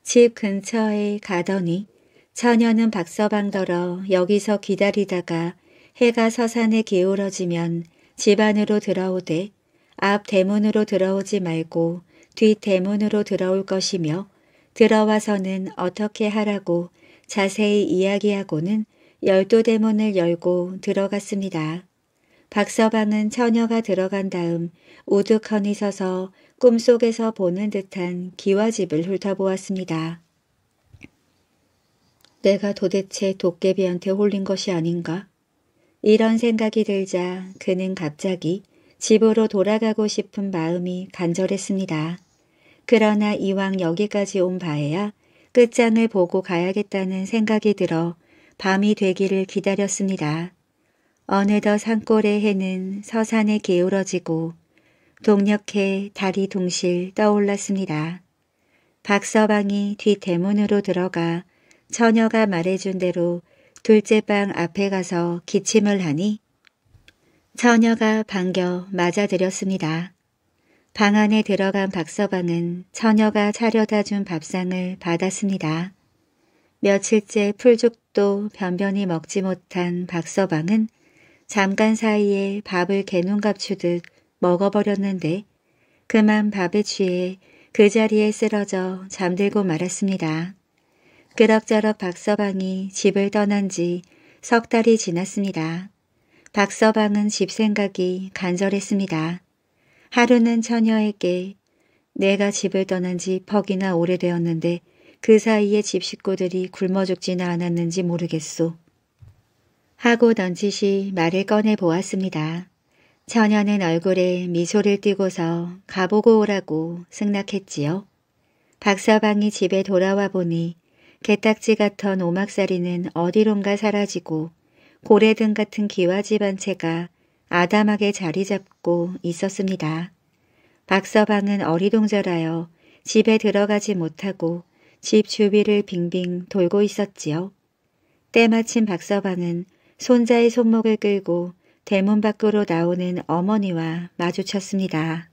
집 근처에 가더니 처녀는 박서방더러 여기서 기다리다가 해가 서산에 기울어지면 집 안으로 들어오되 앞 대문으로 들어오지 말고 뒤 대문으로 들어올 것이며 들어와서는 어떻게 하라고 자세히 이야기하고는 열도 대문을 열고 들어갔습니다. 박서방은 처녀가 들어간 다음 우두커니 서서 꿈속에서 보는 듯한 기와집을 훑어보았습니다. 내가 도대체 도깨비한테 홀린 것이 아닌가? 이런 생각이 들자 그는 갑자기 집으로 돌아가고 싶은 마음이 간절했습니다. 그러나 이왕 여기까지 온 바에야 끝장을 보고 가야겠다는 생각이 들어 밤이 되기를 기다렸습니다. 어느덧 산골의 해는 서산에 기울어지고 동력해 달이 동실 떠올랐습니다. 박서방이 뒷대문으로 들어가 처녀가 말해준 대로 둘째 방 앞에 가서 기침을 하니 처녀가 반겨 맞아들였습니다. 방 안에 들어간 박서방은 처녀가 차려다 준 밥상을 받았습니다. 며칠째 풀죽도 변변히 먹지 못한 박서방은 잠깐 사이에 밥을 개눈갑추듯 먹어버렸는데 그만 밥에 취해 그 자리에 쓰러져 잠들고 말았습니다. 그럭저럭 박서방이 집을 떠난 지 석 달이 지났습니다. 박서방은 집 생각이 간절했습니다. 하루는 처녀에게 내가 집을 떠난 지 퍽이나 오래되었는데 그 사이에 집 식구들이 굶어 죽지는 않았는지 모르겠소. 하고 던지시 말을 꺼내 보았습니다. 처녀는 얼굴에 미소를 띠고서 가보고 오라고 승낙했지요. 박서방이 집에 돌아와 보니 개딱지 같은 오막살이는 어디론가 사라지고 고래등 같은 기와집 한 채가 아담하게 자리 잡고 있었습니다. 박서방은 어리둥절하여 집에 들어가지 못하고 집 주위를 빙빙 돌고 있었지요. 때마침 박서방은 손자의 손목을 끌고 대문 밖으로 나오는 어머니와 마주쳤습니다.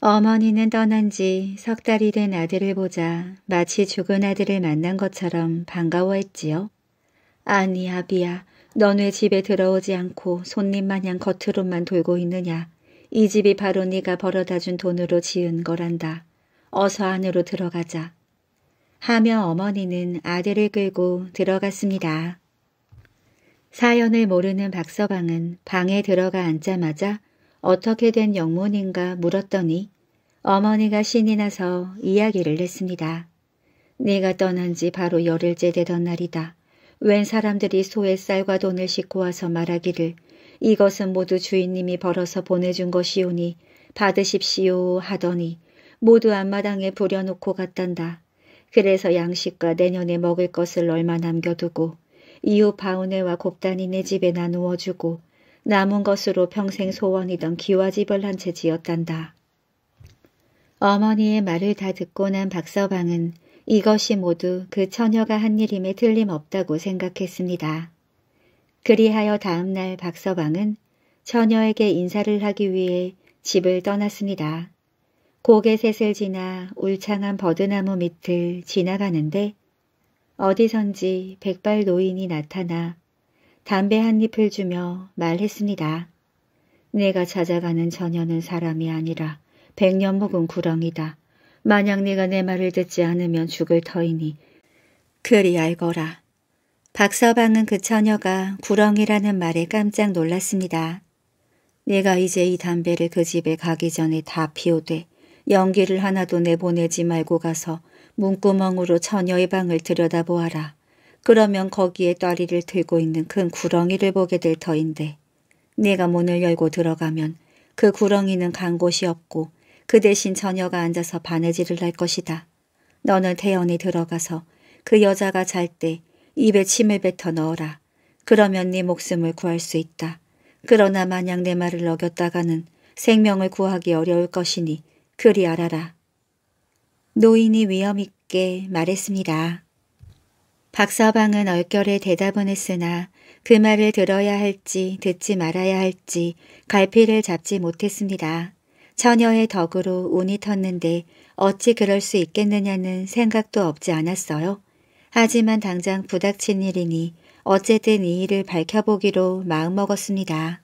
어머니는 떠난 지 석 달이 된 아들을 보자 마치 죽은 아들을 만난 것처럼 반가워했지요. 아니 아비야, 넌 왜 집에 들어오지 않고 손님 마냥 겉으로만 돌고 있느냐. 이 집이 바로 네가 벌어다 준 돈으로 지은 거란다. 어서 안으로 들어가자. 하며 어머니는 아들을 끌고 들어갔습니다. 사연을 모르는 박서방은 방에 들어가 앉자마자 어떻게 된 영문인가 물었더니 어머니가 신이 나서 이야기를 했습니다. 네가 떠난 지 바로 열흘째 되던 날이다. 웬 사람들이 소의 쌀과 돈을 싣고 와서 말하기를 이것은 모두 주인님이 벌어서 보내준 것이오니 받으십시오 하더니 모두 앞마당에 부려놓고 갔단다. 그래서 양식과 내년에 먹을 것을 얼마 남겨두고 이웃 바우네와 곱단이네 집에 나누어 주고 남은 것으로 평생 소원이던 기와집을 한 채 지었단다. 어머니의 말을 다 듣고 난 박서방은 이것이 모두 그 처녀가 한 일임에 틀림없다고 생각했습니다. 그리하여 다음날 박서방은 처녀에게 인사를 하기 위해 집을 떠났습니다. 고개셋을 지나 울창한 버드나무 밑을 지나가는데 어디선지 백발 노인이 나타나 담배 한 잎을 주며 말했습니다. 내가 찾아가는 전녀는 사람이 아니라 백년 묵은 구렁이다. 만약 네가 내 말을 듣지 않으면 죽을 터이니 그리 알거라. 박서방은 그 처녀가 구렁이라는 말에 깜짝 놀랐습니다. 내가 이제 이 담배를 그 집에 가기 전에 다 피우되 연기를 하나도 내보내지 말고 가서 문구멍으로 처녀의 방을 들여다보아라. 그러면 거기에 떠리를 들고 있는 큰 구렁이를 보게 될 터인데 내가 문을 열고 들어가면 그 구렁이는 간 곳이 없고 그 대신 처녀가 앉아서 바느질을 할 것이다. 너는 태연히 들어가서 그 여자가 잘 때 입에 침을 뱉어 넣어라. 그러면 네 목숨을 구할 수 있다. 그러나 만약 내 말을 어겼다가는 생명을 구하기 어려울 것이니 그리 알아라. 노인이 위험 있게 말했습니다. 박서방은 얼결에 대답은 했으나 그 말을 들어야 할지 듣지 말아야 할지 갈피를 잡지 못했습니다. 처녀의 덕으로 운이 텄는데 어찌 그럴 수 있겠느냐는 생각도 없지 않았어요. 하지만 당장 부닥친 일이니 어쨌든 이 일을 밝혀보기로 마음먹었습니다.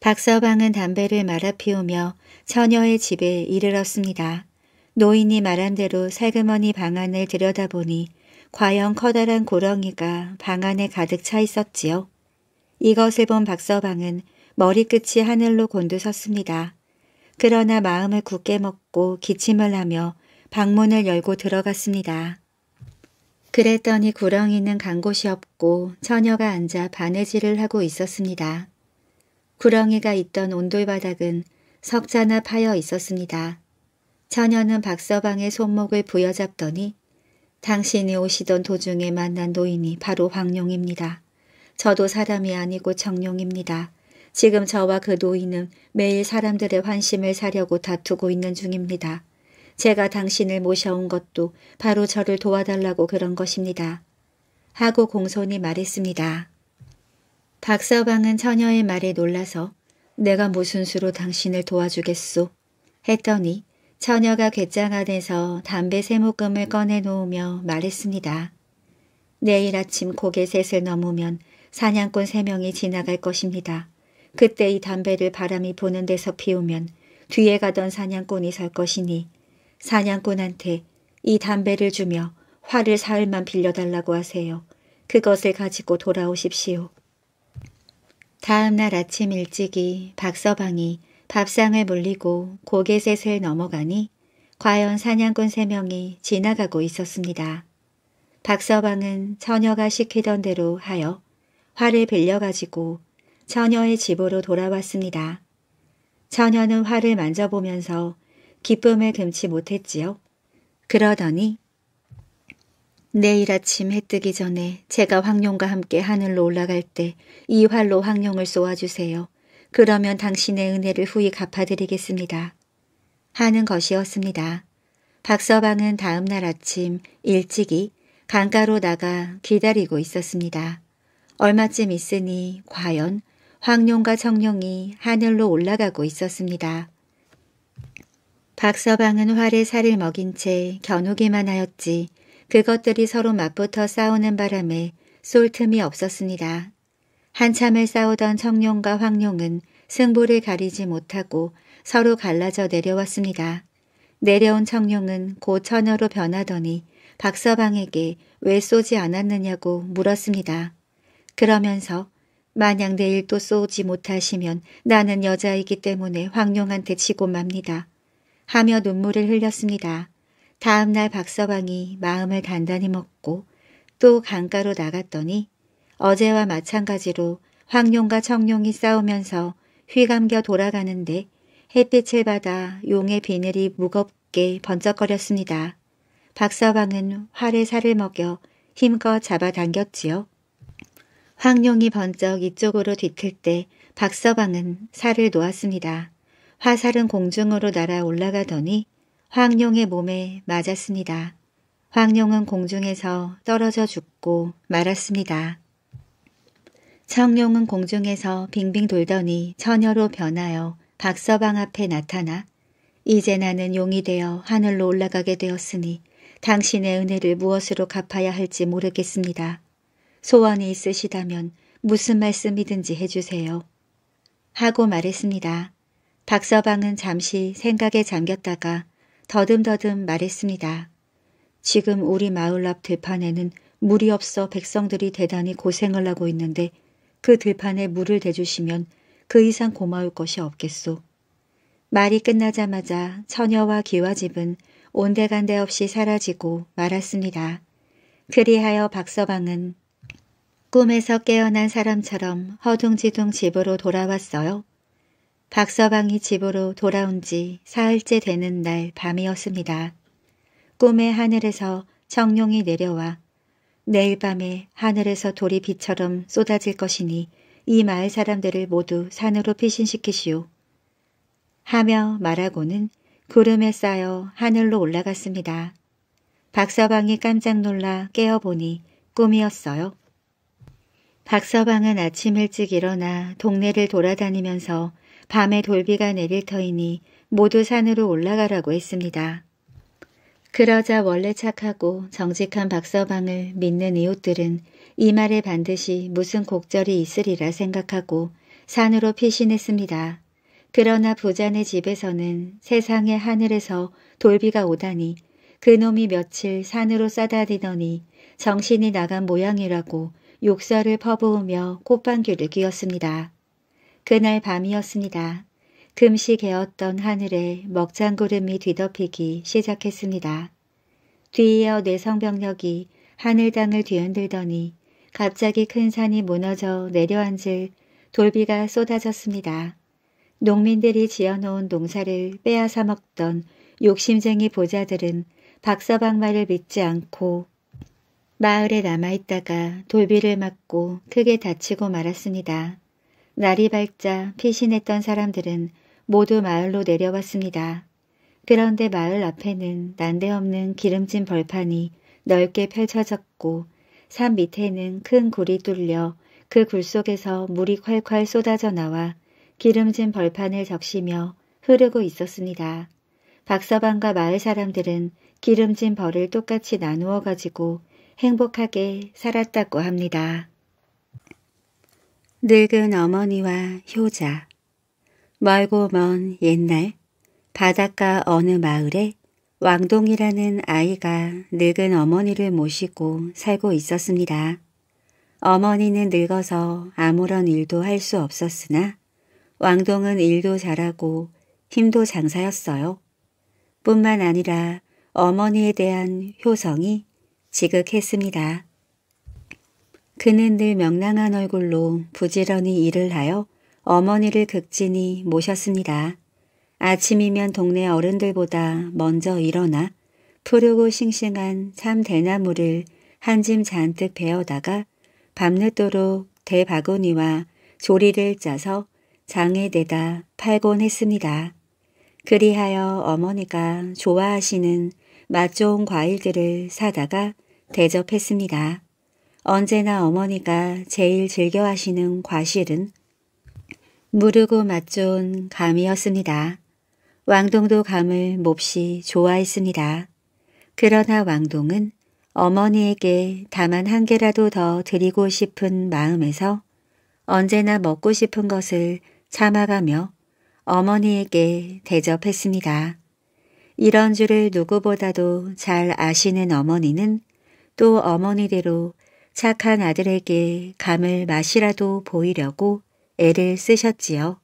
박서방은 담배를 말아 피우며 처녀의 집에 이르렀습니다. 노인이 말한 대로 살그머니 방 안을 들여다보니 과연 커다란 고렁이가 방 안에 가득 차 있었지요. 이것을 본 박서방은 머리끝이 하늘로 곤두섰습니다. 그러나 마음을 굳게 먹고 기침을 하며 방문을 열고 들어갔습니다. 그랬더니 구렁이는 간 곳이 없고 처녀가 앉아 바느질을 하고 있었습니다. 구렁이가 있던 온돌바닥은 석자나 파여 있었습니다. 처녀는 박서방의 손목을 부여잡더니 당신이 오시던 도중에 만난 노인이 바로 황룡입니다. 저도 사람이 아니고 정룡입니다. 지금 저와 그 노인은 매일 사람들의 환심을 사려고 다투고 있는 중입니다. 제가 당신을 모셔온 것도 바로 저를 도와달라고 그런 것입니다. 하고 공손히 말했습니다. 박서방은 처녀의 말에 놀라서 내가 무슨 수로 당신을 도와주겠소 했더니 처녀가 괴장 안에서 담배 세모금을 꺼내놓으며 말했습니다. 내일 아침 고개 셋을 넘으면 사냥꾼 세명이 지나갈 것입니다. 그때 이 담배를 바람이 부는 데서 피우면 뒤에 가던 사냥꾼이 설 것이니 사냥꾼한테 이 담배를 주며 화를 사흘만 빌려달라고 하세요. 그것을 가지고 돌아오십시오. 다음 날 아침 일찍이 박서방이 밥상을 물리고 고개셋을 넘어가니 과연 사냥꾼 세명이 지나가고 있었습니다. 박서방은 처녀가 시키던 대로 하여 화를 빌려가지고 처녀의 집으로 돌아왔습니다. 처녀는 화를 만져보면서 기쁨을 금치 못했지요. 그러더니 내일 아침 해 뜨기 전에 제가 황룡과 함께 하늘로 올라갈 때 이 활로 황룡을 쏘아주세요. 그러면 당신의 은혜를 후히 갚아드리겠습니다. 하는 것이었습니다. 박서방은 다음 날 아침 일찍이 강가로 나가 기다리고 있었습니다. 얼마쯤 있으니 과연 황룡과 청룡이 하늘로 올라가고 있었습니다. 박서방은 활에 살을 먹인 채 겨누기만 하였지 그것들이 서로 맞붙어 싸우는 바람에 쏠 틈이 없었습니다. 한참을 싸우던 청룡과 황룡은 승부를 가리지 못하고 서로 갈라져 내려왔습니다. 내려온 청룡은 곧 처녀로 변하더니 박서방에게 왜 쏘지 않았느냐고 물었습니다. 그러면서 만약 내일 또 쏘지 못하시면 나는 여자이기 때문에 황룡한테 치고 맙니다. 하며 눈물을 흘렸습니다. 다음 날 박서방이 마음을 단단히 먹고 또 강가로 나갔더니 어제와 마찬가지로 황룡과 청룡이 싸우면서 휘감겨 돌아가는데 햇빛을 받아 용의 비늘이 무겁게 번쩍거렸습니다. 박서방은 활에 살을 먹여 힘껏 잡아당겼지요. 황룡이 번쩍 이쪽으로 뒤틀 때 박서방은 살을 놓았습니다. 화살은 공중으로 날아 올라가더니 황룡의 몸에 맞았습니다. 황룡은 공중에서 떨어져 죽고 말았습니다. 청룡은 공중에서 빙빙 돌더니 처녀로 변하여 박서방 앞에 나타나 이제 나는 용이 되어 하늘로 올라가게 되었으니 당신의 은혜를 무엇으로 갚아야 할지 모르겠습니다. 소원이 있으시다면 무슨 말씀이든지 해주세요. 하고 말했습니다. 박서방은 잠시 생각에 잠겼다가 더듬더듬 말했습니다. 지금 우리 마을 앞 들판에는 물이 없어 백성들이 대단히 고생을 하고 있는데 그 들판에 물을 대주시면 그 이상 고마울 것이 없겠소. 말이 끝나자마자 처녀와 기와집은 온데간데 없이 사라지고 말았습니다. 그리하여 박서방은 꿈에서 깨어난 사람처럼 허둥지둥 집으로 돌아왔어요. 박서방이 집으로 돌아온 지 사흘째 되는 날 밤이었습니다. 꿈의 하늘에서 청룡이 내려와 내일 밤에 하늘에서 돌이 비처럼 쏟아질 것이니 이 마을 사람들을 모두 산으로 피신시키시오. 하며 말하고는 구름에 쌓여 하늘로 올라갔습니다. 박서방이 깜짝 놀라 깨어보니 꿈이었어요. 박서방은 아침 일찍 일어나 동네를 돌아다니면서 밤에 돌비가 내릴 터이니 모두 산으로 올라가라고 했습니다. 그러자 원래 착하고 정직한 박서방을 믿는 이웃들은 이 말에 반드시 무슨 곡절이 있으리라 생각하고 산으로 피신했습니다. 그러나 부자네 집에서는 세상의 하늘에서 돌비가 오다니 그놈이 며칠 산으로 싸다니더니 정신이 나간 모양이라고 욕설을 퍼부으며 꽃방귀를 뀌었습니다. 그날 밤이었습니다. 금시 개었던 하늘에 먹장구름이 뒤덮이기 시작했습니다. 뒤이어 내성병력이 하늘 당을 뒤흔들더니 갑자기 큰 산이 무너져 내려앉을 돌비가 쏟아졌습니다. 농민들이 지어놓은 농사를 빼앗아 먹던 욕심쟁이 보자들은 박서방 말을 믿지 않고 마을에 남아있다가 돌비를 맞고 크게 다치고 말았습니다. 날이 밝자 피신했던 사람들은 모두 마을로 내려왔습니다. 그런데 마을 앞에는 난데없는 기름진 벌판이 넓게 펼쳐졌고 산 밑에는 큰 굴이 뚫려 그 굴 속에서 물이 콸콸 쏟아져 나와 기름진 벌판을 적시며 흐르고 있었습니다. 박서방과 마을 사람들은 기름진 벌을 똑같이 나누어 가지고 행복하게 살았다고 합니다. 늙은 어머니와 효자 멀고 먼 옛날 바닷가 어느 마을에 왕동이라는 아이가 늙은 어머니를 모시고 살고 있었습니다. 어머니는 늙어서 아무런 일도 할 수 없었으나 왕동은 일도 잘하고 힘도 장사였어요. 뿐만 아니라 어머니에 대한 효성이 지극했습니다. 그는 늘 명랑한 얼굴로 부지런히 일을 하여 어머니를 극진히 모셨습니다. 아침이면 동네 어른들보다 먼저 일어나 푸르고 싱싱한 참 대나무를 한 짐 잔뜩 베어다가 밤늦도록 대바구니와 조리를 짜서 장에 내다 팔곤 했습니다. 그리하여 어머니가 좋아하시는 맛 좋은 과일들을 사다가 대접했습니다. 언제나 어머니가 제일 즐겨 하시는 과실은 무르고 맛 좋은 감이었습니다. 왕동도 감을 몹시 좋아했습니다. 그러나 왕동은 어머니에게 다만 한 개라도 더 드리고 싶은 마음에서 언제나 먹고 싶은 것을 참아가며 어머니에게 대접했습니다. 이런 줄을 누구보다도 잘 아시는 어머니는 또 어머니대로 착한 아들에게 감을 맛이라도 보이려고 애를 쓰셨지요.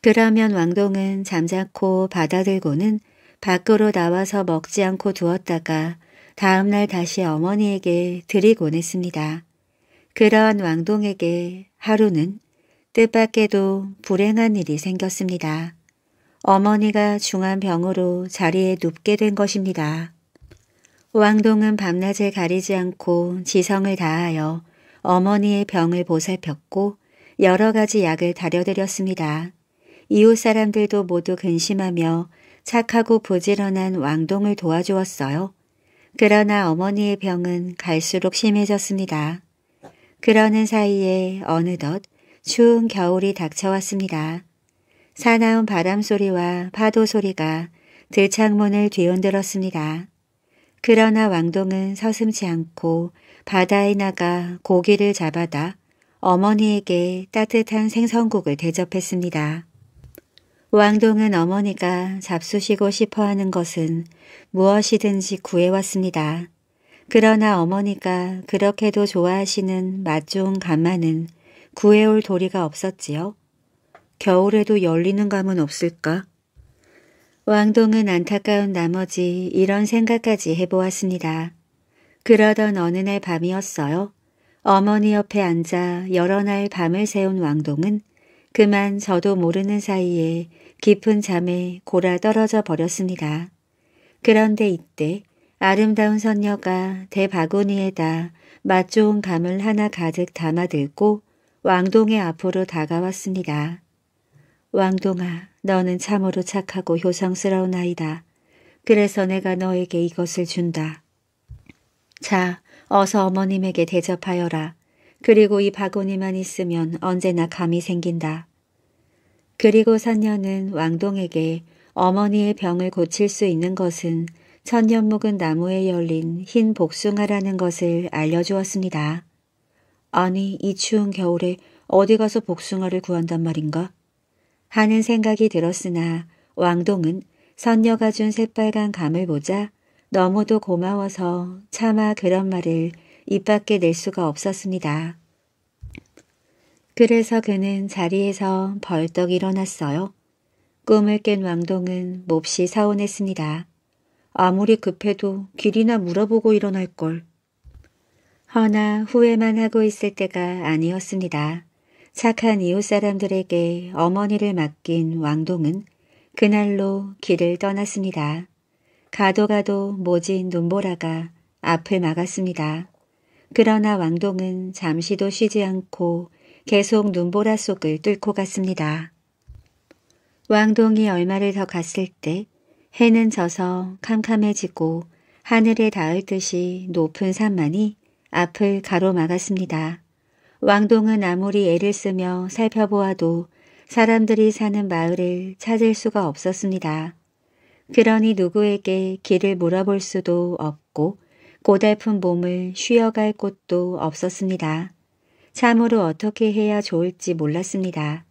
그러면 왕동은 잠자코 받아들고는 밖으로 나와서 먹지 않고 두었다가 다음날 다시 어머니에게 드리곤 했습니다. 그런 왕동에게 하루는 뜻밖에도 불행한 일이 생겼습니다. 어머니가 중한 병으로 자리에 눕게 된 것입니다. 왕동은 밤낮을 가리지 않고 지성을 다하여 어머니의 병을 보살폈고 여러 가지 약을 다려드렸습니다. 이웃 사람들도 모두 근심하며 착하고 부지런한 왕동을 도와주었어요. 그러나 어머니의 병은 갈수록 심해졌습니다. 그러는 사이에 어느덧 추운 겨울이 닥쳐왔습니다. 사나운 바람 소리와 파도 소리가 들창문을 뒤흔들었습니다. 그러나 왕동은 서슴지 않고 바다에 나가 고기를 잡아다 어머니에게 따뜻한 생선국을 대접했습니다. 왕동은 어머니가 잡수시고 싶어하는 것은 무엇이든지 구해왔습니다. 그러나 어머니가 그렇게도 좋아하시는 맛 좋은 감마는 구해올 도리가 없었지요. 겨울에도 열리는 감은 없을까? 왕동은 안타까운 나머지 이런 생각까지 해보았습니다. 그러던 어느 날 밤이었어요. 어머니 옆에 앉아 여러 날 밤을 새운 왕동은 그만 저도 모르는 사이에 깊은 잠에 골아 떨어져 버렸습니다. 그런데 이때 아름다운 선녀가 대바구니에다 맛 좋은 감을 하나 가득 담아들고 왕동의 앞으로 다가왔습니다. 왕동아, 너는 참으로 착하고 효성스러운 아이다. 그래서 내가 너에게 이것을 준다. 자, 어서 어머님에게 대접하여라. 그리고 이 바구니만 있으면 언제나 감이 생긴다. 그리고 선녀는 왕동에게 어머니의 병을 고칠 수 있는 것은 천년 묵은 나무에 열린 흰 복숭아라는 것을 알려주었습니다. 아니, 이 추운 겨울에 어디 가서 복숭아를 구한단 말인가? 하는 생각이 들었으나 왕동은 선녀가 준 새빨간 감을 보자 너무도 고마워서 차마 그런 말을 입 밖에 낼 수가 없었습니다. 그래서 그는 자리에서 벌떡 일어났어요. 꿈을 깬 왕동은 몹시 서운했습니다 아무리 급해도 길이나 물어보고 일어날 걸. 허나 후회만 하고 있을 때가 아니었습니다. 착한 이웃 사람들에게 어머니를 맡긴 왕동은 그날로 길을 떠났습니다. 가도 가도 모진 눈보라가 앞을 막았습니다. 그러나 왕동은 잠시도 쉬지 않고 계속 눈보라 속을 뚫고 갔습니다. 왕동이 얼마를 더 갔을 때 해는 져서 캄캄해지고 하늘에 닿을 듯이 높은 산만이 앞을 가로막았습니다. 왕동은 아무리 애를 쓰며 살펴보아도 사람들이 사는 마을을 찾을 수가 없었습니다. 그러니 누구에게 길을 물어볼 수도 없고 고달픈 몸을 쉬어갈 곳도 없었습니다. 참으로 어떻게 해야 좋을지 몰랐습니다.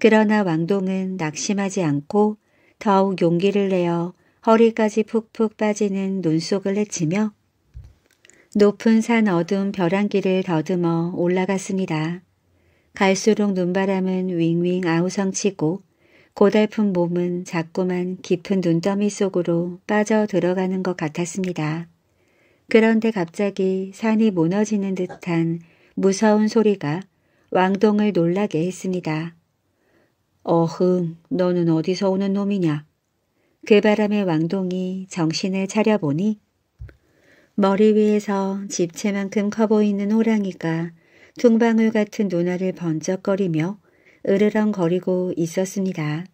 그러나 왕동은 낙심하지 않고 더욱 용기를 내어 허리까지 푹푹 빠지는 눈속을 헤치며 높은 산 어두운 벼랑길을 더듬어 올라갔습니다. 갈수록 눈바람은 윙윙 아우성치고 고달픈 몸은 자꾸만 깊은 눈더미 속으로 빠져 들어가는 것 같았습니다. 그런데 갑자기 산이 무너지는 듯한 무서운 소리가 왕동을 놀라게 했습니다. 어흥, 너는 어디서 오는 놈이냐? 그 바람에 왕동이 정신을 차려보니 머리 위에서 집채만큼 커 보이는 호랑이가 퉁방울 같은 눈알을 번쩍거리며 으르렁거리고 있었습니다.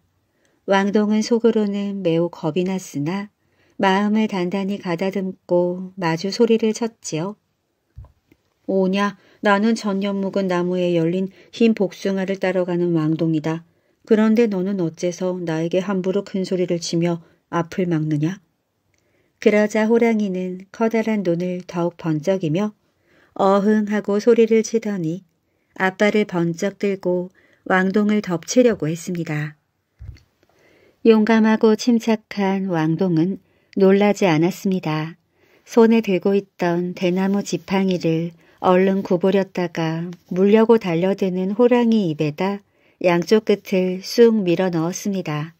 왕동은 속으로는 매우 겁이 났으나 마음을 단단히 가다듬고 마주 소리를 쳤지요. 오냐, 나는 전년 묵은 나무에 열린 흰 복숭아를 따라가는 왕동이다. 그런데 너는 어째서 나에게 함부로 큰 소리를 치며 앞을 막느냐? 그러자 호랑이는 커다란 눈을 더욱 번쩍이며 어흥하고 소리를 치더니 아빠를 번쩍 들고 왕동을 덮치려고 했습니다. 용감하고 침착한 왕동은 놀라지 않았습니다. 손에 들고 있던 대나무 지팡이를 얼른 구부렸다가 물려고 달려드는 호랑이 입에다 양쪽 끝을 쑥 밀어 넣었습니다.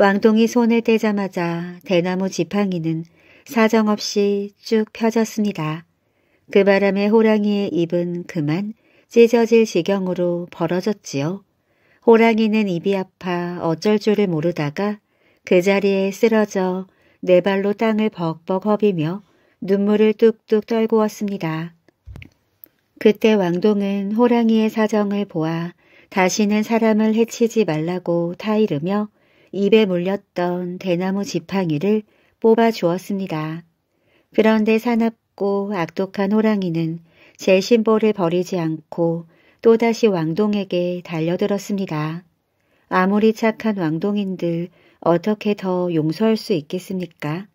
왕동이 손을 떼자마자 대나무 지팡이는 사정없이 쭉 펴졌습니다. 그 바람에 호랑이의 입은 그만 찢어질 지경으로 벌어졌지요. 호랑이는 입이 아파 어쩔 줄을 모르다가 그 자리에 쓰러져 네 발로 땅을 벅벅 허비며 눈물을 뚝뚝 떨구었습니다. 그때 왕동은 호랑이의 사정을 보아 다시는 사람을 해치지 말라고 타이르며 입에 물렸던 대나무 지팡이를 뽑아 주었습니다. 그런데 사납고 악독한 호랑이는 제 신보를 버리지 않고 또다시 왕동에게 달려들었습니다. 아무리 착한 왕동인들 어떻게 더 용서할 수 있겠습니까?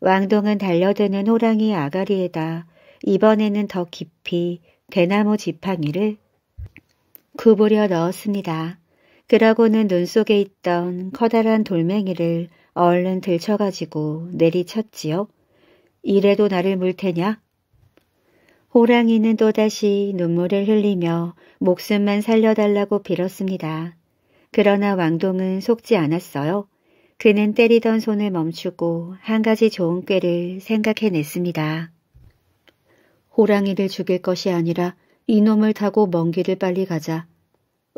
왕동은 달려드는 호랑이 아가리에다 이번에는 더 깊이 대나무 지팡이를 구부려 넣었습니다. 그러고는 눈 속에 있던 커다란 돌멩이를 얼른 들쳐가지고 내리쳤지요. 이래도 나를 물 테냐? 호랑이는 또다시 눈물을 흘리며 목숨만 살려달라고 빌었습니다. 그러나 왕동은 속지 않았어요. 그는 때리던 손을 멈추고 한 가지 좋은 꾀를 생각해냈습니다. 호랑이를 죽일 것이 아니라 이놈을 타고 먼 길을 빨리 가자.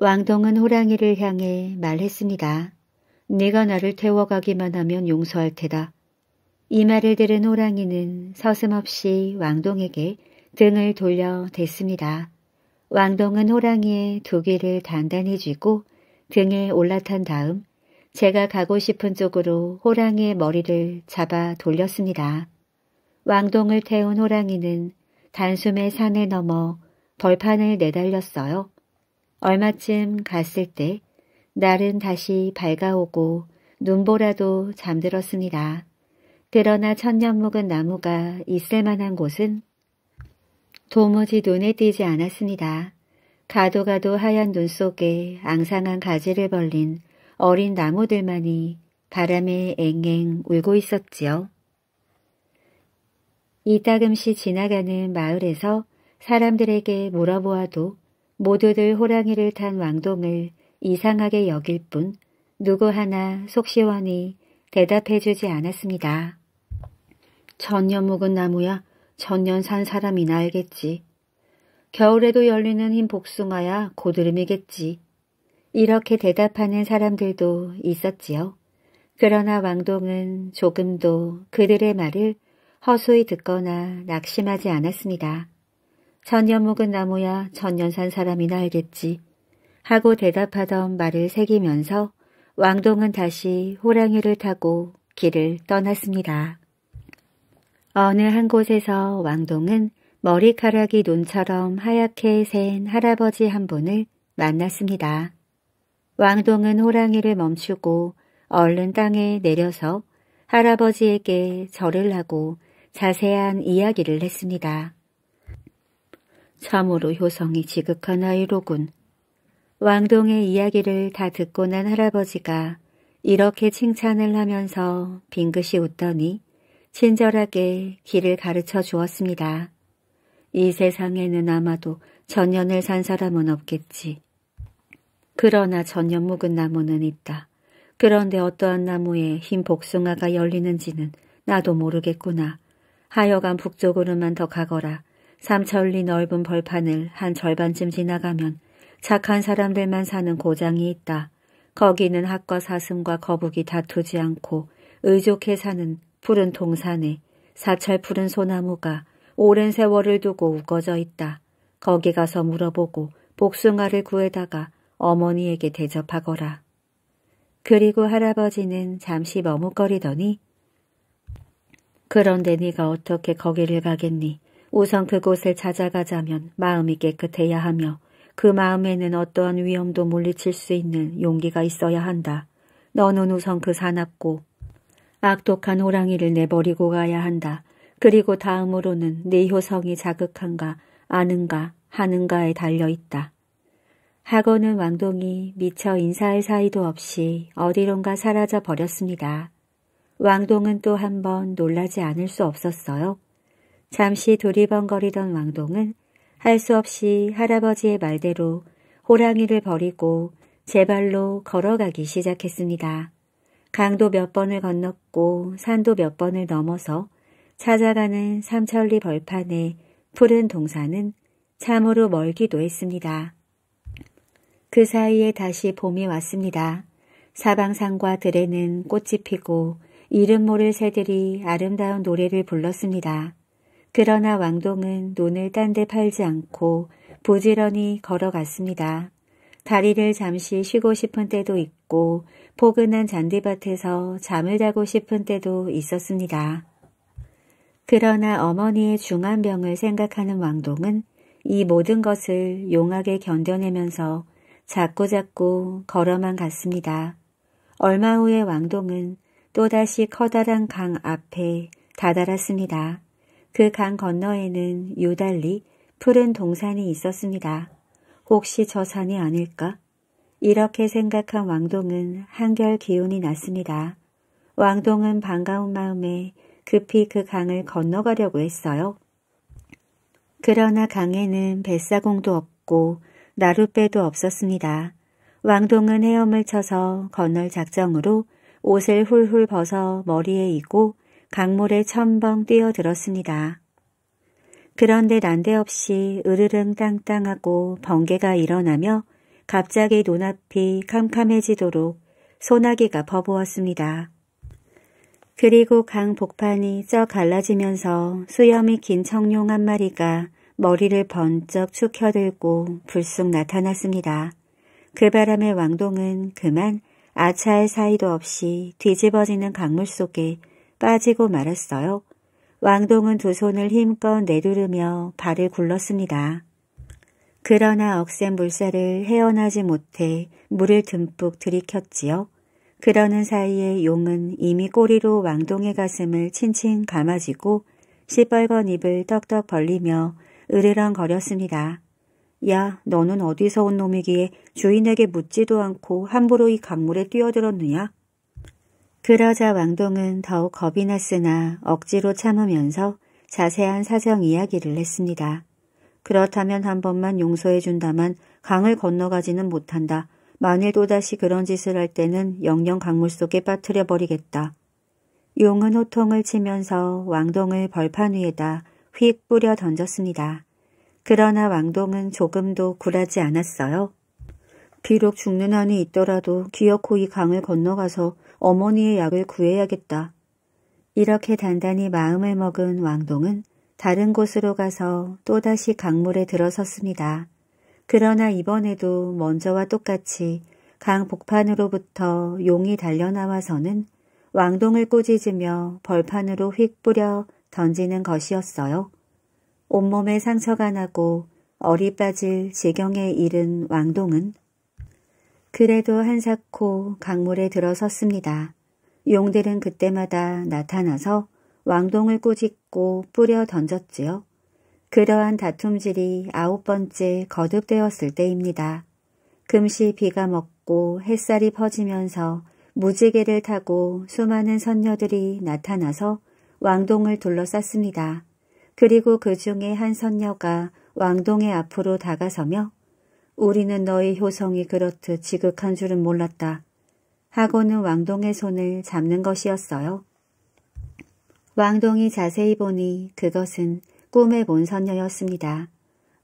왕동은 호랑이를 향해 말했습니다. 네가 나를 태워가기만 하면 용서할 테다. 이 말을 들은 호랑이는 서슴없이 왕동에게 등을 돌려 댔습니다. 왕동은 호랑이의 두 귀를 단단히 쥐고 등에 올라탄 다음 제가 가고 싶은 쪽으로 호랑이의 머리를 잡아 돌렸습니다. 왕동을 태운 호랑이는 단숨에 산에 넘어 벌판을 내달렸어요. 얼마쯤 갔을 때 날은 다시 밝아오고 눈보라도 잠들었습니다. 그러나 천년 묵은 나무가 있을 만한 곳은 도무지 눈에 띄지 않았습니다. 가도 가도 하얀 눈 속에 앙상한 가지를 벌린 어린 나무들만이 바람에 앵앵 울고 있었지요. 이따금씩 지나가는 마을에서 사람들에게 물어보아도 모두들 호랑이를 탄 왕동을 이상하게 여길 뿐 누구 하나 속시원히 대답해주지 않았습니다. 전년 묵은 나무야 전년 산 사람이나 알겠지. 겨울에도 열리는 흰 복숭아야 고드름이겠지. 이렇게 대답하는 사람들도 있었지요. 그러나 왕동은 조금도 그들의 말을 허소히 듣거나 낙심하지 않았습니다. 천년 묵은 나무야 천년 산 사람이나 알겠지 하고 대답하던 말을 새기면서 왕동은 다시 호랑이를 타고 길을 떠났습니다. 어느 한 곳에서 왕동은 머리카락이 논처럼 하얗게 센 할아버지 한 분을 만났습니다. 왕동은 호랑이를 멈추고 얼른 땅에 내려서 할아버지에게 절을 하고 자세한 이야기를 했습니다. 참으로 효성이 지극한 아이로군. 왕동의 이야기를 다 듣고 난 할아버지가 이렇게 칭찬을 하면서 빙긋이 웃더니 친절하게 길을 가르쳐 주었습니다. 이 세상에는 아마도 전년을 산 사람은 없겠지. 그러나 전년 묵은 나무는 있다. 그런데 어떠한 나무에 흰 복숭아가 열리는지는 나도 모르겠구나. 하여간 북쪽으로만 더 가거라. 삼천리 넓은 벌판을 한 절반쯤 지나가면 착한 사람들만 사는 고장이 있다. 거기는 학과 사슴과 거북이 다투지 않고 의족해 사는 푸른 동산에 사철 푸른 소나무가 오랜 세월을 두고 우거져 있다. 거기 가서 물어보고 복숭아를 구해다가 어머니에게 대접하거라. 그리고 할아버지는 잠시 머뭇거리더니 그런데 네가 어떻게 거기를 가겠니? 우선 그곳을 찾아가자면 마음이 깨끗해야 하며 그 마음에는 어떠한 위험도 물리칠 수 있는 용기가 있어야 한다. 너는 우선 그 사납고 악독한 호랑이를 내버리고 가야 한다. 그리고 다음으로는 네 효성이 자극한가 아는가 하는가에 달려있다. 학원은 왕동이 미처 인사할 사이도 없이 어디론가 사라져 버렸습니다. 왕동은 또 한 번 놀라지 않을 수 없었어요. 잠시 두리번거리던 왕동은 할 수 없이 할아버지의 말대로 호랑이를 버리고 제 발로 걸어가기 시작했습니다. 강도 몇 번을 건넜고 산도 몇 번을 넘어서 찾아가는 삼천리 벌판에 푸른 동산은 참으로 멀기도 했습니다. 그 사이에 다시 봄이 왔습니다. 사방산과 들에는 꽃이 피고 이름 모를 새들이 아름다운 노래를 불렀습니다. 그러나 왕동은 눈을딴 데 팔지 않고 부지런히 걸어갔습니다. 다리를 잠시 쉬고 싶은 때도 있고 포근한 잔디밭에서 잠을 자고 싶은 때도 있었습니다. 그러나 어머니의 중한병을 생각하는 왕동은 이 모든 것을 용하게 견뎌내면서 자꾸자꾸 걸어만 갔습니다. 얼마 후에 왕동은 또다시 커다란 강 앞에 다다랐습니다. 그강 건너에는 요달리 푸른 동산이 있었습니다. 혹시 저 산이 아닐까? 이렇게 생각한 왕동은 한결 기운이 났습니다. 왕동은 반가운 마음에 급히 그 강을 건너가려고 했어요. 그러나 강에는 뱃사공도 없고 나룻배도 없었습니다. 왕동은 헤엄을 쳐서 건널 작정으로 옷을 훌훌 벗어 머리에 이고 강물에 첨벙 뛰어들었습니다. 그런데 난데없이 으르릉 땅땅하고 번개가 일어나며 갑자기 눈앞이 캄캄해지도록 소나기가 퍼부었습니다. 그리고 강 복판이 쩍 갈라지면서 수염이 긴 청룡 한 마리가 머리를 번쩍 축혀들고 불쑥 나타났습니다. 그 바람에 왕동은 그만 아차할 사이도 없이 뒤집어지는 강물 속에 빠지고 말았어요. 왕동은 두 손을 힘껏 내두르며 발을 굴렀습니다. 그러나 억센 물살을 헤어나지 못해 물을 듬뿍 들이켰지요. 그러는 사이에 용은 이미 꼬리로 왕동의 가슴을 칭칭 감아지고 시뻘건 입을 떡떡 벌리며 으르렁거렸습니다. 야, 너는 어디서 온 놈이기에 주인에게 묻지도 않고 함부로 이 강물에 뛰어들었느냐? 그러자 왕동은 더욱 겁이 났으나 억지로 참으면서 자세한 사정 이야기를 했습니다. 그렇다면 한 번만 용서해준다만 강을 건너가지는 못한다. 만일 또다시 그런 짓을 할 때는 영영 강물 속에 빠뜨려 버리겠다. 용은 호통을 치면서 왕동을 벌판 위에다 휙 뿌려 던졌습니다. 그러나 왕동은 조금도 굴하지 않았어요. 비록 죽는 한이 있더라도 기어코 이 강을 건너가서 어머니의 약을 구해야겠다. 이렇게 단단히 마음을 먹은 왕동은 다른 곳으로 가서 또다시 강물에 들어섰습니다. 그러나 이번에도 먼저와 똑같이 강 복판으로부터 용이 달려나와서는 왕동을 꼬지으며 벌판으로 휙 뿌려 던지는 것이었어요. 온몸에 상처가 나고 어리 빠질 지경에 이른 왕동은 그래도 한사코 강물에 들어섰습니다. 용들은 그때마다 나타나서 왕동을 꾸짖고 뿌려 던졌지요. 그러한 다툼질이 아홉 번째 거듭되었을 때입니다. 금시 비가 먹고 햇살이 퍼지면서 무지개를 타고 수많은 선녀들이 나타나서 왕동을 둘러쌌습니다. 그리고 그 중에 한 선녀가 왕동의 앞으로 다가서며 우리는 너희 효성이 그렇듯 지극한 줄은 몰랐다. 하고는 왕동의 손을 잡는 것이었어요. 왕동이 자세히 보니 그것은 꿈에 본 선녀였습니다.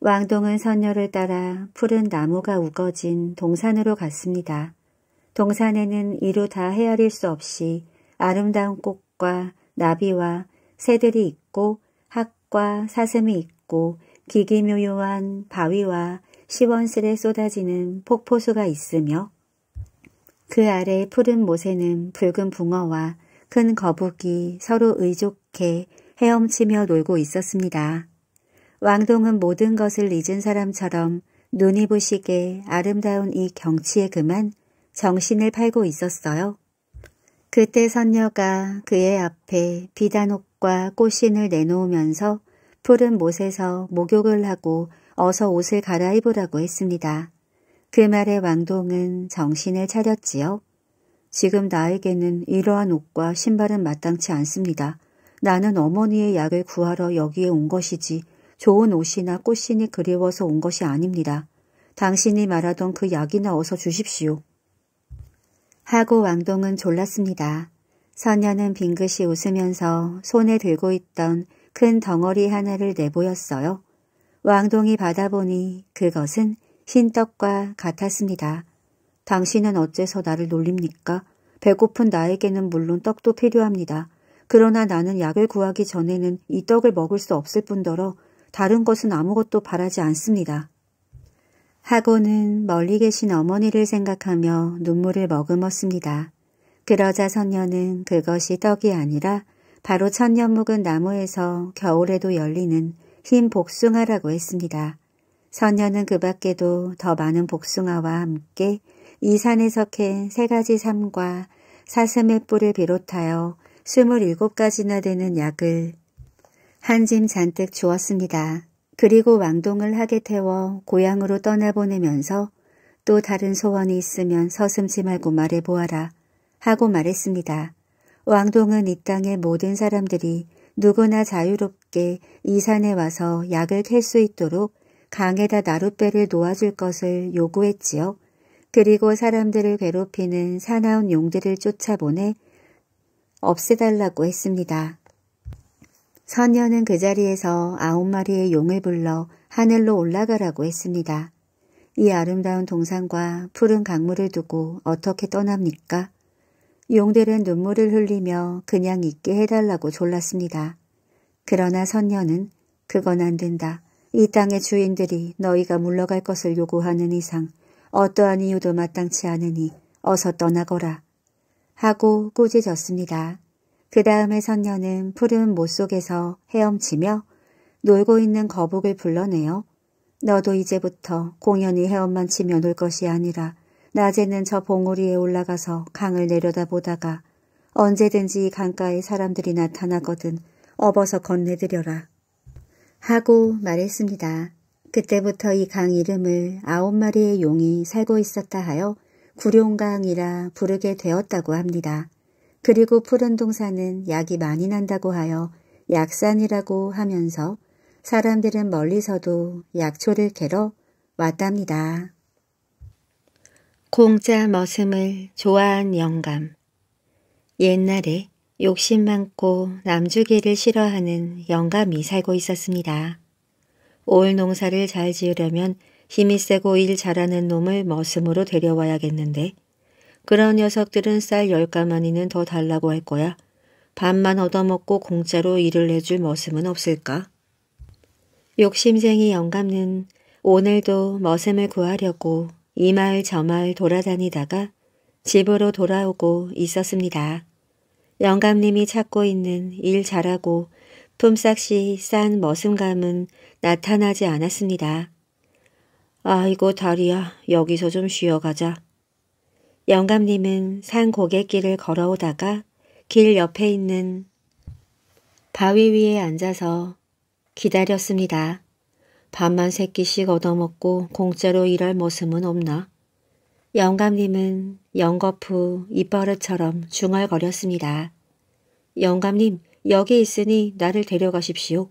왕동은 선녀를 따라 푸른 나무가 우거진 동산으로 갔습니다. 동산에는 이루 다 헤아릴 수 없이 아름다운 꽃과 나비와 새들이 있고 학과 사슴이 있고 기기묘요한 바위와 시원스레 쏟아지는 폭포수가 있으며 그 아래 푸른 못에는 붉은 붕어와 큰 거북이 서로 의족해 헤엄치며 놀고 있었습니다. 왕동은 모든 것을 잊은 사람처럼 눈이 부시게 아름다운 이 경치에 그만 정신을 팔고 있었어요. 그때 선녀가 그의 앞에 비단옥과 꽃신을 내놓으면서 푸른 못에서 목욕을 하고 어서 옷을 갈아입으라고 했습니다. 그 말에 왕동은 정신을 차렸지요. 지금 나에게는 이러한 옷과 신발은 마땅치 않습니다. 나는 어머니의 약을 구하러 여기에 온 것이지 좋은 옷이나 꽃신이 그리워서 온 것이 아닙니다. 당신이 말하던 그 약이나 어서 주십시오. 하고 왕동은 졸랐습니다. 선녀는 빙긋이 웃으면서 손에 들고 있던 큰 덩어리 하나를 내보였어요. 왕동이 받아보니 그것은 흰떡과 같았습니다. 당신은 어째서 나를 놀립니까? 배고픈 나에게는 물론 떡도 필요합니다. 그러나 나는 약을 구하기 전에는 이 떡을 먹을 수 없을 뿐더러 다른 것은 아무것도 바라지 않습니다. 하고는 멀리 계신 어머니를 생각하며 눈물을 머금었습니다. 그러자 선녀는 그것이 떡이 아니라 바로 천년 묵은 나무에서 겨울에도 열리는 흰 복숭아라고 했습니다. 선녀는 그 밖에도 더 많은 복숭아와 함께 이 산에서 캔 세 가지 삶과 사슴의 뿔을 비롯하여 27가지나 되는 약을 한 짐 잔뜩 주었습니다. 그리고 왕동을 하게 태워 고향으로 떠나보내면서 또 다른 소원이 있으면 서슴지 말고 말해보아라 하고 말했습니다. 왕동은 이 땅의 모든 사람들이 누구나 자유롭게 이 산에 와서 약을 캘 수 있도록 강에다 나룻배를 놓아줄 것을 요구했지요. 그리고 사람들을 괴롭히는 사나운 용들을 쫓아보내 없애달라고 했습니다. 선녀는 그 자리에서 아홉 마리의 용을 불러 하늘로 올라가라고 했습니다. 이 아름다운 동산과 푸른 강물을 두고 어떻게 떠납니까? 용대는 눈물을 흘리며 그냥 있게 해달라고 졸랐습니다. 그러나 선녀는 그건 안 된다. 이 땅의 주인들이 너희가 물러갈 것을 요구하는 이상 어떠한 이유도 마땅치 않으니 어서 떠나거라. 하고 꾸짖었습니다. 그 다음에 선녀는 푸른 못 속에서 헤엄치며 놀고 있는 거북을 불러내어 너도 이제부터 공연히 헤엄만 치며 놀 것이 아니라 낮에는 저 봉우리에 올라가서 강을 내려다보다가 언제든지 강가에 사람들이 나타나거든 업어서 건네드려라. 하고 말했습니다. 그때부터 이 강 이름을 아홉 마리의 용이 살고 있었다 하여 구룡강이라 부르게 되었다고 합니다. 그리고 푸른 동산은 약이 많이 난다고 하여 약산이라고 하면서 사람들은 멀리서도 약초를 캐러 왔답니다. 공짜 머슴을 좋아한 영감 옛날에 욕심 많고 남주기를 싫어하는 영감이 살고 있었습니다. 올 농사를 잘 지으려면 힘이 세고 일 잘하는 놈을 머슴으로 데려와야겠는데 그런 녀석들은 쌀 열가마니는더 달라고 할 거야. 밥만 얻어먹고 공짜로 일을 해줄 머슴은 없을까? 욕심쟁이 영감은 오늘도 머슴을 구하려고 이 마을 저 마을 돌아다니다가 집으로 돌아오고 있었습니다. 영감님이 찾고 있는 일 잘하고 품삯이 싼 머슴감은 나타나지 않았습니다. 아이고 다리야 여기서 좀 쉬어가자. 영감님은 산 고갯길을 걸어오다가 길 옆에 있는 바위 위에 앉아서 기다렸습니다. 밥만 세 끼씩 얻어먹고 공짜로 일할 모습은 없나. 영감님은 영거푸 입버릇처럼 중얼거렸습니다. 영감님 여기 있으니 나를 데려가십시오.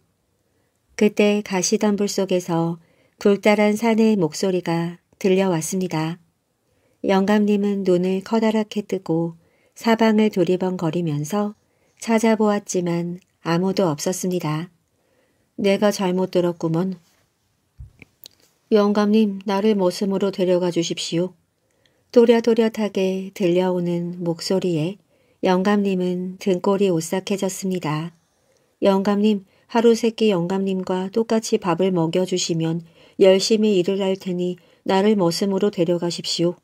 그때 가시던불 속에서 굵다란 사내의 목소리가 들려왔습니다. 영감님은 눈을 커다랗게 뜨고 사방을 두리번거리면서 찾아보았지만 아무도 없었습니다. 내가 잘못 들었구먼. 영감님 나를 머슴으로 데려가 주십시오. 또렷또렷하게 들려오는 목소리에 영감님은 등골이 오싹해졌습니다. 영감님 하루 세끼 영감님과 똑같이 밥을 먹여주시면 열심히 일을 할 테니 나를 머슴으로 데려가십시오.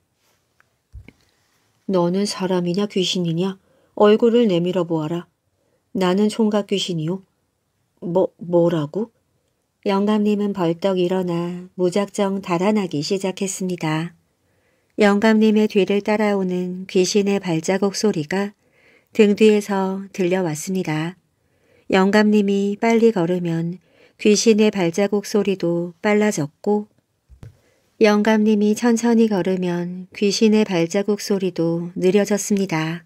너는 사람이냐 귀신이냐 얼굴을 내밀어 보아라. 나는 총각 귀신이요. 뭐, 뭐라고? 영감님은 벌떡 일어나 무작정 달아나기 시작했습니다. 영감님의 뒤를 따라오는 귀신의 발자국 소리가 등 뒤에서 들려왔습니다. 영감님이 빨리 걸으면 귀신의 발자국 소리도 빨라졌고 영감님이 천천히 걸으면 귀신의 발자국 소리도 느려졌습니다.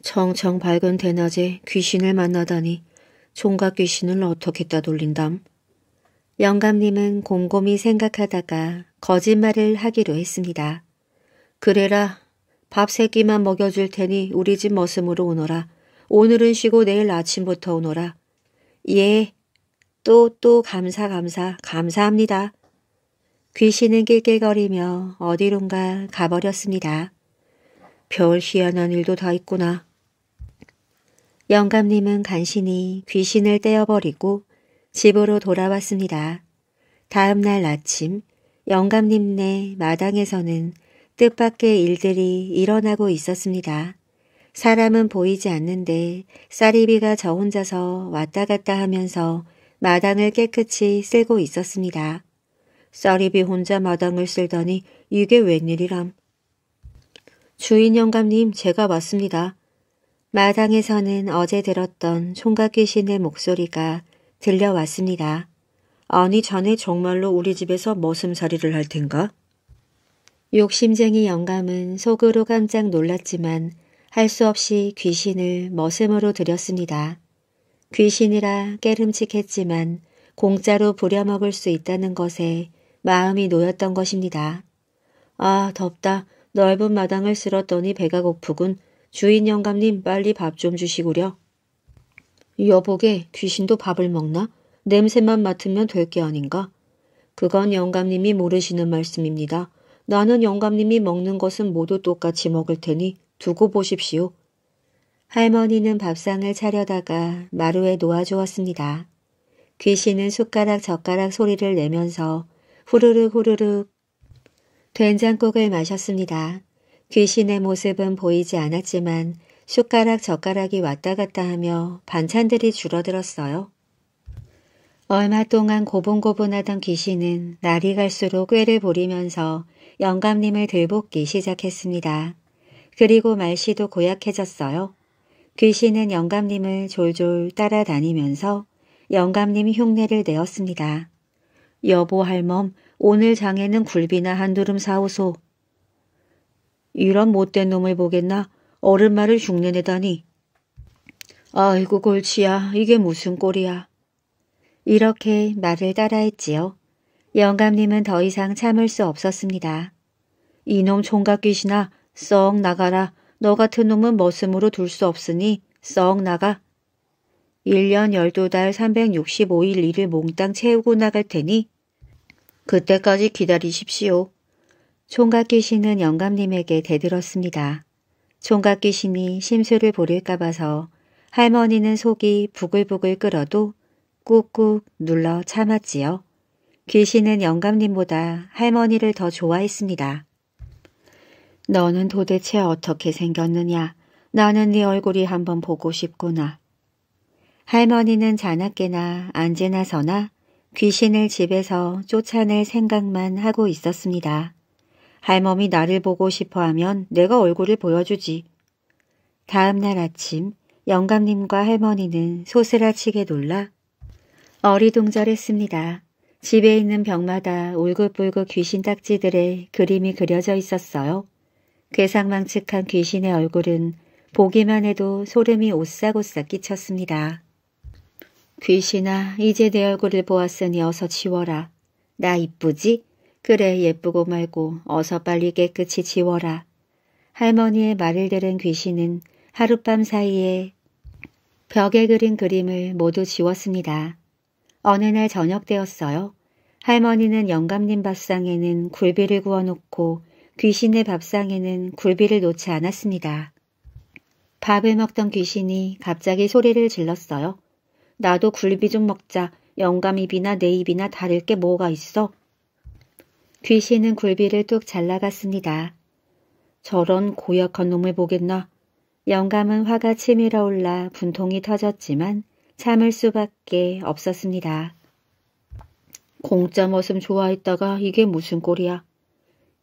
청청 밝은 대낮에 귀신을 만나다니 종각 귀신을 어떻게 따돌린담? 영감님은 곰곰이 생각하다가 거짓말을 하기로 했습니다. 그래라 밥세 끼만 먹여줄 테니 우리 집 머슴으로 오너라. 오늘은 쉬고 내일 아침부터 오너라. 예, 또또 또 감사 감사 감사합니다. 귀신은 낄낄거리며 어디론가 가버렸습니다. 별 희한한 일도 다 있구나. 영감님은 간신히 귀신을 떼어버리고 집으로 돌아왔습니다. 다음 날 아침 영감님네 마당에서는 뜻밖의 일들이 일어나고 있었습니다. 사람은 보이지 않는데 쌀이비가 저 혼자서 왔다 갔다 하면서 마당을 깨끗이 쓸고 있었습니다. 쌀이비 혼자 마당을 쓸더니 이게 웬일이람. 주인 영감님 제가 왔습니다. 마당에서는 어제 들었던 총각 귀신의 목소리가 들려왔습니다. 아니 전에 정말로 우리 집에서 머슴살이를 할 텐가? 욕심쟁이 영감은 속으로 깜짝 놀랐지만 할 수 없이 귀신을 머슴으로 들였습니다. 귀신이라 깨름칙했지만 공짜로 부려먹을 수 있다는 것에 마음이 놓였던 것입니다. 아 덥다. 넓은 마당을 쓸었더니 배가 고프군. 주인 영감님 빨리 밥 좀 주시구려. 여보게 귀신도 밥을 먹나? 냄새만 맡으면 될 게 아닌가? 그건 영감님이 모르시는 말씀입니다. 나는 영감님이 먹는 것은 모두 똑같이 먹을 테니 두고 보십시오. 할머니는 밥상을 차려다가 마루에 놓아주었습니다. 귀신은 숟가락 젓가락 소리를 내면서 후루룩 후루룩 된장국을 마셨습니다. 귀신의 모습은 보이지 않았지만 숟가락 젓가락이 왔다 갔다 하며 반찬들이 줄어들었어요. 얼마 동안 고분고분하던 귀신은 날이 갈수록 꾀를 부리면서 영감님을 들볶기 시작했습니다. 그리고 말씨도 고약해졌어요. 귀신은 영감님을 졸졸 따라다니면서 영감님 흉내를 내었습니다. 여보 할멈, 오늘 장에는 굴비나 한두름 사오소. 이런 못된 놈을 보겠나 어른말을 흉내내다니. 아이고 골치야 이게 무슨 꼴이야. 이렇게 말을 따라했지요. 영감님은 더 이상 참을 수 없었습니다. 이놈 총각 귀신아 썩 나가라. 너 같은 놈은 머슴으로 둘 수 없으니 썩 나가. 1년 12달 365일 일을 몽땅 채우고 나갈 테니 그때까지 기다리십시오. 총각 귀신은 영감님에게 대들었습니다. 총각 귀신이 심술을 부릴까 봐서 할머니는 속이 부글부글 끓어도 꾹꾹 눌러 참았지요. 귀신은 영감님보다 할머니를 더 좋아했습니다. 너는 도대체 어떻게 생겼느냐? 나는 네 얼굴이 한번 보고 싶구나. 할머니는 자나깨나 안제나서나 귀신을 집에서 쫓아낼 생각만 하고 있었습니다. 할멈이 나를 보고 싶어하면 내가 얼굴을 보여주지. 다음 날 아침 영감님과 할머니는 소스라치게 놀라 어리둥절했습니다. 집에 있는 벽마다 울긋불긋 귀신 딱지들의 그림이 그려져 있었어요. 괴상망측한 귀신의 얼굴은 보기만 해도 소름이 오싹오싹 끼쳤습니다. 귀신아 이제 내 얼굴을 보았으니 어서 치워라나 이쁘지? 그래 예쁘고 말고 어서 빨리 깨끗이 지워라. 할머니의 말을 들은 귀신은 하룻밤 사이에 벽에 그린 그림을 모두 지웠습니다. 어느 날 저녁 되었어요. 할머니는 영감님 밥상에는 굴비를 구워놓고 귀신의 밥상에는 굴비를 놓지 않았습니다. 밥을 먹던 귀신이 갑자기 소리를 질렀어요. 나도 굴비 좀 먹자. 영감 입이나 내 입이나 다를 게 뭐가 있어? 귀신은 굴비를 뚝 잘라갔습니다. 저런 고약한 놈을 보겠나? 영감은 화가 치밀어 올라 분통이 터졌지만 참을 수밖에 없었습니다. 공짜 머슴 좋아했다가 이게 무슨 꼴이야?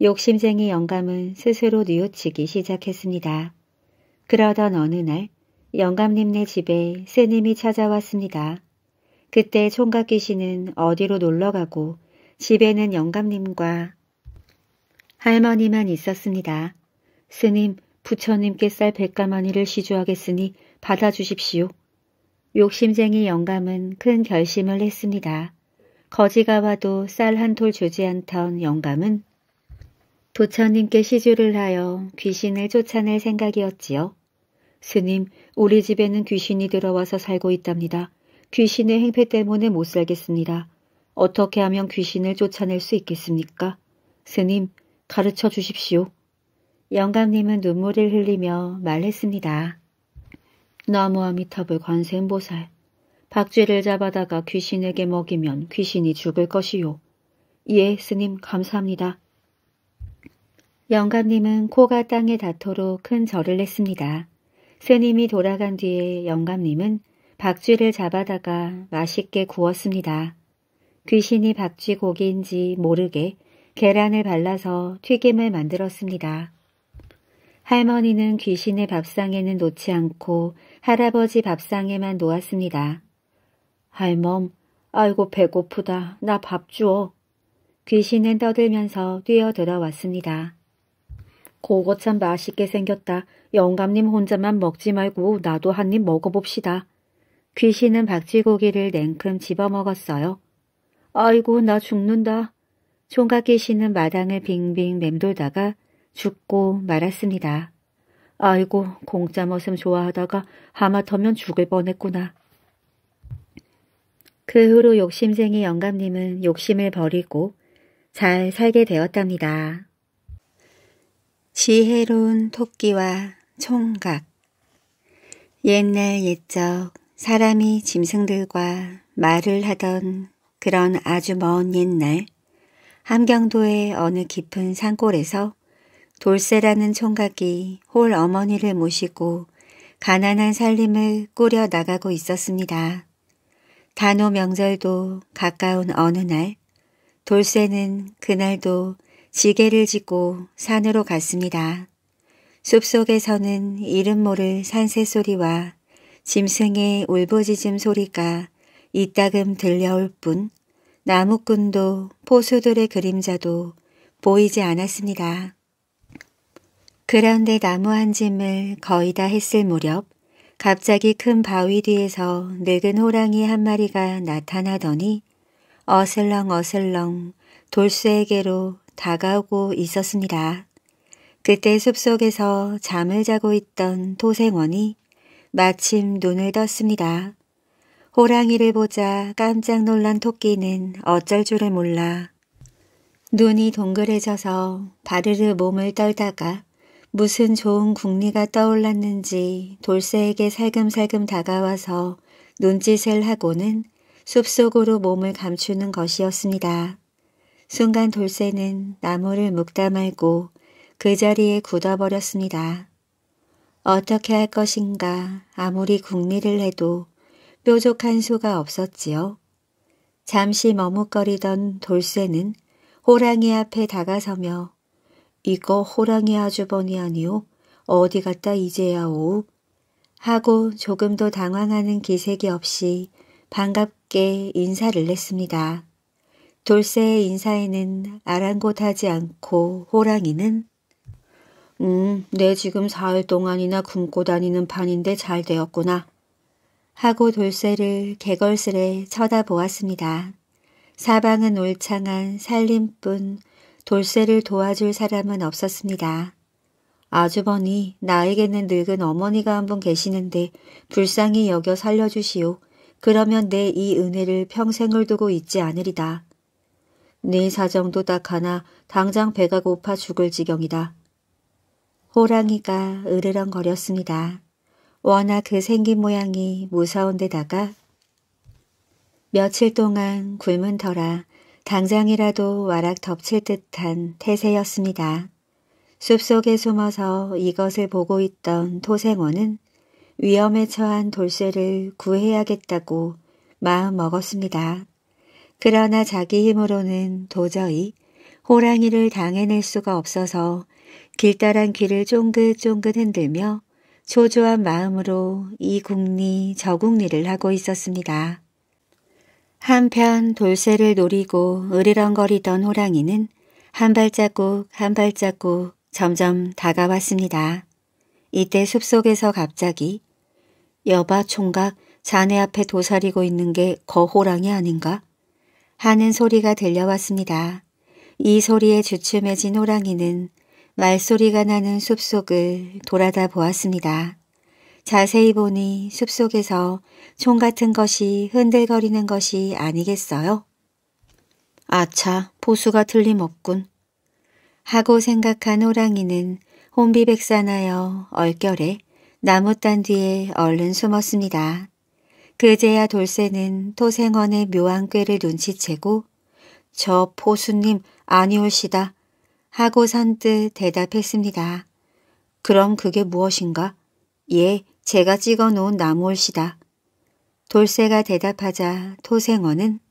욕심쟁이 영감은 스스로 뉘우치기 시작했습니다. 그러던 어느 날 영감님네 집에 새님이 찾아왔습니다. 그때 총각 귀신은 어디로 놀러가고 집에는 영감님과 할머니만 있었습니다. 스님, 부처님께 쌀 백가마니를 시주하겠으니 받아주십시오. 욕심쟁이 영감은 큰 결심을 했습니다. 거지가 와도 쌀 한 톨 주지 않던 영감은 부처님께 시주를 하여 귀신을 쫓아낼 생각이었지요. 스님, 우리 집에는 귀신이 들어와서 살고 있답니다. 귀신의 행패 때문에 못 살겠습니다. 어떻게 하면 귀신을 쫓아낼 수 있겠습니까? 스님, 가르쳐 주십시오. 영감님은 눈물을 흘리며 말했습니다. 나무아미탑불 관세음보살. 박쥐를 잡아다가 귀신에게 먹이면 귀신이 죽을 것이요. 예, 스님, 감사합니다. 영감님은 코가 땅에 닿도록 큰 절을 했습니다. 스님이 돌아간 뒤에 영감님은 박쥐를 잡아다가 맛있게 구웠습니다. 귀신이 박쥐 고기인지 모르게 계란을 발라서 튀김을 만들었습니다. 할머니는 귀신의 밥상에는 놓지 않고 할아버지 밥상에만 놓았습니다. 할멈, 아이고 배고프다. 나밥 주어. 귀신은 떠들면서 뛰어들어왔습니다. 고거 참 맛있게 생겼다. 영감님 혼자만 먹지 말고 나도 한 입 먹어봅시다. 귀신은 박쥐고기를 냉큼 집어먹었어요. 아이고 나 죽는다. 총각 계시는 마당을 빙빙 맴돌다가 죽고 말았습니다. 아이고 공짜 머슴 좋아하다가 하마터면 죽을 뻔했구나. 그 후로 욕심쟁이 영감님은 욕심을 버리고 잘 살게 되었답니다. 지혜로운 토끼와 총각 옛날 옛적 사람이 짐승들과 말을 하던 그런 아주 먼 옛날 함경도의 어느 깊은 산골에서 돌쇠라는 총각이 홀 어머니를 모시고 가난한 살림을 꾸려 나가고 있었습니다. 단오 명절도 가까운 어느 날 돌쇠는 그날도 지게를 짓고 산으로 갔습니다. 숲속에서는 이름 모를 산새 소리와 짐승의 울부짖음 소리가 이따금 들려올 뿐 나무꾼도 포수들의 그림자도 보이지 않았습니다. 그런데 나무 한 짐을 거의 다 했을 무렵 갑자기 큰 바위 뒤에서 늙은 호랑이 한 마리가 나타나더니 어슬렁어슬렁 돌쇠에게로 다가오고 있었습니다. 그때 숲속에서 잠을 자고 있던 토생원이 마침 눈을 떴습니다. 호랑이를 보자 깜짝 놀란 토끼는 어쩔 줄을 몰라 눈이 동그래져서 바르르 몸을 떨다가 무슨 좋은 궁리가 떠올랐는지 돌새에게 살금살금 다가와서 눈짓을 하고는 숲속으로 몸을 감추는 것이었습니다. 순간 돌새는 나무를 묵다 말고 그 자리에 굳어버렸습니다. 어떻게 할 것인가 아무리 궁리를 해도 뾰족한 수가 없었지요. 잠시 머뭇거리던 돌쇠는 호랑이 앞에 다가서며 이거 호랑이 아주버니 아니오 어디 갔다 이제야 오 하고 조금도 당황하는 기색이 없이 반갑게 인사를 냈습니다. 돌쇠의 인사에는 아랑곳하지 않고 호랑이는 음, 내 지금 사흘 동안이나 굶고 다니는 판인데 잘 되었구나. 하고 돌쇠를 개걸스레 쳐다보았습니다. 사방은 울창한 살림뿐 돌쇠를 도와줄 사람은 없었습니다. 아주머니, 나에게는 늙은 어머니가 한 분 계시는데 불쌍히 여겨 살려주시오. 그러면 내 이 은혜를 평생을 두고 잊지 않으리다. 네 사정도 딱하나 당장 배가 고파 죽을 지경이다. 호랑이가 으르렁거렸습니다. 워낙 그 생긴 모양이 무서운 데다가 며칠 동안 굶은 터라 당장이라도 와락 덮칠 듯한 태세였습니다. 숲속에 숨어서 이것을 보고 있던 토생원은 위험에 처한 돌쇠를 구해야겠다고 마음먹었습니다. 그러나 자기 힘으로는 도저히 호랑이를 당해낼 수가 없어서 길다란 귀를 쫑긋쫑긋 흔들며 초조한 마음으로 이 국리 저 국리를 하고 있었습니다. 한편 돌쇠를 노리고 으르렁거리던 호랑이는 한 발자국 한 발자국 점점 다가왔습니다. 이때 숲속에서 갑자기 여바 총각 자네 앞에 도사리고 있는 게 거호랑이 아닌가? 하는 소리가 들려왔습니다. 이 소리에 주춤해진 호랑이는 말소리가 나는 숲속을 돌아다 보았습니다. 자세히 보니 숲속에서 총 같은 것이 흔들거리는 것이 아니겠어요? 아차, 보수가 틀림없군. 하고 생각한 호랑이는 혼비백산하여 얼결에 나뭇단 뒤에 얼른 숨었습니다. 그제야 돌쇠는 토생원의 묘한 꾀를 눈치채고 저 포수님 아니올시다 하고 선뜻 대답했습니다. 그럼 그게 무엇인가? 예, 제가 찍어놓은 나무올시다. 돌쇠가 대답하자 토생어는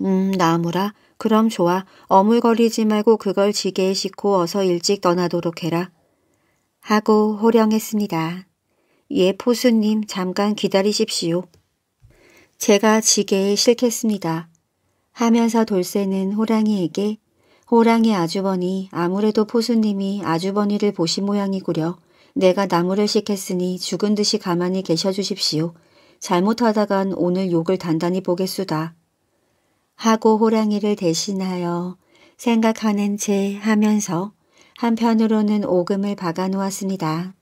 음, 나무라. 그럼 좋아. 어물거리지 말고 그걸 지게에 싣고 어서 일찍 떠나도록 해라. 하고 호령했습니다. 예, 포수님 잠깐 기다리십시오. 제가 지게에 실겠습니다. 하면서 돌쇠는 호랑이에게 호랑이 아주버니 아무래도 포수님이 아주버니를 보신 모양이구려. 내가 나무를 식켰으니 죽은 듯이 가만히 계셔 주십시오. 잘못하다간 오늘 욕을 단단히 보겠수다. 하고 호랑이를 대신하여 생각하는 채 하면서 한편으로는 오금을 박아놓았습니다.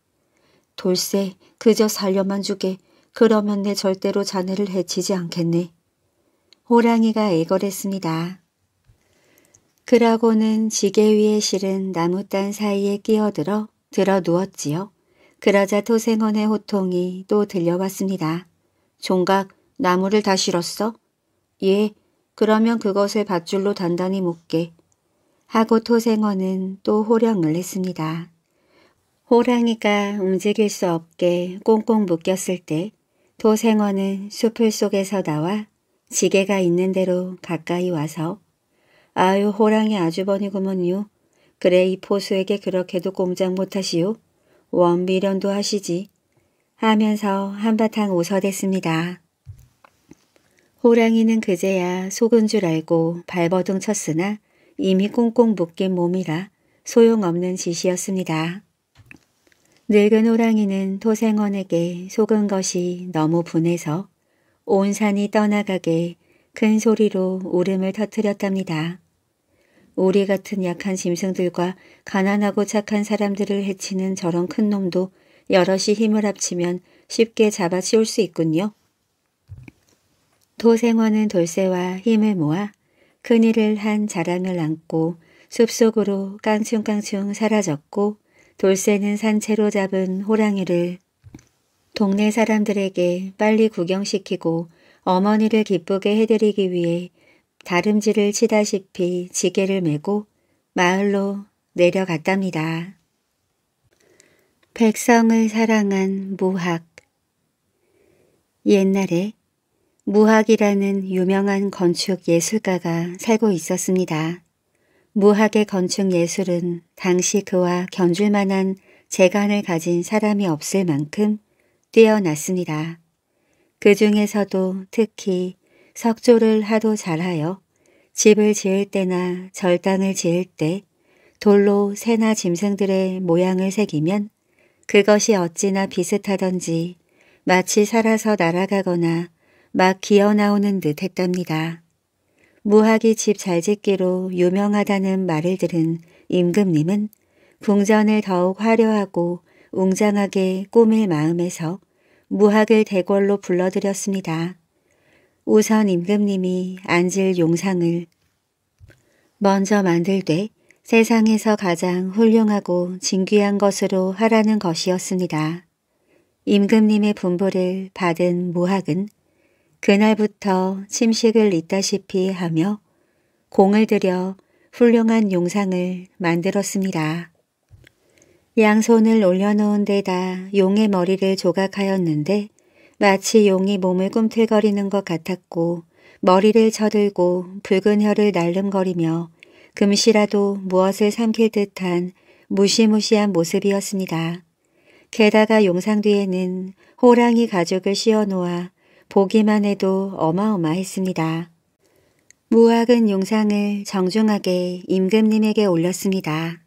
돌쇠 그저 살려만 주게 그러면 내 절대로 자네를 해치지 않겠네. 호랑이가 애걸했습니다. 그라고는 지게 위에 실은 나무단 사이에 끼어들어 들어 누웠지요. 그러자 토생원의 호통이 또 들려왔습니다. 종각, 나무를 다 실었어? 예, 그러면 그것을 밧줄로 단단히 묶게. 하고 토생원은 또 호령을 했습니다. 호랑이가 움직일 수 없게 꽁꽁 묶였을 때 토생원은 숲풀 속에서 나와 지게가 있는 대로 가까이 와서 아유 호랑이 아주버니구먼요. 그래 이 포수에게 그렇게도 꼼짝 못하시오. 원비련도 하시지. 하면서 한바탕 웃어댔습니다. 호랑이는 그제야 속은 줄 알고 발버둥 쳤으나 이미 꽁꽁 묶인 몸이라 소용없는 짓이었습니다. 늙은 호랑이는 토생원에게 속은 것이 너무 분해서 온 산이 떠나가게 큰 소리로 울음을 터뜨렸답니다. 우리 같은 약한 짐승들과 가난하고 착한 사람들을 해치는 저런 큰 놈도 여럿이 힘을 합치면 쉽게 잡아치울 수 있군요. 도생원은 돌쇠와 힘을 모아 큰일을 한 자랑을 안고 숲속으로 깡충깡충 사라졌고 돌쇠는 산채로 잡은 호랑이를 동네 사람들에게 빨리 구경시키고 어머니를 기쁘게 해드리기 위해 다름질을 치다시피 지게를 메고 마을로 내려갔답니다. 백성을 사랑한 무학 옛날에 무학이라는 유명한 건축 예술가가 살고 있었습니다. 무학의 건축 예술은 당시 그와 견줄만한 재간을 가진 사람이 없을 만큼 뛰어났습니다. 그 중에서도 특히 석조를 하도 잘하여 집을 지을 때나 절당을 지을 때 돌로 새나 짐승들의 모양을 새기면 그것이 어찌나 비슷하던지 마치 살아서 날아가거나 막 기어나오는 듯 했답니다. 무학이 집 잘 짓기로 유명하다는 말을 들은 임금님은 궁전을 더욱 화려하고 웅장하게 꾸밀 마음에서 무학을 대궐로 불러들였습니다. 우선 임금님이 앉을 용상을 먼저 만들되 세상에서 가장 훌륭하고 진귀한 것으로 하라는 것이었습니다. 임금님의 분부를 받은 무학은 그날부터 침식을 잇다시피 하며 공을 들여 훌륭한 용상을 만들었습니다. 양손을 올려놓은 데다 용의 머리를 조각하였는데 마치 용이 몸을 꿈틀거리는 것 같았고 머리를 쳐들고 붉은 혀를 날름거리며 금시라도 무엇을 삼킬 듯한 무시무시한 모습이었습니다. 게다가 용상 뒤에는 호랑이 가죽을 씌워놓아 보기만 해도 어마어마했습니다. 무학은 용상을 정중하게 임금님에게 올렸습니다.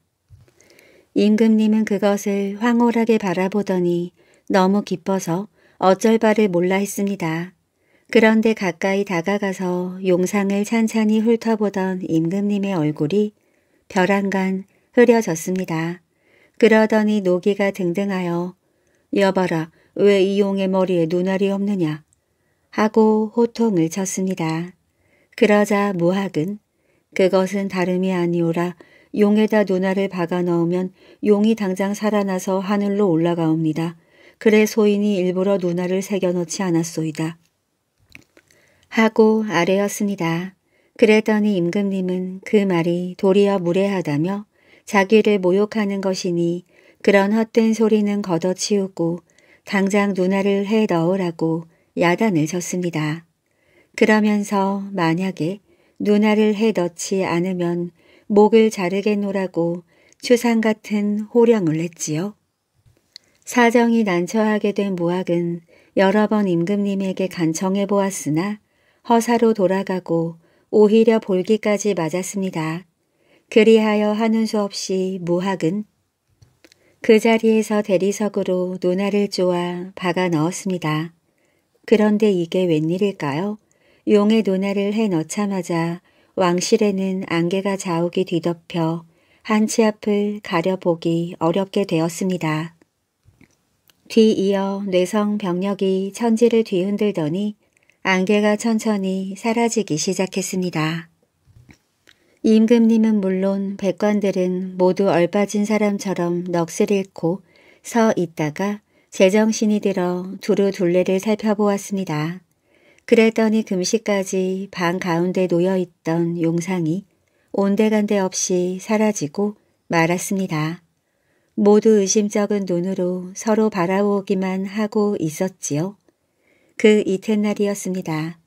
임금님은 그것을 황홀하게 바라보더니 너무 기뻐서 어쩔 바를 몰라 했습니다. 그런데 가까이 다가가서 용상을 찬찬히 훑어보던 임금님의 얼굴이 벼랑간 흐려졌습니다. 그러더니 노기가 등등하여 여봐라 왜 이 용의 머리에 눈알이 없느냐 하고 호통을 쳤습니다. 그러자 무학은 그것은 다름이 아니오라 용에다 눈알을 박아 넣으면 용이 당장 살아나서 하늘로 올라가옵니다. 그래 소인이 일부러 누나를 새겨놓지 않았소이다. 하고 아래였습니다. 그랬더니 임금님은 그 말이 도리어 무례하다며 자기를 모욕하는 것이니 그런 헛된 소리는 걷어치우고 당장 누나를 해 넣으라고 야단을 쳤습니다. 그러면서 만약에 누나를 해 넣지 않으면 목을 자르겠노라고 추상 같은 호령을 냈지요 사정이 난처하게 된 무학은 여러 번 임금님에게 간청해 보았으나 허사로 돌아가고 오히려 볼기까지 맞았습니다. 그리하여 하는 수 없이 무학은 그 자리에서 대리석으로 노나를 쪼아 박아 넣었습니다. 그런데 이게 웬일일까요? 용의 노나를 해 넣자마자 왕실에는 안개가 자욱이 뒤덮여 한치 앞을 가려보기 어렵게 되었습니다. 뒤이어 뇌성 병력이 천지를 뒤흔들더니 안개가 천천히 사라지기 시작했습니다. 임금님은 물론 백관들은 모두 얼빠진 사람처럼 넋을 잃고 서 있다가 제정신이 들어 두루 둘레를 살펴보았습니다. 그랬더니 금시까지 방 가운데 놓여있던 용상이 온데간데 없이 사라지고 말았습니다. 모두 의심쩍은 눈으로 서로 바라보기만 하고 있었지요. 그 이튿날이었습니다.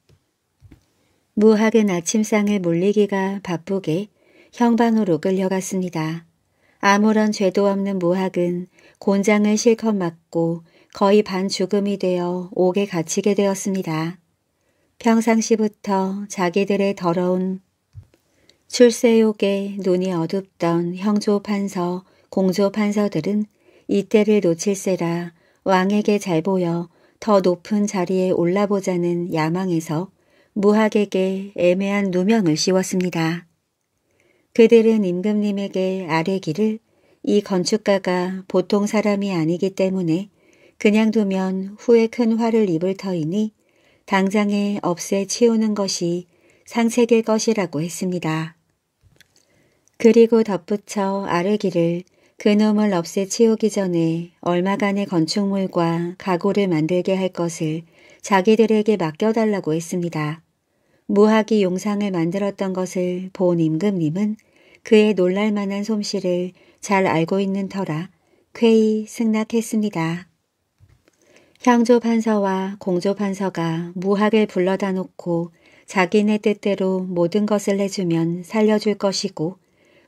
무학은 아침상을 물리기가 바쁘게 형방으로 끌려갔습니다. 아무런 죄도 없는 무학은 곤장을 실컷 맞고 거의 반 죽음이 되어 옥에 갇히게 되었습니다. 평상시부터 자기들의 더러운 출세욕에 눈이 어둡던 형조 판서 공조 판서들은 이때를 놓칠세라 왕에게 잘 보여 더 높은 자리에 올라보자는 야망에서 무학에게 애매한 누명을 씌웠습니다. 그들은 임금님에게 아뢰기를 이 건축가가 보통 사람이 아니기 때문에 그냥 두면 후에 큰 화를 입을 터이니 당장에 없애 치우는 것이 상책일 것이라고 했습니다. 그리고 덧붙여 아뢰기를 그놈을 없애 치우기 전에 얼마간의 건축물과 가구를 만들게 할 것을 자기들에게 맡겨달라고 했습니다. 무학이 용상을 만들었던 것을 본 임금님은 그의 놀랄만한 솜씨를 잘 알고 있는 터라 쾌히 승낙했습니다. 향조판서와 공조판서가 무학을 불러다 놓고 자기네 뜻대로 모든 것을 해주면 살려줄 것이고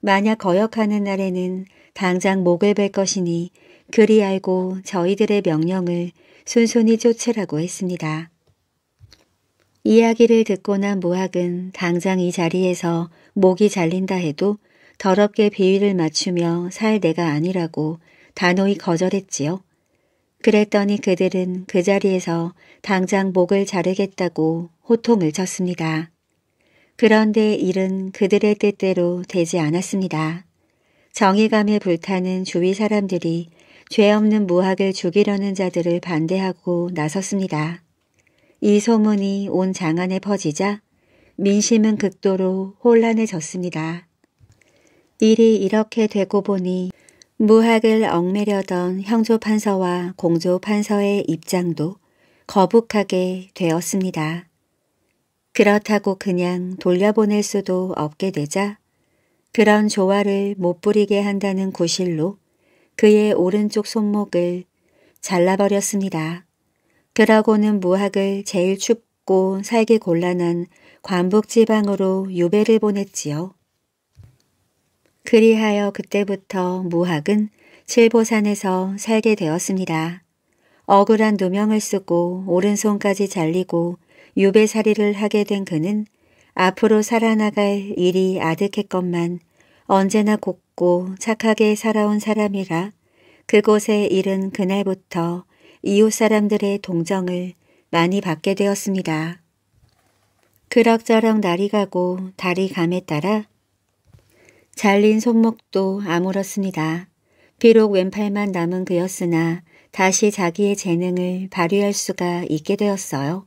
만약 거역하는 날에는 당장 목을 벨 것이니 그리 알고 저희들의 명령을 순순히 쫓으라고 했습니다. 이야기를 듣고 난 모학은 당장 이 자리에서 목이 잘린다 해도 더럽게 비위를 맞추며 살 내가 아니라고 단호히 거절했지요. 그랬더니 그들은 그 자리에서 당장 목을 자르겠다고 호통을 쳤습니다. 그런데 일은 그들의 뜻대로 되지 않았습니다. 정의감에 불타는 주위 사람들이 죄 없는 무학을 죽이려는 자들을 반대하고 나섰습니다. 이 소문이 온 장안에 퍼지자 민심은 극도로 혼란해졌습니다. 일이 이렇게 되고 보니 무학을 얽매려던 형조판서와 공조판서의 입장도 거북하게 되었습니다. 그렇다고 그냥 돌려보낼 수도 없게 되자 그런 조화를 못 부리게 한다는 구실로 그의 오른쪽 손목을 잘라버렸습니다. 그러고는 무학을 제일 춥고 살기 곤란한 관북지방으로 유배를 보냈지요. 그리하여 그때부터 무학은 칠보산에서 살게 되었습니다. 억울한 누명을 쓰고 오른손까지 잘리고 유배살이를 하게 된 그는 앞으로 살아나갈 일이 아득했건만 언제나 곱고 착하게 살아온 사람이라 그곳에 이른 그날부터 이웃 사람들의 동정을 많이 받게 되었습니다. 그럭저럭 날이 가고 달이 감에 따라 잘린 손목도 아물었습니다. 비록 왼팔만 남은 그였으나 다시 자기의 재능을 발휘할 수가 있게 되었어요.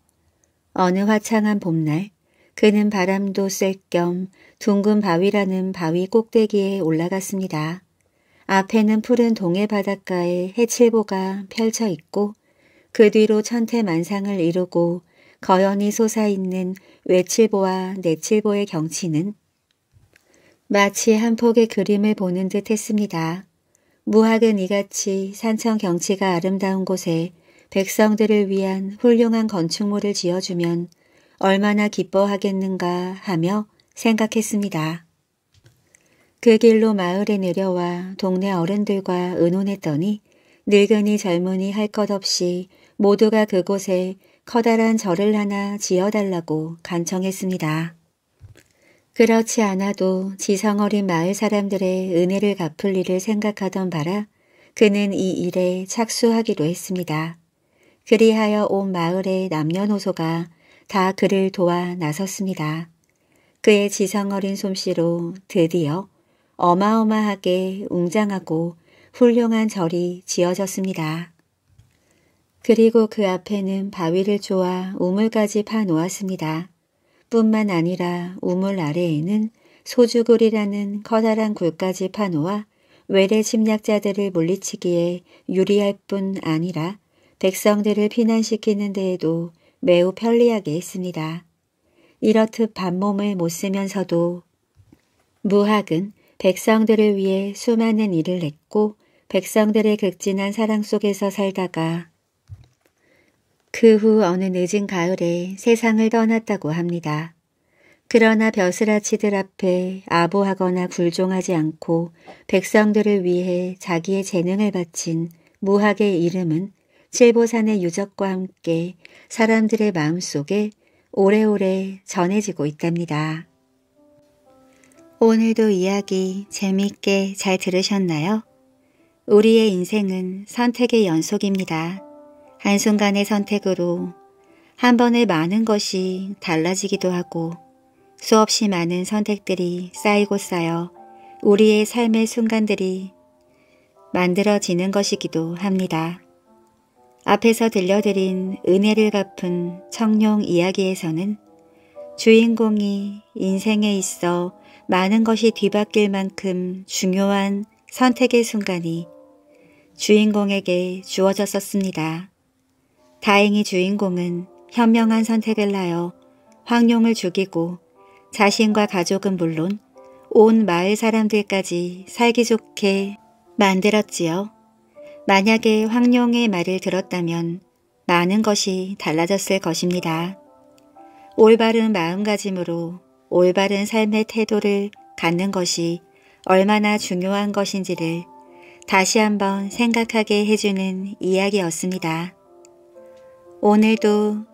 어느 화창한 봄날 그는 바람도 쐴 겸 둥근 바위라는 바위 꼭대기에 올라갔습니다. 앞에는 푸른 동해 바닷가에 해칠보가 펼쳐 있고 그 뒤로 천태만상을 이루고 거연히 솟아있는 외칠보와 내칠보의 경치는 마치 한 폭의 그림을 보는 듯 했습니다. 무학은 이같이 산청 경치가 아름다운 곳에 백성들을 위한 훌륭한 건축물을 지어주면 얼마나 기뻐하겠는가 하며 생각했습니다. 그 길로 마을에 내려와 동네 어른들과 의논했더니 늙은이 젊은이 할 것 없이 모두가 그곳에 커다란 절을 하나 지어달라고 간청했습니다. 그렇지 않아도 지성어린 마을 사람들의 은혜를 갚을 일을 생각하던 바라 그는 이 일에 착수하기로 했습니다. 그리하여 온 마을의 남녀노소가 다 그를 도와 나섰습니다. 그의 지성어린 솜씨로 드디어 어마어마하게 웅장하고 훌륭한 절이 지어졌습니다. 그리고 그 앞에는 바위를 쪼아 우물까지 파놓았습니다. 뿐만 아니라 우물 아래에는 소주굴이라는 커다란 굴까지 파놓아 외래 침략자들을 물리치기에 유리할 뿐 아니라 백성들을 피난시키는 데에도 매우 편리하게 했습니다. 이렇듯 반몸을 못 쓰면서도 무학은 백성들을 위해 수많은 일을 했고 백성들의 극진한 사랑 속에서 살다가 그 후 어느 늦은 가을에 세상을 떠났다고 합니다. 그러나 벼슬아치들 앞에 아부하거나 굴종하지 않고 백성들을 위해 자기의 재능을 바친 무학의 이름은 칠보산의 유적과 함께 사람들의 마음속에 오래오래 전해지고 있답니다. 오늘도 이야기 재밌게 잘 들으셨나요? 우리의 인생은 선택의 연속입니다. 한순간의 선택으로 한 번에 많은 것이 달라지기도 하고 수없이 많은 선택들이 쌓이고 쌓여 우리의 삶의 순간들이 만들어지는 것이기도 합니다. 앞에서 들려드린 은혜를 갚은 청룡 이야기에서는 주인공이 인생에 있어 많은 것이 뒤바뀔 만큼 중요한 선택의 순간이 주인공에게 주어졌었습니다. 다행히 주인공은 현명한 선택을 하여 황룡을 죽이고 자신과 가족은 물론 온 마을 사람들까지 살기 좋게 만들었지요. 만약에 황룡의 말을 들었다면 많은 것이 달라졌을 것입니다. 올바른 마음가짐으로 올바른 삶의 태도를 갖는 것이 얼마나 중요한 것인지를 다시 한번 생각하게 해주는 이야기였습니다. 오늘도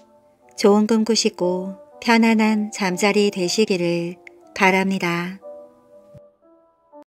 좋은 꿈 꾸시고 편안한 잠자리 되시기를 바랍니다.